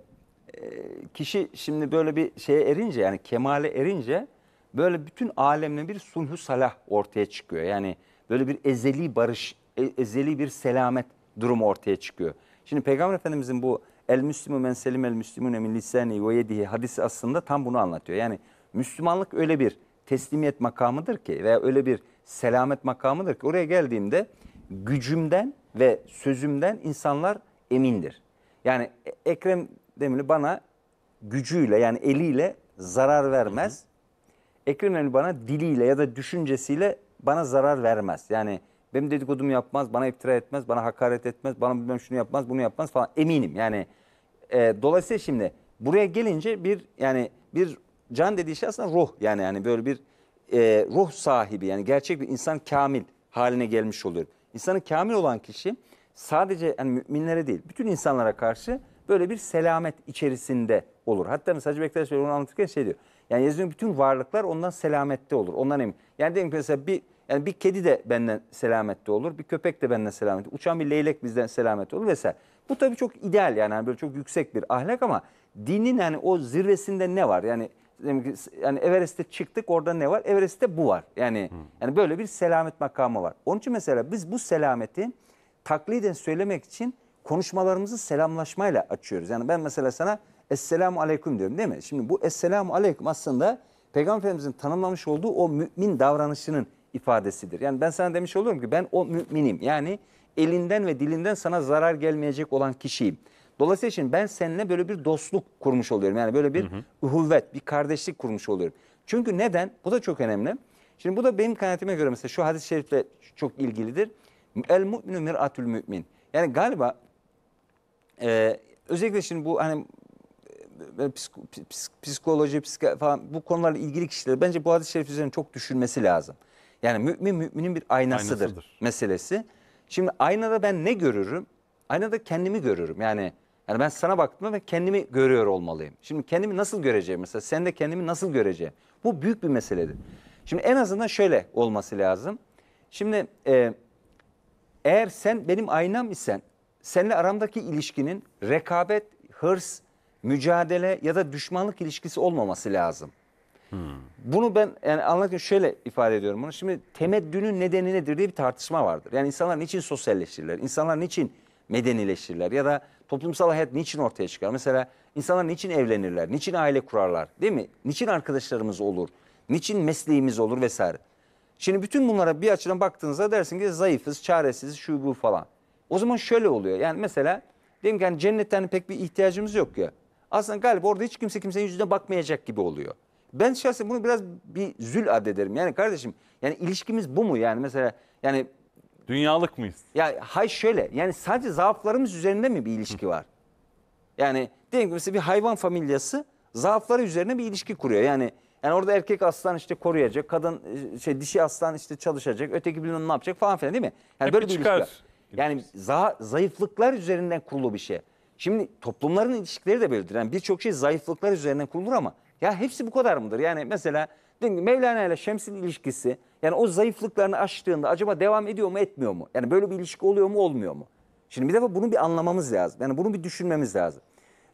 kişi şimdi böyle bir şeye erince yani kemale erince böyle bütün alemle bir sulhü salah ortaya çıkıyor. Yani böyle bir ezeli barış, e, ezeli bir selamet durumu ortaya çıkıyor. Şimdi Peygamber Efendimizin bu el Müslümü men selim el müslimune min lisani ve yedihi hadisi aslında tam bunu anlatıyor. Yani Müslümanlık öyle bir teslimiyet makamıdır ki veya öyle bir selamet makamıdır ki oraya geldiğimde gücümden ve sözümden insanlar emindir. Yani Ekrem Demirli bana gücüyle yani eliyle zarar vermez. Ekrem Demirli bana diliyle ya da düşüncesiyle bana zarar vermez. Yani benim dedikodumu yapmaz, bana iftira etmez, bana hakaret etmez, bana bilmem şunu yapmaz, bunu yapmaz falan eminim. Yani e, dolayısıyla şimdi buraya gelince bir yani bir can dediği şey aslında ruh. Yani yani böyle bir e, ruh sahibi yani gerçek bir insan kamil haline gelmiş oluyor. İnsanın kamil olan kişi sadece yani müminlere değil bütün insanlara karşı böyle bir selamet içerisinde olur. Hatta mesela Hacı Bektaş Bey onu anlatırken şey diyor. Yani Yezid'in bütün varlıklar ondan selamette olur. Ondan emin. Yani diyelim ki mesela bir yani bir kedi de benden selamette olur, bir köpek de benden selamette, uçan bir leylek bizden selamette olur vesaire. Bu tabii çok ideal yani, yani böyle çok yüksek bir ahlak ama dinin yani o zirvesinde ne var? Yani yani Everest'e çıktık orada ne var? Everest'te bu var. Yani hmm. yani böyle bir selamet makamı var. Onun için mesela biz bu selameti takliden söylemek için konuşmalarımızı selamlaşmayla açıyoruz. Yani ben mesela sana Esselamu Aleyküm diyorum değil mi? Şimdi bu Esselamu Aleyküm aslında Peygamber Efendimizin tanımlamış olduğu o mümin davranışının ifadesidir. Yani ben sana demiş olurum ki ben o müminim. Yani elinden ve dilinden sana zarar gelmeyecek olan kişiyim. Dolayısıyla şimdi ben seninle böyle bir dostluk kurmuş oluyorum. Yani böyle bir uhuvvet, bir kardeşlik kurmuş oluyorum. Çünkü neden? Bu da çok önemli. Şimdi bu da benim kanaatime göre mesela şu hadis-i şerifle çok ilgilidir. El mu'minu mir'atul mü'min. Yani galiba e, özellikle şimdi bu hani e, psikoloji, psik, falan bu konularla ilgili kişiler bence bu hadis-i şerif üzerine çok düşünmesi lazım. Yani mümin müminin bir aynasıdır, aynasıdır meselesi. Şimdi aynada ben ne görürüm? Aynada kendimi görürüm. Yani yani ben sana baktım ve kendimi görüyor olmalıyım. Şimdi kendimi nasıl göreceğim mesela? Sen de kendimi nasıl göreceğim? Bu büyük bir meseledir. Şimdi en azından şöyle olması lazım. Şimdi e, eğer sen benim aynam isen, seninle aramdaki ilişkinin rekabet, hırs, mücadele ya da düşmanlık ilişkisi olmaması lazım. Hmm. Bunu ben yani anlatırken şöyle ifade ediyorum bunu. Şimdi temeddünün nedeni nedir diye bir tartışma vardır. Yani insanlar niçin sosyalleşirler? İnsanlar niçin medenileşirler? Ya da Toplumsal hayat niçin ortaya çıkar? Mesela insanlar niçin evlenirler? Niçin aile kurarlar? Değil mi? Niçin arkadaşlarımız olur? Niçin mesleğimiz olur vesaire? Şimdi bütün bunlara bir açıdan baktığınızda dersin ki zayıfız, çaresiz, şu bu falan. O zaman şöyle oluyor. Yani mesela diyelim ki yani cennetten pek bir ihtiyacımız yok ya. Aslında galiba orada hiç kimse kimsenin yüzüne bakmayacak gibi oluyor. Ben şahsen bunu biraz bir zül addederim. Yani kardeşim yani ilişkimiz bu mu yani mesela yani Dünyalık mıyız? Ya hay şöyle yani sadece zaaflarımız üzerinde mi bir ilişki var? Yani diyelim ki mesela bir hayvan familyası zaafları üzerine bir ilişki kuruyor. Yani yani orada erkek aslan işte koruyacak, kadın e, şey dişi aslan işte çalışacak, öteki bilmem ne yapacak falan filan değil mi? Yani Hep böyle bir ilişki çıkar. var. Yani za zayıflıklar üzerinden kurulu bir şey. Şimdi toplumların ilişkileri de böyledir. Yani birçok şey zayıflıklar üzerinden kurulur ama ya hepsi bu kadar mıdır? Yani mesela Mevlana ile Şems'in ilişkisi yani o zayıflıklarını aştığında acaba devam ediyor mu etmiyor mu? Yani böyle bir ilişki oluyor mu olmuyor mu? Şimdi bir defa bunu bir anlamamız lazım. Yani bunu bir düşünmemiz lazım.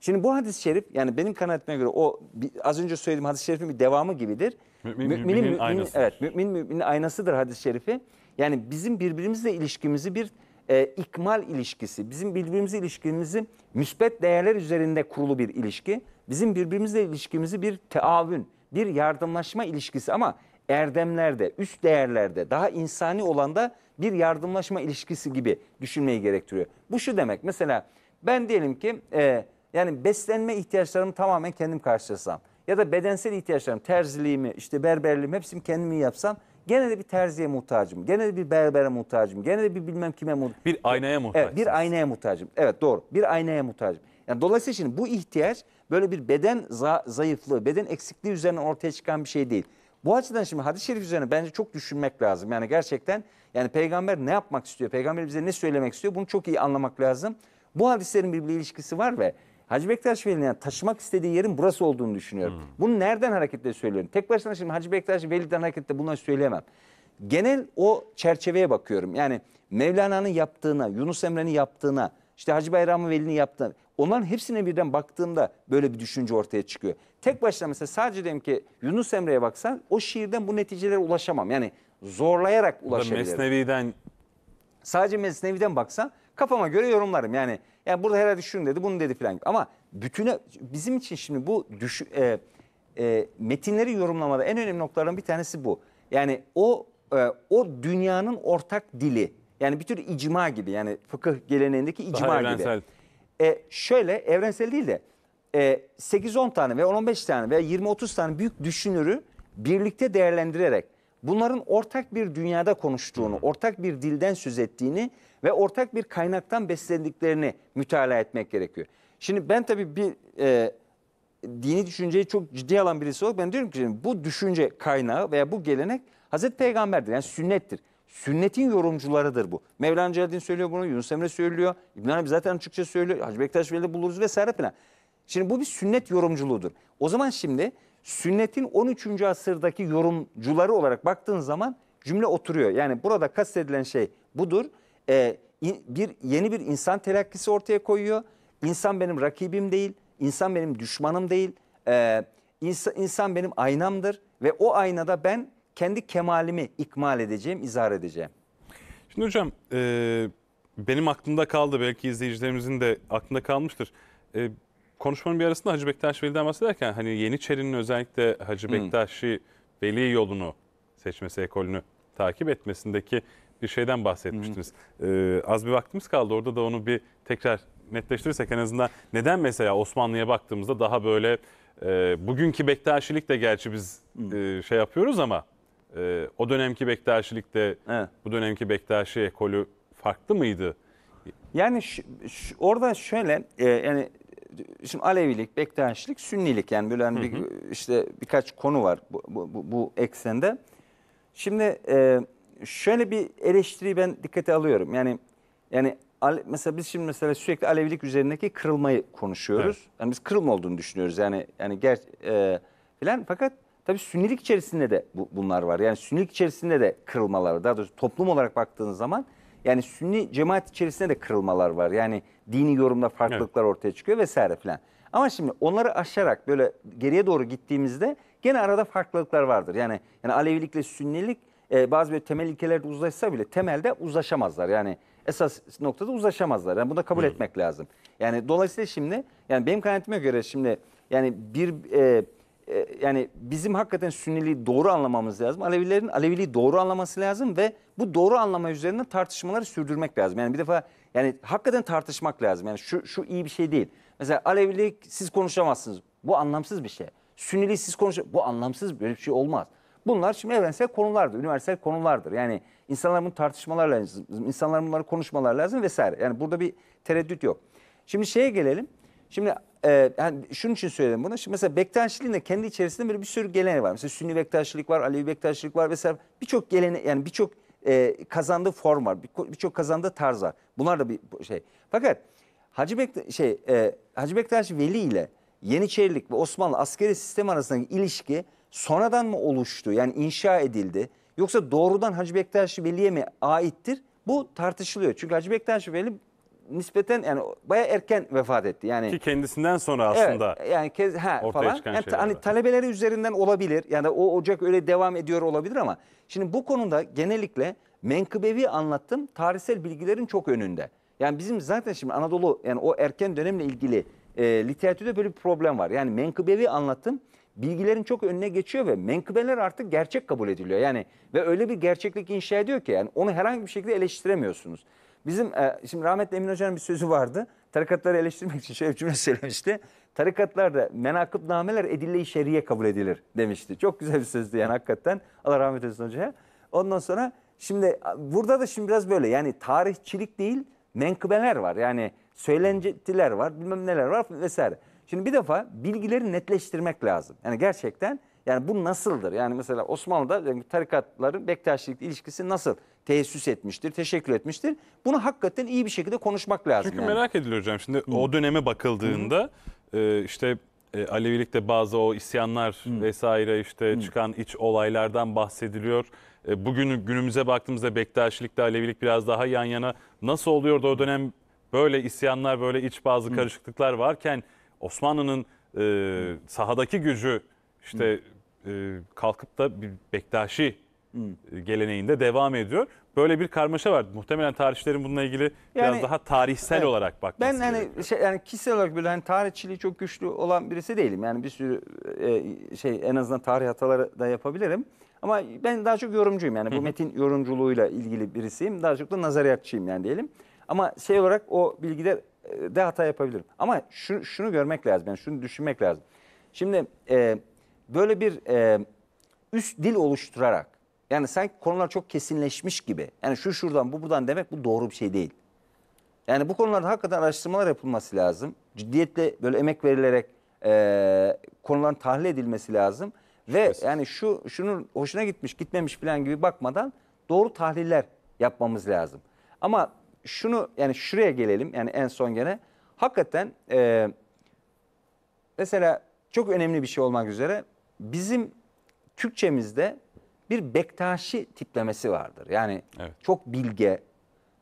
Şimdi bu hadis-i şerif yani benim kanaatime göre o bir, az önce söylediğim hadis-i şerifin bir devamı gibidir. Mümin, müminin, müminin mümin, aynasıdır. Evet mümin müminin aynasıdır hadis-i şerifi. Yani bizim birbirimizle ilişkimizi bir e, ikmal ilişkisi, bizim birbirimizle ilişkimizi müspet değerler üzerinde kurulu bir ilişki, bizim birbirimizle ilişkimizi bir teavün, bir yardımlaşma ilişkisi ama erdemlerde, üst değerlerde, daha insani olanda bir yardımlaşma ilişkisi gibi düşünmeyi gerektiriyor. Bu şu demek mesela ben diyelim ki e, yani beslenme ihtiyaçlarımı tamamen kendim karşılasam ya da bedensel ihtiyaçlarım terziliğimi işte berberliğimi hepsini kendim yapsam gene de bir terziye muhtacım. Gene de bir berbere muhtacım. Gene de bir bilmem kime muhtacım. Bir aynaya muhtacım. Evet, bir aynaya muhtacım. Evet doğru. Bir aynaya muhtacım. Yani dolayısıyla şimdi bu ihtiyaç böyle bir beden za zayıflığı, beden eksikliği üzerine ortaya çıkan bir şey değil. Bu açıdan şimdi hadis-i şerif üzerine bence çok düşünmek lazım. Yani gerçekten yani peygamber ne yapmak istiyor? Peygamber bize ne söylemek istiyor? Bunu çok iyi anlamak lazım. Bu hadislerin birbiriyle ilişkisi var ve Hacı Bektaş Veli'nin yani taşımak istediği yerin burası olduğunu düşünüyorum. Hmm. Bunu nereden hareketle söylüyorum? Tek başına şimdi Hacı Bektaş Veli'den hareketle bunu söyleyemem. Genel o çerçeveye bakıyorum. Yani Mevlana'nın yaptığına, Yunus Emre'nin yaptığına, işte Hacı Bayram Veli'nin yaptığına. Onların hepsine birden baktığımda böyle bir düşünce ortaya çıkıyor. Tek başına mesela sadece diyelim ki Yunus Emre'ye baksan o şiirden bu neticelere ulaşamam. Yani zorlayarak ulaşabilirim. Mesnevi'den. Sadece Mesnevi'den baksan kafama göre yorumlarım. Yani, yani burada herhalde şunu dedi bunu dedi falan. Ama bütüne bizim için şimdi bu düş, e, e, metinleri yorumlamada en önemli noktaların bir tanesi bu. Yani o e, o dünyanın ortak dili. Yani bir tür icma gibi yani fıkıh geleneğindeki icma Daha gibi. Evrensel. E, şöyle evrensel değil de e, 8-10 tane veya 10-15 tane veya 20-30 tane büyük düşünürü birlikte değerlendirerek bunların ortak bir dünyada konuştuğunu, ortak bir dilden söz ettiğini ve ortak bir kaynaktan beslendiklerini mütalaa etmek gerekiyor. Şimdi ben tabii bir e, dini düşünceyi çok ciddi alan birisi olarak ben diyorum ki bu düşünce kaynağı veya bu gelenek Hazreti Peygamber'dir yani sünnettir. Sünnetin yorumcularıdır bu. Mevlana Celaleddin söylüyor bunu, Yunus Emre söylüyor. İbn Arabi zaten açıkça söylüyor. Hacı Bektaş Veli'de buluruz vesaire filan. Şimdi bu bir sünnet yorumculuğudur. O zaman şimdi sünnetin 13. asırdaki yorumcuları olarak baktığın zaman cümle oturuyor. Yani burada kastedilen şey budur. Ee, bir Yeni bir insan telakkisi ortaya koyuyor. İnsan benim rakibim değil, insan benim düşmanım değil, ee, insan, insan benim aynamdır ve o aynada ben kendi kemalimi ikmal edeceğim, izhar edeceğim. Şimdi hocam e, benim aklımda kaldı belki izleyicilerimizin de aklında kalmıştır. E, konuşmanın bir arasında Hacı Bektaş Veli'den bahsederken hani Yeniçeri'nin özellikle Hacı Bektaş'ı hmm. Veli yolunu seçmesi ekolünü takip etmesindeki bir şeyden bahsetmiştiniz. Hmm. Ee, az bir vaktimiz kaldı orada da onu bir tekrar netleştirirsek en azından neden mesela Osmanlı'ya baktığımızda daha böyle e, bugünkü Bektaşilik de gerçi biz hmm. e, şey yapıyoruz ama e, o dönemki Bektaşi Lig'de evet. bu dönemki Bektaşi ekolü farklı mıydı? Yani orada şöyle e, yani şimdi Alevilik, Bektaşilik, Sünnilik yani böyle hani hı hı. Bir, işte birkaç konu var bu, bu, bu, bu eksende. Şimdi e, şöyle bir eleştiri ben dikkate alıyorum. Yani yani mesela biz şimdi mesela sürekli Alevilik üzerindeki kırılmayı konuşuyoruz. Evet. Yani biz kırılma olduğunu düşünüyoruz. Yani yani ger e, filan fakat Tabii sünnilik içerisinde de bu, bunlar var. Yani sünnilik içerisinde de kırılmalar Daha doğrusu toplum olarak baktığınız zaman yani sünni cemaat içerisinde de kırılmalar var. Yani dini yorumda farklılıklar evet. ortaya çıkıyor vesaire filan. Ama şimdi onları aşarak böyle geriye doğru gittiğimizde gene arada farklılıklar vardır. Yani yani Alevilikle sünnilik e, bazı böyle temel ilkelerde uzlaşsa bile temelde uzlaşamazlar. Yani esas noktada uzlaşamazlar. Yani bunu da kabul Hı. etmek lazım. Yani dolayısıyla şimdi yani benim kanaatime göre şimdi yani bir e, e, yani bizim hakikaten Sünniliği doğru anlamamız lazım. Alevilerin Aleviliği doğru anlaması lazım ve bu doğru anlama üzerine tartışmaları sürdürmek lazım. Yani bir defa yani hakikaten tartışmak lazım. Yani şu, şu iyi bir şey değil. Mesela Alevilik siz konuşamazsınız. Bu anlamsız bir şey. Sünniliği siz konuş bu anlamsız böyle bir şey olmaz. Bunlar şimdi evrensel konulardır, üniversal konulardır. Yani insanlar bunu tartışmalar lazım, insanlar bunları konuşmalar lazım vesaire. Yani burada bir tereddüt yok. Şimdi şeye gelelim. Şimdi e, yani şunun için söyledim bunu. Şimdi mesela Bektaşiliğin de kendi içerisinde böyle bir sürü geleneği var. Mesela Sünni Bektaşilik var, Alevi Bektaşilik var vesaire. Birçok gelene yani birçok e, kazandığı form var. Birçok kazandığı tarz var. Bunlar da bir şey. Fakat Hacı Bektaş şey e, Hacı Bektaş Veli ile Yeniçerilik ve Osmanlı askeri sistemi arasındaki ilişki sonradan mı oluştu? Yani inşa edildi. Yoksa doğrudan Hacı Bektaş Veli'ye mi aittir? Bu tartışılıyor. Çünkü Hacı Bektaş Veli nispeten yani baya erken vefat etti. Yani Ki kendisinden sonra aslında. Evet, yani kez ha ortaya falan. çıkan yani, şeyler hani talebeleri üzerinden olabilir. Yani o ocak öyle devam ediyor olabilir ama şimdi bu konuda genellikle menkıbevi anlattım tarihsel bilgilerin çok önünde. Yani bizim zaten şimdi Anadolu yani o erken dönemle ilgili e, literatürde böyle bir problem var. Yani menkıbevi anlattım bilgilerin çok önüne geçiyor ve menkıbeler artık gerçek kabul ediliyor. Yani ve öyle bir gerçeklik inşa ediyor ki yani onu herhangi bir şekilde eleştiremiyorsunuz. Bizim e, şimdi rahmetli Emin Hoca'nın bir sözü vardı. Tarikatları eleştirmek için şöyle bir cümle söylemişti. Tarikatlarda menakıbnameler edille-i şeriye kabul edilir demişti. Çok güzel bir sözdü yani hakikaten. Allah rahmet eylesin hocaya. Ondan sonra şimdi burada da şimdi biraz böyle yani tarihçilik değil menkıbeler var. Yani söylentiler var bilmem neler var vesaire. Şimdi bir defa bilgileri netleştirmek lazım. Yani gerçekten yani bu nasıldır? Yani mesela Osmanlı'da yani tarikatların bektaşlık ilişkisi nasıl? teessüs etmiştir, teşekkür etmiştir. Bunu hakikaten iyi bir şekilde konuşmak lazım. Çünkü yani. merak ediliyor hocam şimdi Hı. o döneme bakıldığında e, işte e, Alevilikte bazı o isyanlar Hı. vesaire işte Hı. çıkan iç olaylardan bahsediliyor. E, bugün günümüze baktığımızda Bektaşilikte Alevilik biraz daha yan yana nasıl oluyordu o dönem böyle isyanlar böyle iç bazı Hı. karışıklıklar varken Osmanlı'nın e, sahadaki gücü işte e, kalkıp da bir Bektaşi hmm. geleneğinde devam ediyor. Böyle bir karmaşa var. Muhtemelen tarihçilerin bununla ilgili yani, biraz daha tarihsel evet, olarak bakması Ben hani şey yani kişisel olarak böyle hani tarihçiliği çok güçlü olan birisi değilim. Yani bir sürü e, şey en azından tarih hataları da yapabilirim. Ama ben daha çok yorumcuyum. Yani bu metin yorumculuğuyla ilgili birisiyim. Daha çok da nazariyatçıyım yani diyelim. Ama şey olarak o bilgide e, de hata yapabilirim. Ama şunu, şunu görmek lazım. Yani şunu düşünmek lazım. Şimdi e, böyle bir e, üst dil oluşturarak yani sanki konular çok kesinleşmiş gibi. Yani şu şuradan bu buradan demek bu doğru bir şey değil. Yani bu konularda hakikaten araştırmalar yapılması lazım. Ciddiyetle böyle emek verilerek e, konuların tahlil edilmesi lazım. Ve evet. yani şu şunun hoşuna gitmiş gitmemiş falan gibi bakmadan doğru tahliller yapmamız lazım. Ama şunu yani şuraya gelelim yani en son gene. Hakikaten e, mesela çok önemli bir şey olmak üzere bizim Türkçemizde bir Bektaşi tiplemesi vardır. Yani evet. çok bilge,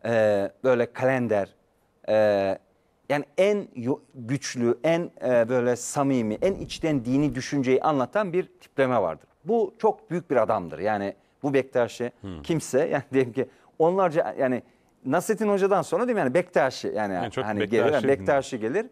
e, böyle kalender, e, yani en güçlü, en e, böyle samimi, en içten dini düşünceyi anlatan bir tipleme vardır. Bu çok büyük bir adamdır. Yani bu Bektaşi hmm. kimse yani diyelim ki onlarca yani Nasrettin Hoca'dan sonra değil mi yani Bektaşi yani, yani hani Bektaşi, gelir yani Bektaşi gelir.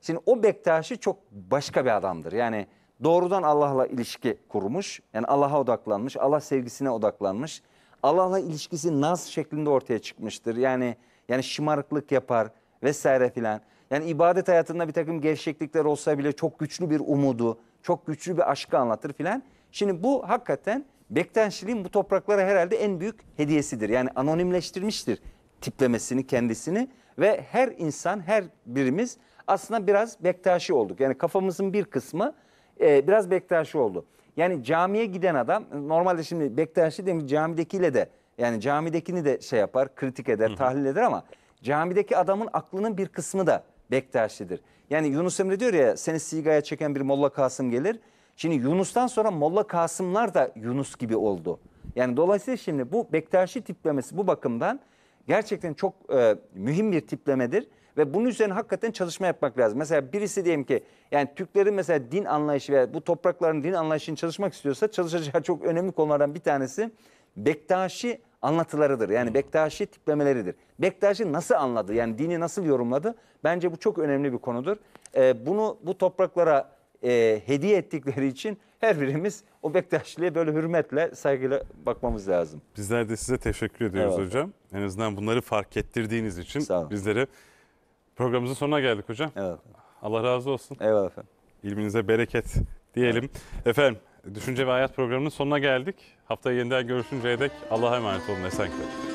Şimdi o Bektaşi çok başka bir adamdır. Yani doğrudan Allah'la ilişki kurmuş. Yani Allah'a odaklanmış, Allah sevgisine odaklanmış. Allah'la ilişkisi naz şeklinde ortaya çıkmıştır. Yani yani şımarıklık yapar vesaire filan. Yani ibadet hayatında bir takım gevşeklikler olsa bile çok güçlü bir umudu, çok güçlü bir aşkı anlatır filan. Şimdi bu hakikaten Bektaşiliğin bu topraklara herhalde en büyük hediyesidir. Yani anonimleştirmiştir tiplemesini, kendisini ve her insan, her birimiz aslında biraz Bektaşi olduk. Yani kafamızın bir kısmı e, biraz Bektaşi oldu. Yani camiye giden adam normalde şimdi Bektaşi demiş camidekiyle de yani camidekini de şey yapar, kritik eder, Hı tahlil eder ama camideki adamın aklının bir kısmı da Bektaşidir. Yani Yunus Emre diyor ya seni sigaya çeken bir Molla Kasım gelir. Şimdi Yunus'tan sonra Molla Kasımlar da Yunus gibi oldu. Yani dolayısıyla şimdi bu Bektaşi tiplemesi bu bakımdan gerçekten çok e, mühim bir tiplemedir. Ve bunun üzerine hakikaten çalışma yapmak lazım. Mesela birisi diyelim ki yani Türklerin mesela din anlayışı veya bu toprakların din anlayışını çalışmak istiyorsa çalışacağı çok önemli konulardan bir tanesi Bektaşi anlatılarıdır. Yani Bektaşi tiplemeleridir. Bektaşi nasıl anladı? Yani dini nasıl yorumladı? Bence bu çok önemli bir konudur. Ee, bunu bu topraklara e, hediye ettikleri için her birimiz o Bektaşli'ye böyle hürmetle, saygıyla bakmamız lazım. Bizler de size teşekkür ediyoruz evet. hocam. En azından bunları fark ettirdiğiniz için bizlere Programımızın sonuna geldik hocam. Evet. Allah razı olsun. Eyvallah efendim. İlminize bereket diyelim. Efendim Düşünce ve Hayat programının sonuna geldik. Haftaya yeniden görüşünceye dek Allah'a emanet olun. Esen kalın.